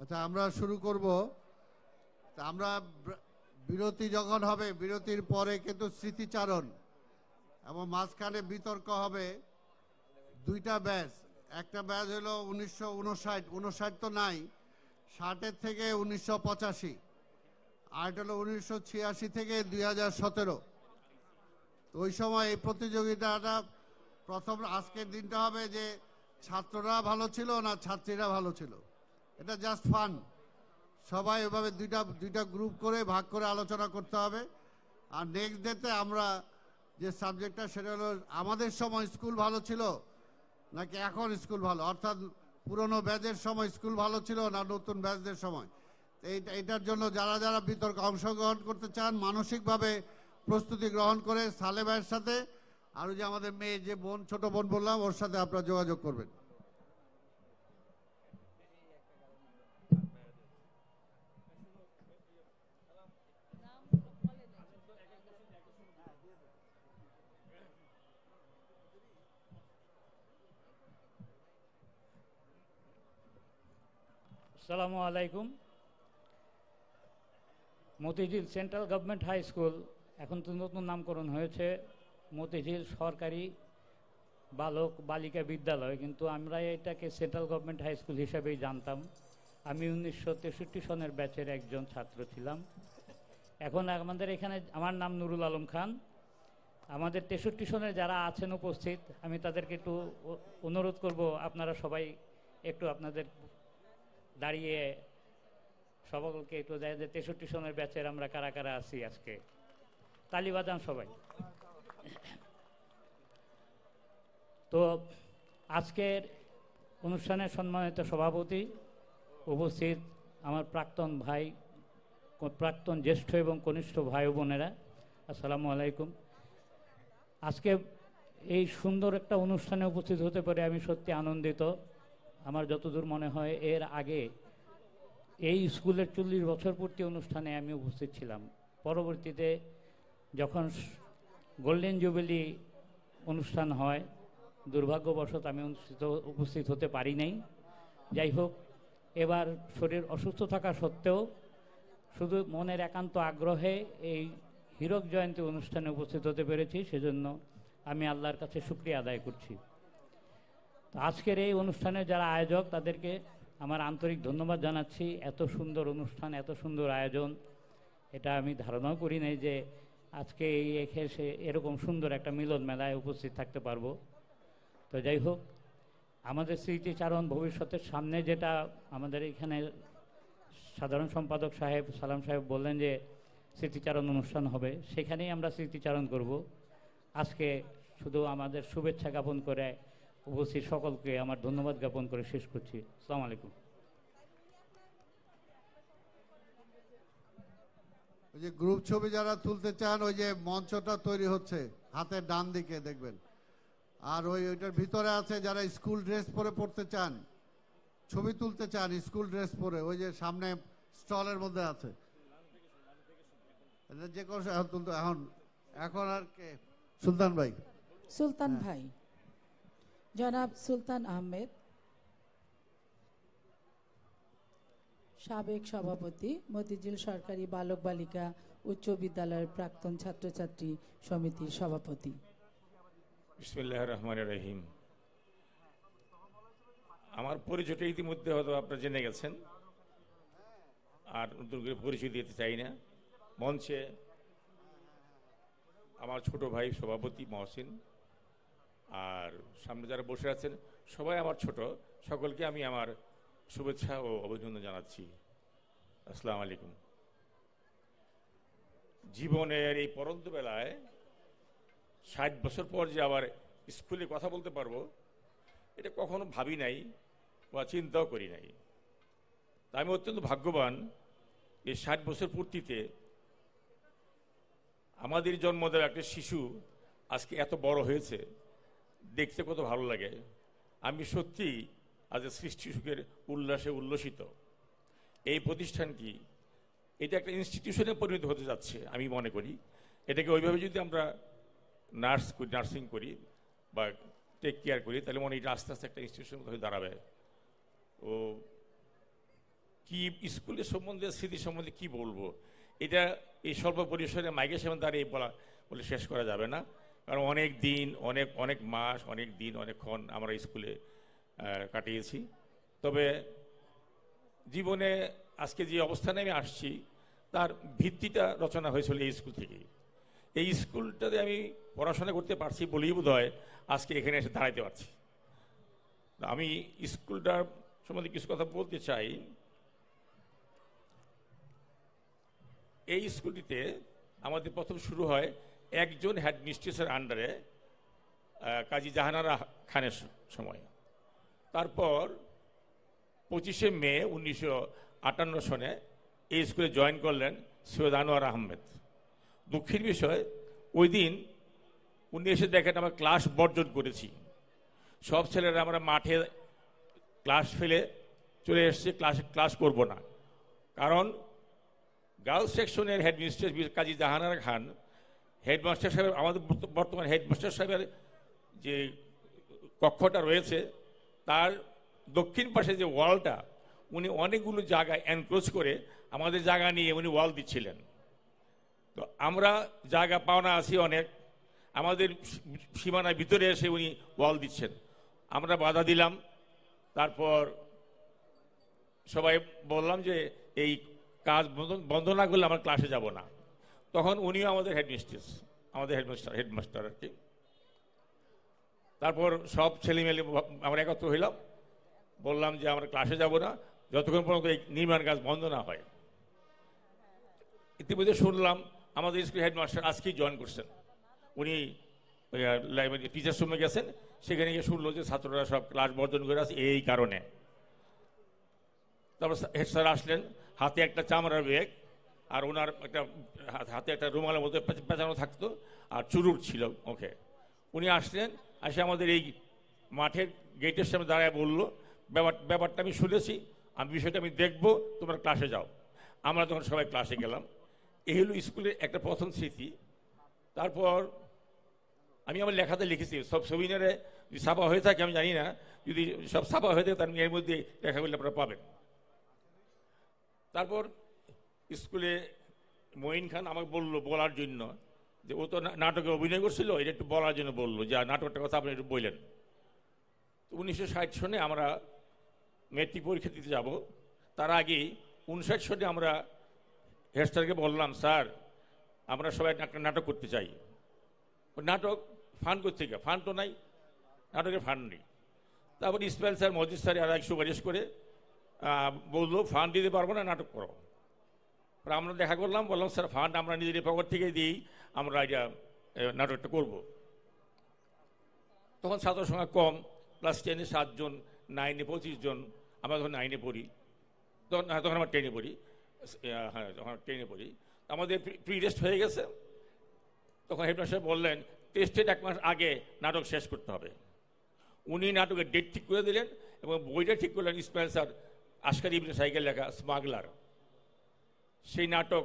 আচ্ছা আমরা শুরু করব তা আমরা বিরতি যখন হবে বিরতির পরে কিন্তু স্মৃতিচারণ এবং মাঝখানে বিতর্ক হবে দুইটা ব্যাচ একটা ব্যাচ হল উনিশশো উনষাট উনষাট তো নাই ষাটের থেকে উনিশশো পঁচাশি আরেকটা হলো উনিশশো ছিয়াশি থেকে দুই হাজার সতেরো তো ওই সময় এই প্রতিযোগিতাটা প্রথম আজকের দিনটা হবে যে ছাত্ররা ভালো ছিল না ছাত্রীরা ভালো ছিল এটা জাস্ট ফান সবাই এভাবে দুইটা দুইটা গ্রুপ করে ভাগ করে আলোচনা করতে হবে আর নেক্সট ডেতে আমরা যে সাবজেক্টটা সেটা হলো আমাদের সময় স্কুল ভালো ছিল নাকি এখন স্কুল ভালো অর্থাৎ পুরনো ব্যাচের সময় স্কুল ভালো ছিল না নতুন ব্যাচদের সময় এইটা এটার জন্য যারা যারা বিতর্ক অংশগ্রহণ করতে চান মানসিকভাবে প্রস্তুতি গ্রহণ করে সালেবায়ের সাথে আর যে আমাদের মেয়ে যে বোন ছোট বোন বললাম ওর সাথে আপনারা যোগাযোগ করবেন আসসালামু আলাইকুম Motijheel central government high school এখন তো নতুন নামকরণ হয়েছে মতিঝিল সরকারি বালক বালিকা বিদ্যালয় কিন্তু আমরা এটাকে সেন্ট্রাল গভর্নমেন্ট হাই স্কুল হিসাবেই জানতাম আমি উনিশশো তেষট্টি সনের ব্যাচের একজন ছাত্র ছিলাম এখন আমাদের এখানে আমার নাম নুরুল আলম খান আমাদের তেষট্টি সনের যারা আছেন উপস্থিত আমি তাদেরকে একটু অনুরোধ করব আপনারা সবাই একটু আপনাদের দাঁড়িয়ে সকলকে একটু দেয় যে তেষট্টি সনের ব্যাচের আমরা কারা কারা আছি আজকে তালিবাদান সবাই তো আজকের অনুষ্ঠানের সম্মানিত সভাপতি উপস্থিত আমার প্রাক্তন ভাই প্রাক্তন জ্যেষ্ঠ এবং কনিষ্ঠ ভাই বোনেরা আসসালামু আলাইকুম আজকে এই সুন্দর একটা অনুষ্ঠানে উপস্থিত হতে পারে আমি সত্যি আনন্দিত আমার যতদূর মনে হয় এর আগে এই স্কুলের চল্লিশ বছর পূর্তি অনুষ্ঠানে আমি উপস্থিত ছিলাম পরবর্তীতে যখন গোল্ডেন জুবিলি অনুষ্ঠান হয় দুর্ভাগ্যবশত আমি অনুষ্ঠিত উপস্থিত হতে পারি নাই যাই হোক এবার শরীর অসুস্থ থাকা সত্ত্বেও শুধু মনের একান্ত আগ্রহে এই হীরক জয়ন্তী অনুষ্ঠানে উপস্থিত হতে পেরেছি সেজন্য আমি আল্লাহর কাছে শুক্রিয়া আদায় করছি তো আজকের এই অনুষ্ঠানে যারা আয়োজক তাদেরকে আমার আন্তরিক ধন্যবাদ জানাচ্ছি এত সুন্দর অনুষ্ঠান এত সুন্দর আয়োজন এটা আমি ধারণাও করি নাই যে আজকে এই এখে সে এরকম সুন্দর একটা মিলন মেলায় উপস্থিত থাকতে পারবো তো যাই হোক আমাদের স্মৃতিচারণ ভবিষ্যতের সামনে যেটা আমাদের এখানে সাধারণ সম্পাদক সাহেব সালাম সাহেব বললেন যে স্মৃতিচারণ অনুষ্ঠান হবে সেখানেই আমরা স্মৃতিচারণ করব আজকে শুধু আমাদের শুভেচ্ছা জ্ঞাপন করে উপস্থিত সকলকে আমার ধন্যবাদ জ্ঞাপন করে শেষ করছি সালাম আলাইকুম ওই যে গ্রুপ ছবি যারা তুলতে চান ওই যে মঞ্চটা তৈরি হচ্ছে হাতের ডান দিকে দেখবেন আর ওই ওইটার ভিতরে আছে যারা স্কুল ড্রেস পরে পড়তে চান ছবি তুলতে চান স্কুল ড্রেস পরে ওই যে সামনে স্টলের মধ্যে আছে যে কোনো এখন তুলতে এখন এখন আর কে সুলতান ভাই সুলতান ভাই জনাব সুলতান আহমেদ সাবেক সভাপতি মতিঝিল সরকারি বালক বালিকা উচ্চ বিদ্যালয়ের প্রাক্তন ছাত্রছাত্রী সমিতির সভাপতি বিসমুল্লাহ রহমান রহিম আমার পরিচয়টা ইতিমধ্যে হয়তো আপনারা জেনে গেছেন আর নতুন করে পরিচয় দিতে চাই না মঞ্চে আমার ছোট ভাই সভাপতি মহসিন আর সামনে যারা বসে আছেন সবাই আমার ছোট সকলকে আমি আমার শুভেচ্ছা ও অভিনন্দন জানাচ্ছি আসসালাম আলাইকুম জীবনের এই পরন্ত বেলায় ষাট বছর পর যে আবার স্কুলে কথা বলতে পারবো এটা কখনো ভাবি নাই বা চিন্তাও করি নাই আমি অত্যন্ত ভাগ্যবান এই ষাট বছর পূর্তিতে আমাদের জন্ম দেওয়া একটা শিশু আজকে এত বড় হয়েছে দেখতে কত ভালো লাগে আমি সত্যি আজ সৃষ্টি সুখের উল্লাসে উল্লসিত এই প্রতিষ্ঠান কি এটা একটা ইনস্টিটিউশনে পরিণত হতে যাচ্ছে আমি মনে করি এটাকে ওইভাবে যদি আমরা নার্স করি নার্সিং করি বা টেক কেয়ার করি তাহলে মনে এটা আস্তে আস্তে একটা ইনস্টিটিউশন হয়ে দাঁড়াবে ও কি স্কুলের সম্বন্ধে স্মৃতি সম্বন্ধে কি বলবো এটা এই স্বল্প পরিসরে মাইকের সামনে দাঁড়িয়ে বলা বলে শেষ করা যাবে না কারণ অনেক দিন অনেক অনেক মাস অনেক দিন অনেকক্ষণ আমরা স্কুলে কাটিয়েছি তবে জীবনে আজকে যে অবস্থানে আমি আসছি তার ভিত্তিটা রচনা হয়েছিল এই স্কুল থেকে এই স্কুলটাতে আমি পড়াশোনা করতে পারছি বলেই বোধ হয় আজকে এখানে এসে দাঁড়াইতে পারছি আমি স্কুলটার সম্বন্ধে কিছু কথা বলতে চাই এই স্কুলটিতে আমাদের প্রথম শুরু হয় একজন হেডমিস্ট্রেসের আন্ডারে কাজী জাহানারা খানের সময় তারপর পঁচিশে মে উনিশশো আটান্ন সনে এই স্কুলে জয়েন করলেন সৈয়দ আনোয়ার আহমেদ দুঃখের বিষয় ওই দিন উনি এসে দেখেন আমরা ক্লাস বর্জন করেছি সব ছেলেরা আমরা মাঠে ক্লাস ফেলে চলে এসছে ক্লাস ক্লাস করব না কারণ গার্লস সেকশনের হেডমিস্ট্রেস কাজী জাহানারা খান হেডমাস্টার সাহেব আমাদের বর্তমান হেডমাস্টার সাহেবের যে কক্ষটা রয়েছে তার দক্ষিণ পাশে যে ওয়ালটা উনি অনেকগুলো জায়গায় এনক্রোচ করে আমাদের জায়গা নিয়ে উনি ওয়াল দিচ্ছিলেন তো আমরা জায়গা পাওনা আছি অনেক আমাদের সীমানার ভিতরে এসে উনি ওয়াল দিচ্ছেন আমরা বাধা দিলাম তারপর সবাই বললাম যে এই কাজ বন্ধ না করলে আমার ক্লাসে যাব না তখন উনিও আমাদের হেডমিস্ট্রেস আমাদের হেডমাস্টার হেডমাস্টার আর কি তারপর সব ছেলেমেলে আমরা একত্র হইলাম বললাম যে আমরা ক্লাসে যাব না যতক্ষণ পর্যন্ত এই নির্মাণ কাজ বন্ধ না হয় ইতিমধ্যে শুনলাম আমাদের স্কুল হেডমাস্টার আজকেই জয়েন করছেন উনি লাইব্রেরি টিচার রুমে গেছেন সেখানে গিয়ে শুনলো যে ছাত্ররা সব ক্লাস বর্জন করে আছে এই কারণে তারপর হেড স্যার আসলেন হাতে একটা চামড়ার ব্যাগ আর ওনার একটা হাতে একটা রুমালের মধ্যে পেঁচানো থাকতো আর চুরুর ছিল ওকে উনি আসলেন এসে আমাদের এই মাঠের গেটের সামনে দাঁড়ায় বললো ব্যাপার ব্যাপারটা আমি শুনেছি আমি বিষয়টা আমি দেখব তোমরা ক্লাসে যাও আমরা তখন সবাই ক্লাসে গেলাম এই হলো স্কুলের একটা প্রথম স্মৃতি তারপর আমি আমার লেখাতে লিখেছি সব সেমিনারে যদি ছাপা হয়ে থাকে আমি জানি না যদি সব ছাপা হয়ে থাকে তার এর মধ্যে লেখাগুলি আপনারা পাবেন তারপর স্কুলে মঈন খান আমাকে বলল বলার জন্য যে ও তো নাটকে অভিনয় করছিল এটা একটু বলার জন্য বললো যা নাটকটার কথা আপনি একটু বললেন উনিশশো ষাট সনে আমরা মেট্রিক পরীক্ষা দিতে যাব তার আগে উনষাট সনে আমরা হেডস্টারকে বললাম স্যার আমরা সবাই একটা নাটক করতে চাই নাটক ফান করতে গিয়ে ফান তো নাই নাটকের ফান নেই তারপর ইসমাইল স্যার মজিদ স্যার আর এক সুপারিশ করে বললো ফান দিতে পারবো না নাটক করো আমরা দেখা করলাম বললাম স্যার ফান্ড আমরা নিজেদের পকেট থেকে দিই আমরা এটা নাটকটা করব তখন ছাত্র সংখ্যা কম ক্লাস টেনে সাতজন নাইনে পঁচিশ জন আমরা যখন নাইনে পড়ি তখন হ্যাঁ তখন আমরা টেনে পড়ি হ্যাঁ তখন টেনে পড়ি আমাদের প্রি টেস্ট হয়ে গেছে তখন হেডমাস্টার বললেন টেস্টের এক মাস আগে নাটক শেষ করতে হবে উনি নাটকের ডেট ঠিক করে দিলেন এবং বইটা ঠিক করলেন স্পেন্সার আশকার ইবনে সাইকেল লেখা স্মাগলার সেই নাটক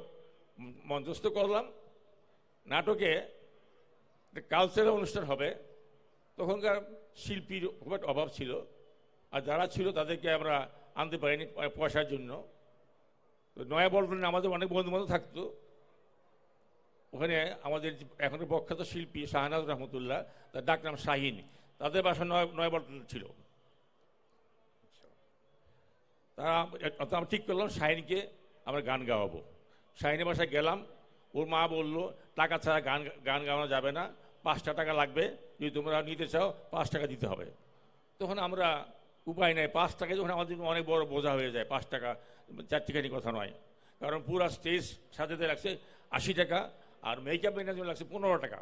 মঞ্চস্থ করলাম নাটকে কালচারাল অনুষ্ঠান হবে তখনকার শিল্পীর খুব একটা অভাব ছিল আর যারা ছিল তাদেরকে আমরা আনতে পারিনি পয়সার জন্য তো নয়া বলবেন আমাদের অনেক বন্ধু থাকতো ওখানে আমাদের এখন প্রখ্যাত শিল্পী শাহনাজ রহমতুল্লাহ তার নাম শাহিন তাদের বাসা নয় নয় বল্টন ছিল তারা ঠিক করলাম শাহিনকে আমরা গান গাওয়াবো সাইনি বাসায় গেলাম ওর মা বলল টাকা ছাড়া গান গান গাওয়ানো যাবে না পাঁচটা টাকা লাগবে যদি তোমরা নিতে চাও পাঁচ টাকা দিতে হবে তখন আমরা উপায় নেই পাঁচ টাকা যখন আমাদের অনেক বড় বোঝা হয়ে যায় পাঁচ টাকা চারটিখানি কথা নয় কারণ পুরা স্টেজ সাজাতে লাগছে আশি টাকা আর মেকআপ মেনার লাগছে পনেরো টাকা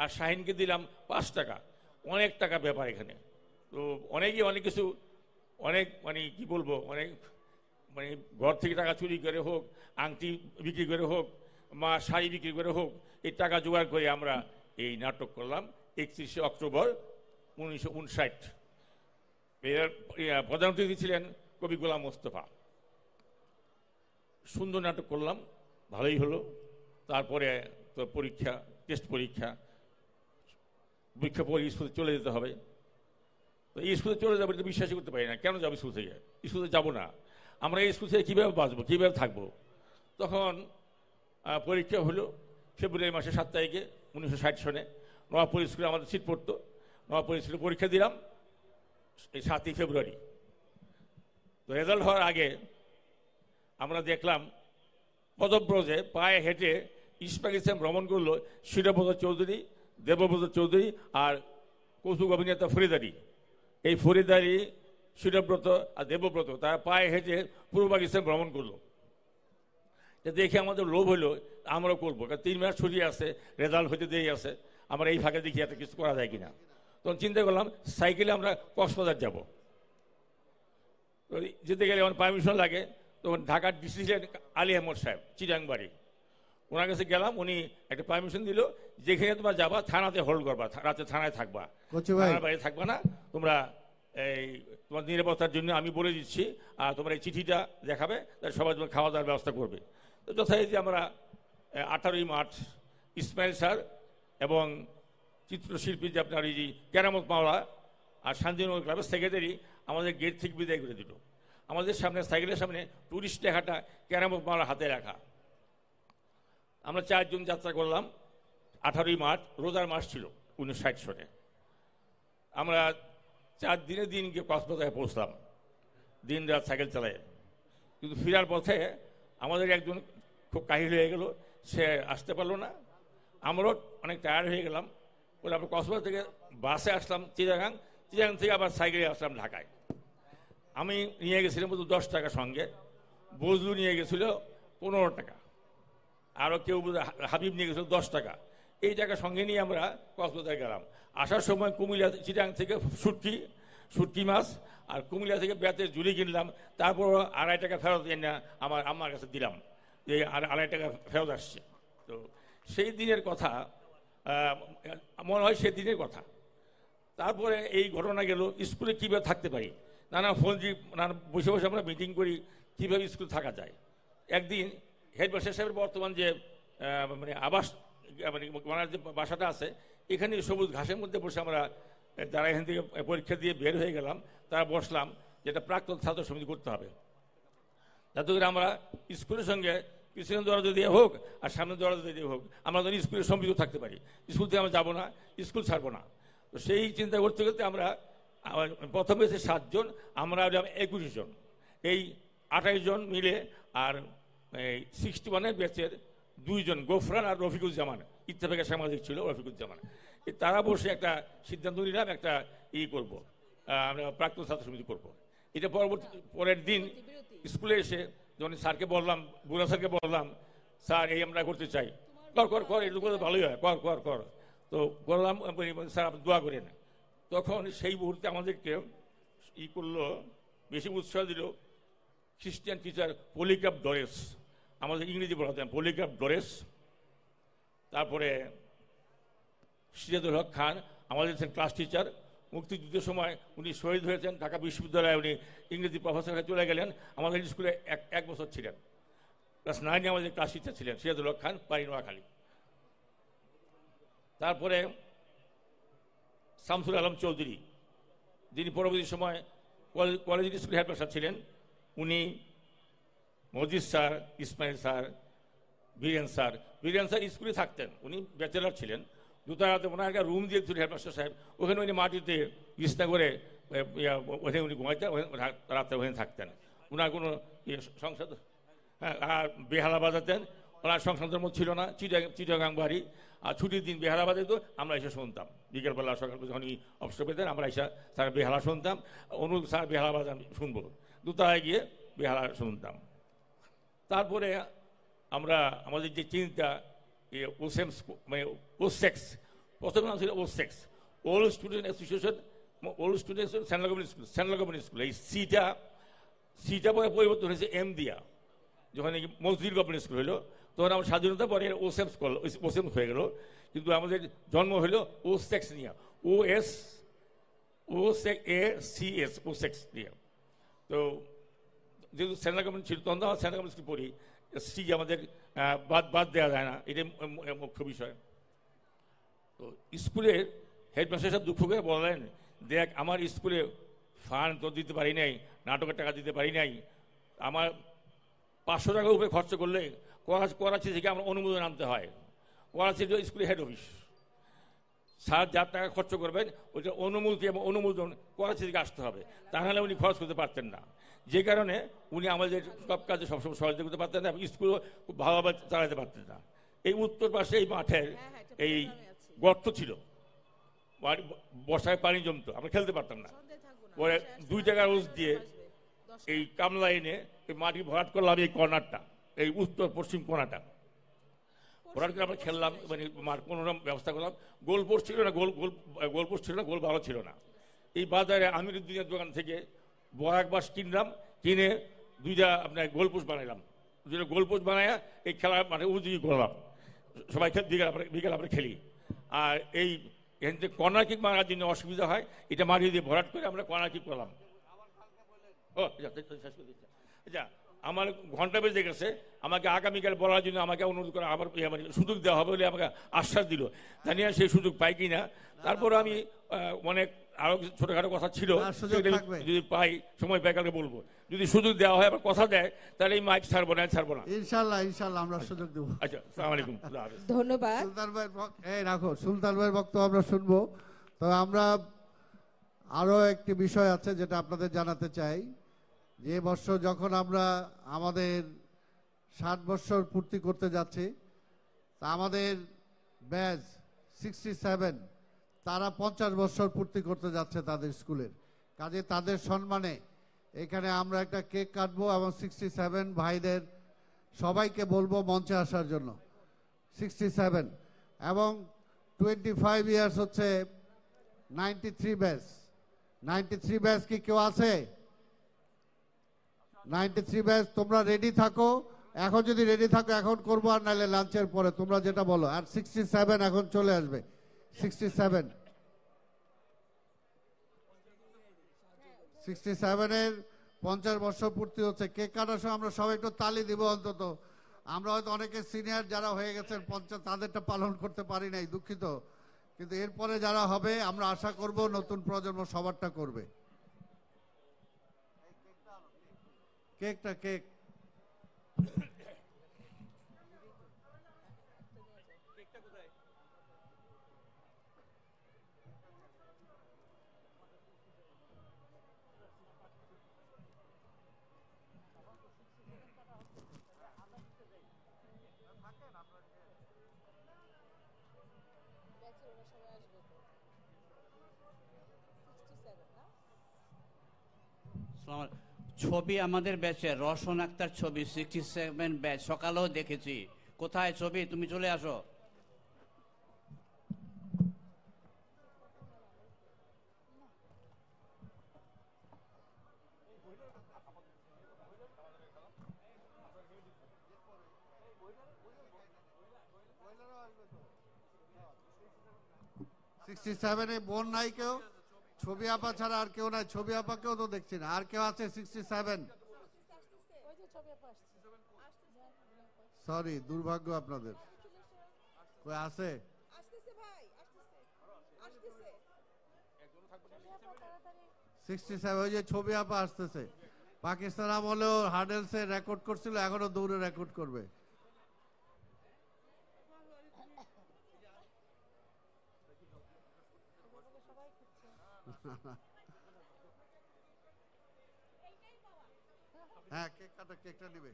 আর শাহিনকে দিলাম পাঁচ টাকা অনেক টাকা ব্যাপার এখানে তো অনেকেই অনেক কিছু অনেক মানে কি বলবো অনেক মানে ঘর থেকে টাকা চুরি করে হোক আংটি বিক্রি করে হোক মা শাড়ি বিক্রি করে হোক এই টাকা জোগাড় করে আমরা এই নাটক করলাম একত্রিশে অক্টোবর উনিশশো উনষাট এর প্রধান অতিথি ছিলেন কবি গোলাম মোস্তফা সুন্দর নাটক করলাম ভালোই হলো তারপরে তো পরীক্ষা টেস্ট পরীক্ষা পরীক্ষা পরে স্কুলে চলে যেতে হবে তো স্কুলে চলে যাবে তো বিশ্বাসই করতে পারি না কেন যাবে স্কুল থেকে স্কুলে যাবো না আমরা এই স্কুল থেকে কীভাবে বাঁচবো কীভাবে থাকবো তখন পরীক্ষা হলো ফেব্রুয়ারি মাসে সাত তারিখে উনিশশো ষাট সনে নবাবপুর স্কুলে আমাদের সিট পড়তো নবাবপুর স্কুলে পরীক্ষা দিলাম এই সাতই ফেব্রুয়ারি তো রেজাল্ট হওয়ার আগে আমরা দেখলাম পদব্রজে পায়ে হেঁটে ইস্ট পাকিস্তান ভ্রমণ করলো শিরপ্রসাদ চৌধুরী দেবব্রত চৌধুরী আর কৌতুক অভিনেতা ফরিদারি এই ফরিদারি সূর্যব্রত আর দেবব্রত তারা পায়ে হেঁটে পূর্ব পাকিস্তান ভ্রমণ করলো দেখে আমাদের লোভ হলো আমরা করবো কারণ তিন মাস ছুটি আছে রেজাল্ট হতে দেরি আছে আমরা এই ফাঁকে দেখি এত কিছু করা যায় কিনা তখন চিন্তা করলাম সাইকেলে আমরা কক্সবাজার যাব যেতে গেলে আমার পারমিশন লাগে তখন ঢাকার ডিসি আলী আহমদ সাহেব চিরাংবাড়ি ওনার কাছে গেলাম উনি একটা পারমিশন দিল যেখানে তোমরা যাবা থানাতে হোল্ড করবা রাতে থানায় থাকবা থানার বাইরে থাকবা না তোমরা এই তোমার নিরাপত্তার জন্য আমি বলে দিচ্ছি আর তোমার এই চিঠিটা দেখাবে তাহলে সবাই তোমার খাওয়া দাওয়ার ব্যবস্থা করবে তো যথারীতি আমরা আঠারোই মার্চ ইসমাইল স্যার এবং চিত্রশিল্পী যে আপনার এই কেরামত মাওলা আর শান্তিনগর ক্লাবের সেক্রেটারি আমাদের গেট থেকে বিদায় করে দিল আমাদের সামনে সাইকেলের সামনে টুরিস্ট দেখাটা কেরামত মাওলার হাতে রাখা আমরা চারজন যাত্রা করলাম আঠারোই মার্চ রোজার মাস ছিল উনিশশো ষাট সনে আমরা চার দিনে দিন গিয়ে কক্সবাজারে পৌঁছলাম দিন রাত সাইকেল চালায় কিন্তু ফেরার পথে আমাদের একজন খুব কাহিল হয়ে গেল সে আসতে পারলো না আমরাও অনেক টায়ার হয়ে গেলাম বলে আমরা কক্সবাজার থেকে বাসে আসলাম চিড়াগাং চিড়াগাং থেকে আবার সাইকেলে আসলাম ঢাকায় আমি নিয়ে গেছিলাম বলতো দশ টাকা সঙ্গে বজলু নিয়ে গেছিল পনেরো টাকা আরও কেউ হাবিব নিয়ে গেছিল দশ টাকা এই টাকা সঙ্গে নিয়ে আমরা কক্সবাজার গেলাম আসার সময় কুমিল্লা চিটাং থেকে সুটকি সুটকি মাছ আর কুমিল্লা থেকে বেতের ঝুড়ি কিনলাম তারপর আড়াই টাকা ফেরত এনে আমার আমার কাছে দিলাম যে আড়াই টাকা ফেরত আসছে তো সেই দিনের কথা মনে হয় দিনের কথা তারপরে এই ঘটনা গেল স্কুলে কীভাবে থাকতে পারি নানা ফোন নানা বসে বসে আমরা মিটিং করি কীভাবে স্কুল থাকা যায় একদিন হেডমাস্টার সাহেবের বর্তমান যে মানে আবাস মানে যে বাসাটা আছে এখানে সবুজ ঘাসের মধ্যে বসে আমরা যারা এখান থেকে পরীক্ষা দিয়ে বের হয়ে গেলাম তারা বসলাম যেটা প্রাক্তন ছাত্র সমিতি করতে হবে যাতে করে আমরা স্কুলের সঙ্গে পিছনের দরজা দিয়ে হোক আর সামনের দরজা দিয়ে হোক আমরা যেন স্কুলের সম্পৃক্ত থাকতে পারি স্কুল থেকে আমরা যাবো না স্কুল ছাড়বো না তো সেই চিন্তা করতে করতে আমরা প্রথম হয়েছে সাতজন আমরা একুশ জন এই আঠাইশ জন মিলে আর এই সিক্সটি ওয়ানের ব্যাচের দুইজন গোফরান আর রফিকুজ্জামান ইত্তেফাকের সাংবাদিক ছিল রফিকুজ্জামান তারা বসে একটা সিদ্ধান্ত নিলাম একটা ই করব আমরা প্রাক্তন ছাত্র সমিতি করবো এটা পরবর্তী পরের দিন স্কুলে এসে যখন স্যারকে বললাম বুড়া স্যারকে বললাম স্যার এই আমরা করতে চাই কর কর কর এটুকু ভালোই হয় কর কর কর তো বললাম স্যার আপনি দোয়া করেন তখন সেই মুহূর্তে আমাদেরকে ই করলো বেশি উৎসাহ দিল খ্রিস্টান টিচার পলিক্যাপ ডরেস আমাদের ইংরেজি পড়াতেন পলিক্যাপ ডরেস তারপরে সিরাজুল হক খান আমাদের ক্লাস টিচার মুক্তিযুদ্ধের সময় উনি শহীদ হয়েছেন ঢাকা বিশ্ববিদ্যালয়ে উনি ইংরেজি প্রফেসর হয়ে চলে গেলেন আমাদের স্কুলে এক এক বছর ছিলেন ক্লাস নাইনে আমাদের ক্লাস টিচার ছিলেন সিরাজুল হক খান পারি নোয়াখালী তারপরে শামসুল আলম চৌধুরী যিনি পরবর্তী সময় কলেজ স্কুল হেডমাস্টার ছিলেন উনি Majid sir Ismail sir Biren sir Biren sir স্কুলে থাকতেন উনি ব্যাচেলার ছিলেন দুতলাতে ওনার একটা রুম দিয়েছিল হেডমাস্টার সাহেব ওখানে উনি মাটিতে ইস্তা করে ওখানে উনি ঘুমাইতেন রাতে ওখানে থাকতেন ওনার কোনো ইয়ে সংসদ হ্যাঁ আর বেহালা বাজাতেন ওনার সংসদের মধ্যে ছিল না চিটাগাং বাড়ি আর ছুটির দিন বেহালা বাজাইতো আমরা এসে শুনতাম বিকেলবেলা সকাল যখন অবসর পেতেন আমরা এসে স্যার বেহালা শুনতাম অনুরোধ স্যার বেহালা বাজান শুনবো দুতলায় গিয়ে বেহালা শুনতাম তারপরে আমরা আমাদের যে চিন্তা ওসেম মানে ওসেক্স প্রথম নাম ছিল ওসেক্স old student association old student central government school central government school এই সিটা সিটা পরে পরিবর্তন হয়েছে এম দিয়া যখন নাকি মসজিদ গভর্নমেন্ট স্কুল হলো তখন আমার স্বাধীনতা পরে ওসেমস স্কুল ওসেমস হয়ে গেল কিন্তু আমাদের জন্ম হলো ও সেক্স নিয়ে O S O A C S ও সেক্স নিয়ে তো যেহেতু সেন্ট্রাল গভর্নমেন্ট ছিল তখন আমার সেন্ট্রাল গভর্নমেন্ট স্কুল পড়ি এসসি আমাদের বাদ বাদ দেওয়া যায় না এটাই মুখ্য বিষয় তো স্কুলের হেডমাস্টার সাহেব দুঃখ করে বললেন দেখ আমার স্কুলে ফান্ড তো দিতে পারি নাই নাটকের টাকা দিতে পারি নাই আমার পাঁচশো টাকার উপরে খরচ করলে করাচি থেকে আমার অনুমোদন আনতে হয় করাচি স্কুলের হেড অফিস স্যার যার টাকা খরচ করবেন ওই অনুমোদন এবং অনুমোদন করাচি থেকে আসতে হবে তাহলে উনি খরচ করতে পারতেন না যে কারণে উনি আমাদের সব কাজে সবসময় সহযোগিতা করতে পারতেন না এবং স্কুলও খুব ভালোভাবে চালাতে পারতেন না এই উত্তর পাশে এই মাঠের হ্যাঁ, হ্যাঁ, এই গর্ত ছিল বর্ষায় পানি জমতো আমরা খেলতে পারতাম না পরে আচ্ছা, দুই টাকা আচ্ছা, উস আচ্ছা, দিয়ে এই কামলা এনে এই মাটি ভরাট করলাম এই কর্নারটা এই উত্তর পশ্চিম কর্নারটা ভরাট করে আমরা খেললাম মানে মাঠ কোনো ব্যবস্থা করলাম গোল পোস্ট ছিল না গোল গোল গোল পোস্ট ছিল না গোল ভালো ছিল না এই বাজারে আমিরুদ্দিনের দোকান থেকে বরাক বাস কিনলাম কিনে দুইটা আপনার গোলপোস্ট বানাইলাম দুইটা গোলপোস্ট বানাইয়া এই খেলা মানে উদ্যোগী করলাম সবাই খেলে বিকেল আমরা আমরা খেলি আর এই এখানে কর্নার কিক মারার জন্য অসুবিধা হয় এটা মারিয়ে দিয়ে ভরাট করে আমরা কর্নার কিক করলাম ও আচ্ছা আমার ঘন্টা বেজে গেছে আমাকে আগামীকাল বলার জন্য আমাকে অনুরোধ করে আবার ইয়ে মানে সুযোগ দেওয়া হবে বলে আমাকে আশ্বাস দিল জানি সেই সুযোগ পাই কি না তারপর আমি অনেক আরও ছোটোখাটো কথা ছিল যদি পাই সময় পাই কালকে বলবো যদি সুযোগ দেওয়া হয় আবার কথা দেয় তাহলে এই মাইক ছাড়বো না ছাড়বো না ইনশাল্লাহ ইনশাল্লাহ আমরা সুযোগ দেবো আচ্ছা সালাম আলাইকুম ধন্যবাদ সুলতান ভাই এই রাখো সুলতান ভাই বক্তব্য আমরা শুনবো তবে আমরা আরও একটি বিষয় আছে যেটা আপনাদের জানাতে চাই যে বছর যখন আমরা আমাদের ষাট বছর পূর্তি করতে যাচ্ছি তা আমাদের ব্যাচ সিক্সটি সেভেন তারা পঞ্চাশ বছর পূর্তি করতে যাচ্ছে তাদের স্কুলের কাজে তাদের সম্মানে এখানে আমরা একটা কেক কাটবো এবং সিক্সটি সেভেন ভাইদের সবাইকে বলবো মঞ্চে আসার জন্য সিক্সটি সেভেন এবং টোয়েন্টি ফাইভ ইয়ার্স হচ্ছে ninety three batch ninety three batch কি কেউ আছে নাইনটি থ্রি ব্যাচ তোমরা রেডি থাকো এখন যদি রেডি থাকো এখন করবো আর নাহলে লাঞ্চের পরে তোমরা যেটা বলো আর সিক্সটি সেভেন এখন চলে আসবে 67 67 এর পঞ্চাশ বছর পূর্তি হচ্ছে কেক কাটার সময় আমরা সবাই একটু তালি দিব অন্তত আমরা হয়তো অনেকে সিনিয়র যারা হয়ে গেছেন পঞ্চাশ তাদেরটা পালন করতে পারি নাই দুঃখিত কিন্তু এরপরে যারা হবে আমরা আশা করব নতুন প্রজন্ম সবারটা করবে কেকটা কেক ছবি আমাদের ব্যাচে রসন আক্তার ছবি সিক্সটি সেভেন ব্যাচ সকালেও দেখেছি কোথায় ছবি তুমি চলে আসো সিক্সটি সেভেনে বোন নাই কেউ ছবি আপা ছাড়া আর কেউ নাই ছবি আপাকেও তো দেখছি না আর কেউ আছে সিক্সটি সেভেন সরি দুর্ভাগ্য আপনাদের আছে সিক্সটি সেভেন ওই যে ছবি আপা আসতেছে পাকিস্তান আমলেও হার্ডেলসে রেকর্ড করছিল এখনো দৌড়ে রেকর্ড করবে হ্যাঁ কেক কাটা কেকটা নেবে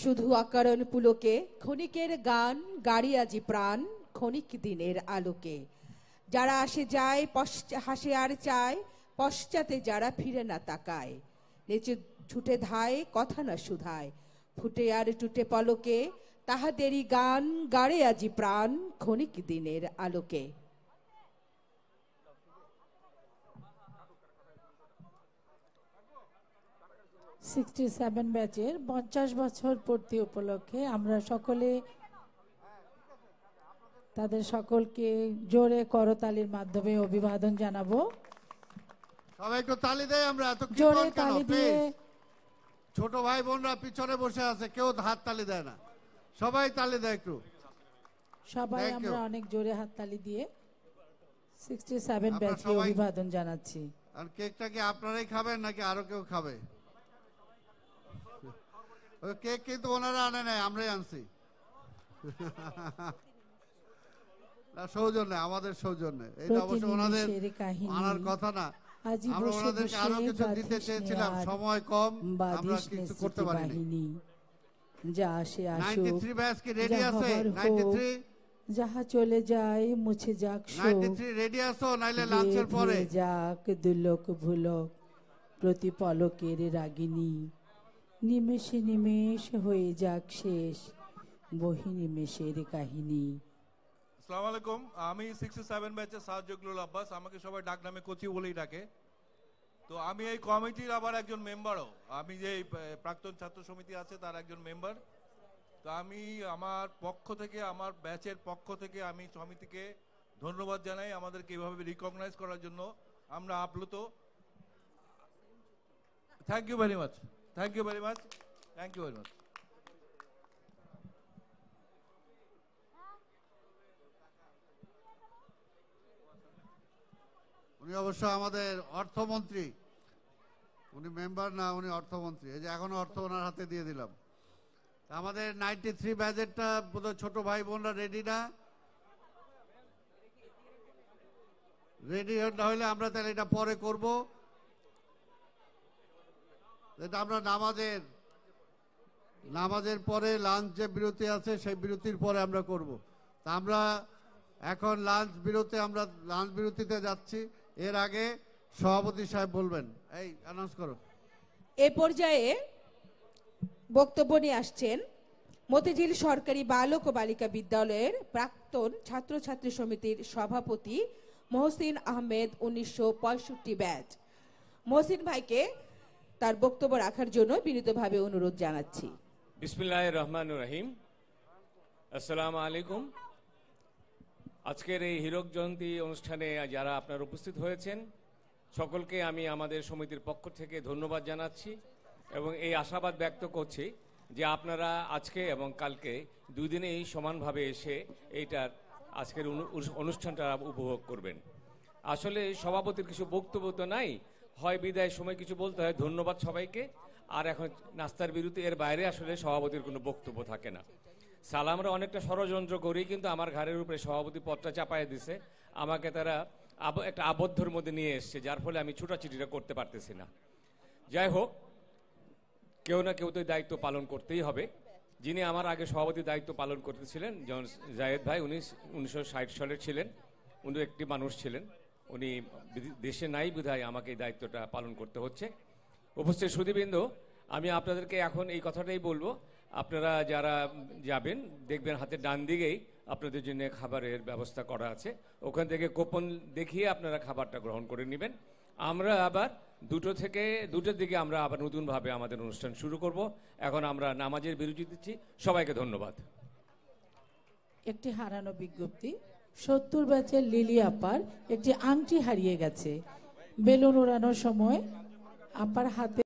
শুধু আকারণ পুলকে ক্ষণিকের গান গাড়ি আজি প্রাণ ক্ষণিক দিনের আলোকে যারা আসে যায় হাসে আর চায় পশ্চাতে যারা ফিরে না তাকায় নেচে ছুটে ধায় কথা না শুধায় ফুটে আর টুটে পলকে তাহাদেরই গান গাড়ে আজি প্রাণ ক্ষণিক দিনের আলোকে সিক্সটি সেভেন ব্যাচের পঞ্চাশ বছর পূর্তি উপলক্ষে আমরা সকলে তাদের সকলকে জোরে করতালির মাধ্যমে অভিবাদন জানাবো ছোট ভাই বোনরা পিছনে বসে আছে কেউ হাত তালি দেয় না সবাই তালি দেয় একটু সবাই আমরা অনেক জোরে হাত তালি দিয়ে সিক্সটি সেভেন ব্যাচকে অভিবাদন জানাচ্ছি আর কেকটা কি আপনারাই খাবেন নাকি আরো কেউ খাবে কেক কিন্তু ওনারা আনে নাই আমরাই আনছি সৌজন্যে আমাদের সৌজন্যে এটা অবশ্য ওনাদের আনার কথা না আমরা ওনাদেরকে আরো কিছু দিতে চেয়েছিলাম সময় কম আমরা কিছু করতে পারিনি যা আসে যাহা চলে যায় মুছে যাক রেডি আসো নাইলে লাঞ্চের পরে যাক দুলক ভুলক প্রতি পলকের রাগিনী নিমেষে নিমেষ হয়ে যাক শেষ বহি নিমেষের কাহিনী আসসালামু আলাইকুম আমি সিক্স সেভেন ব্যাচের সাহায্যগুল আব্বাস আমাকে সবাই ডাক নামে কোচি বলেই ডাকে তো আমি এই কমিটির আবার একজন মেম্বারও আমি যে প্রাক্তন ছাত্র সমিতি আছে তার একজন মেম্বার তো আমি আমার পক্ষ থেকে আমার ব্যাচের পক্ষ থেকে আমি সমিতিকে ধন্যবাদ জানাই আমাদেরকে এভাবে রিকগনাইজ করার জন্য আমরা আপ্লুত thank you very much Thank you very much. Thank you very much. উনি অবশ্য আমাদের অর্থমন্ত্রী উনি মেম্বার না উনি অর্থমন্ত্রী এই যে এখন অর্থ ওনার হাতে দিয়ে দিলাম আমাদের নাইনটি থ্রি ব্যাজেটটা বোধহয় ছোট ভাই বোনরা রেডি না রেডি হলে আমরা তাহলে এটা পরে করবো আমরা নামাজের নামাজের পরে লাঞ্চ যে বিরতি আছে সেই বিরতির পরে আমরা করব। তা আমরা এখন লাঞ্চ বিরতি আমরা লাঞ্চ বিরতিতে যাচ্ছি এর আগে সভাপতি সাহেব বলবেন এই অ্যানাউন্স করো এ পর্যায়ে বক্তব্য নিয়ে আসছেন মতিঝিল সরকারি বালক ও বালিকা বিদ্যালয়ের প্রাক্তন ছাত্রছাত্রী সমিতির সভাপতি মহসিন আহমেদ উনিশশো ব্যাচ মহসিন ভাইকে তার বক্তব্য রাখার জন্য বিনীতভাবে অনুরোধ জানাচ্ছি বিসমিল্লাহ রহমান রহিম আসসালামু আলাইকুম আজকের এই হীরক জয়ন্তী অনুষ্ঠানে যারা আপনারা উপস্থিত হয়েছেন সকলকে আমি আমাদের সমিতির পক্ষ থেকে ধন্যবাদ জানাচ্ছি এবং এই আশাবাদ ব্যক্ত করছি যে আপনারা আজকে এবং কালকে দুই দিনেই সমানভাবে এসে এইটার আজকের অনুষ্ঠানটা উপভোগ করবেন আসলে সভাপতির কিছু বক্তব্য তো নাই হয় বিদায় সময় কিছু বলতে হয় ধন্যবাদ সবাইকে আর এখন নাস্তার বিরুদ্ধে এর বাইরে আসলে সভাপতির কোনো বক্তব্য থাকে না সালামরা অনেকটা ষড়যন্ত্র করি কিন্তু আমার ঘাড়ের উপরে সভাপতি পদটা চাপাই দিছে আমাকে তারা একটা আবদ্ধর মধ্যে নিয়ে এসছে যার ফলে আমি ছুটাছুটিটা করতে পারতেছি না যাই হোক কেউ না কেউ তো দায়িত্ব পালন করতেই হবে যিনি আমার আগে সভাপতি দায়িত্ব পালন করতেছিলেন জায়েদ ভাই উনি উনিশশো সালের ছিলেন উনি একটি মানুষ ছিলেন উনি দেশে নাই বিধায় আমাকে এই দায়িত্বটা পালন করতে হচ্ছে উপস্থিত সুদীবৃন্দ আমি আপনাদেরকে এখন এই কথাটাই বলবো আপনারা যারা যাবেন দেখবেন হাতের ডান দিকেই আপনাদের জন্য খাবারের ব্যবস্থা করা আছে ওখান থেকে কোপন দেখিয়ে আপনারা খাবারটা গ্রহণ করে নেবেন আমরা আবার দুটো থেকে দুটোর দিকে আমরা আবার নতুনভাবে আমাদের অনুষ্ঠান শুরু করব এখন আমরা নামাজের বিরতি দিচ্ছি সবাইকে ধন্যবাদ একটি হারানো বিজ্ঞপ্তি সত্তর ব্যাচের লিলি আপার একটি আংটি হারিয়ে গেছে বেলুন ওড়ানোর সময় আপার হাতে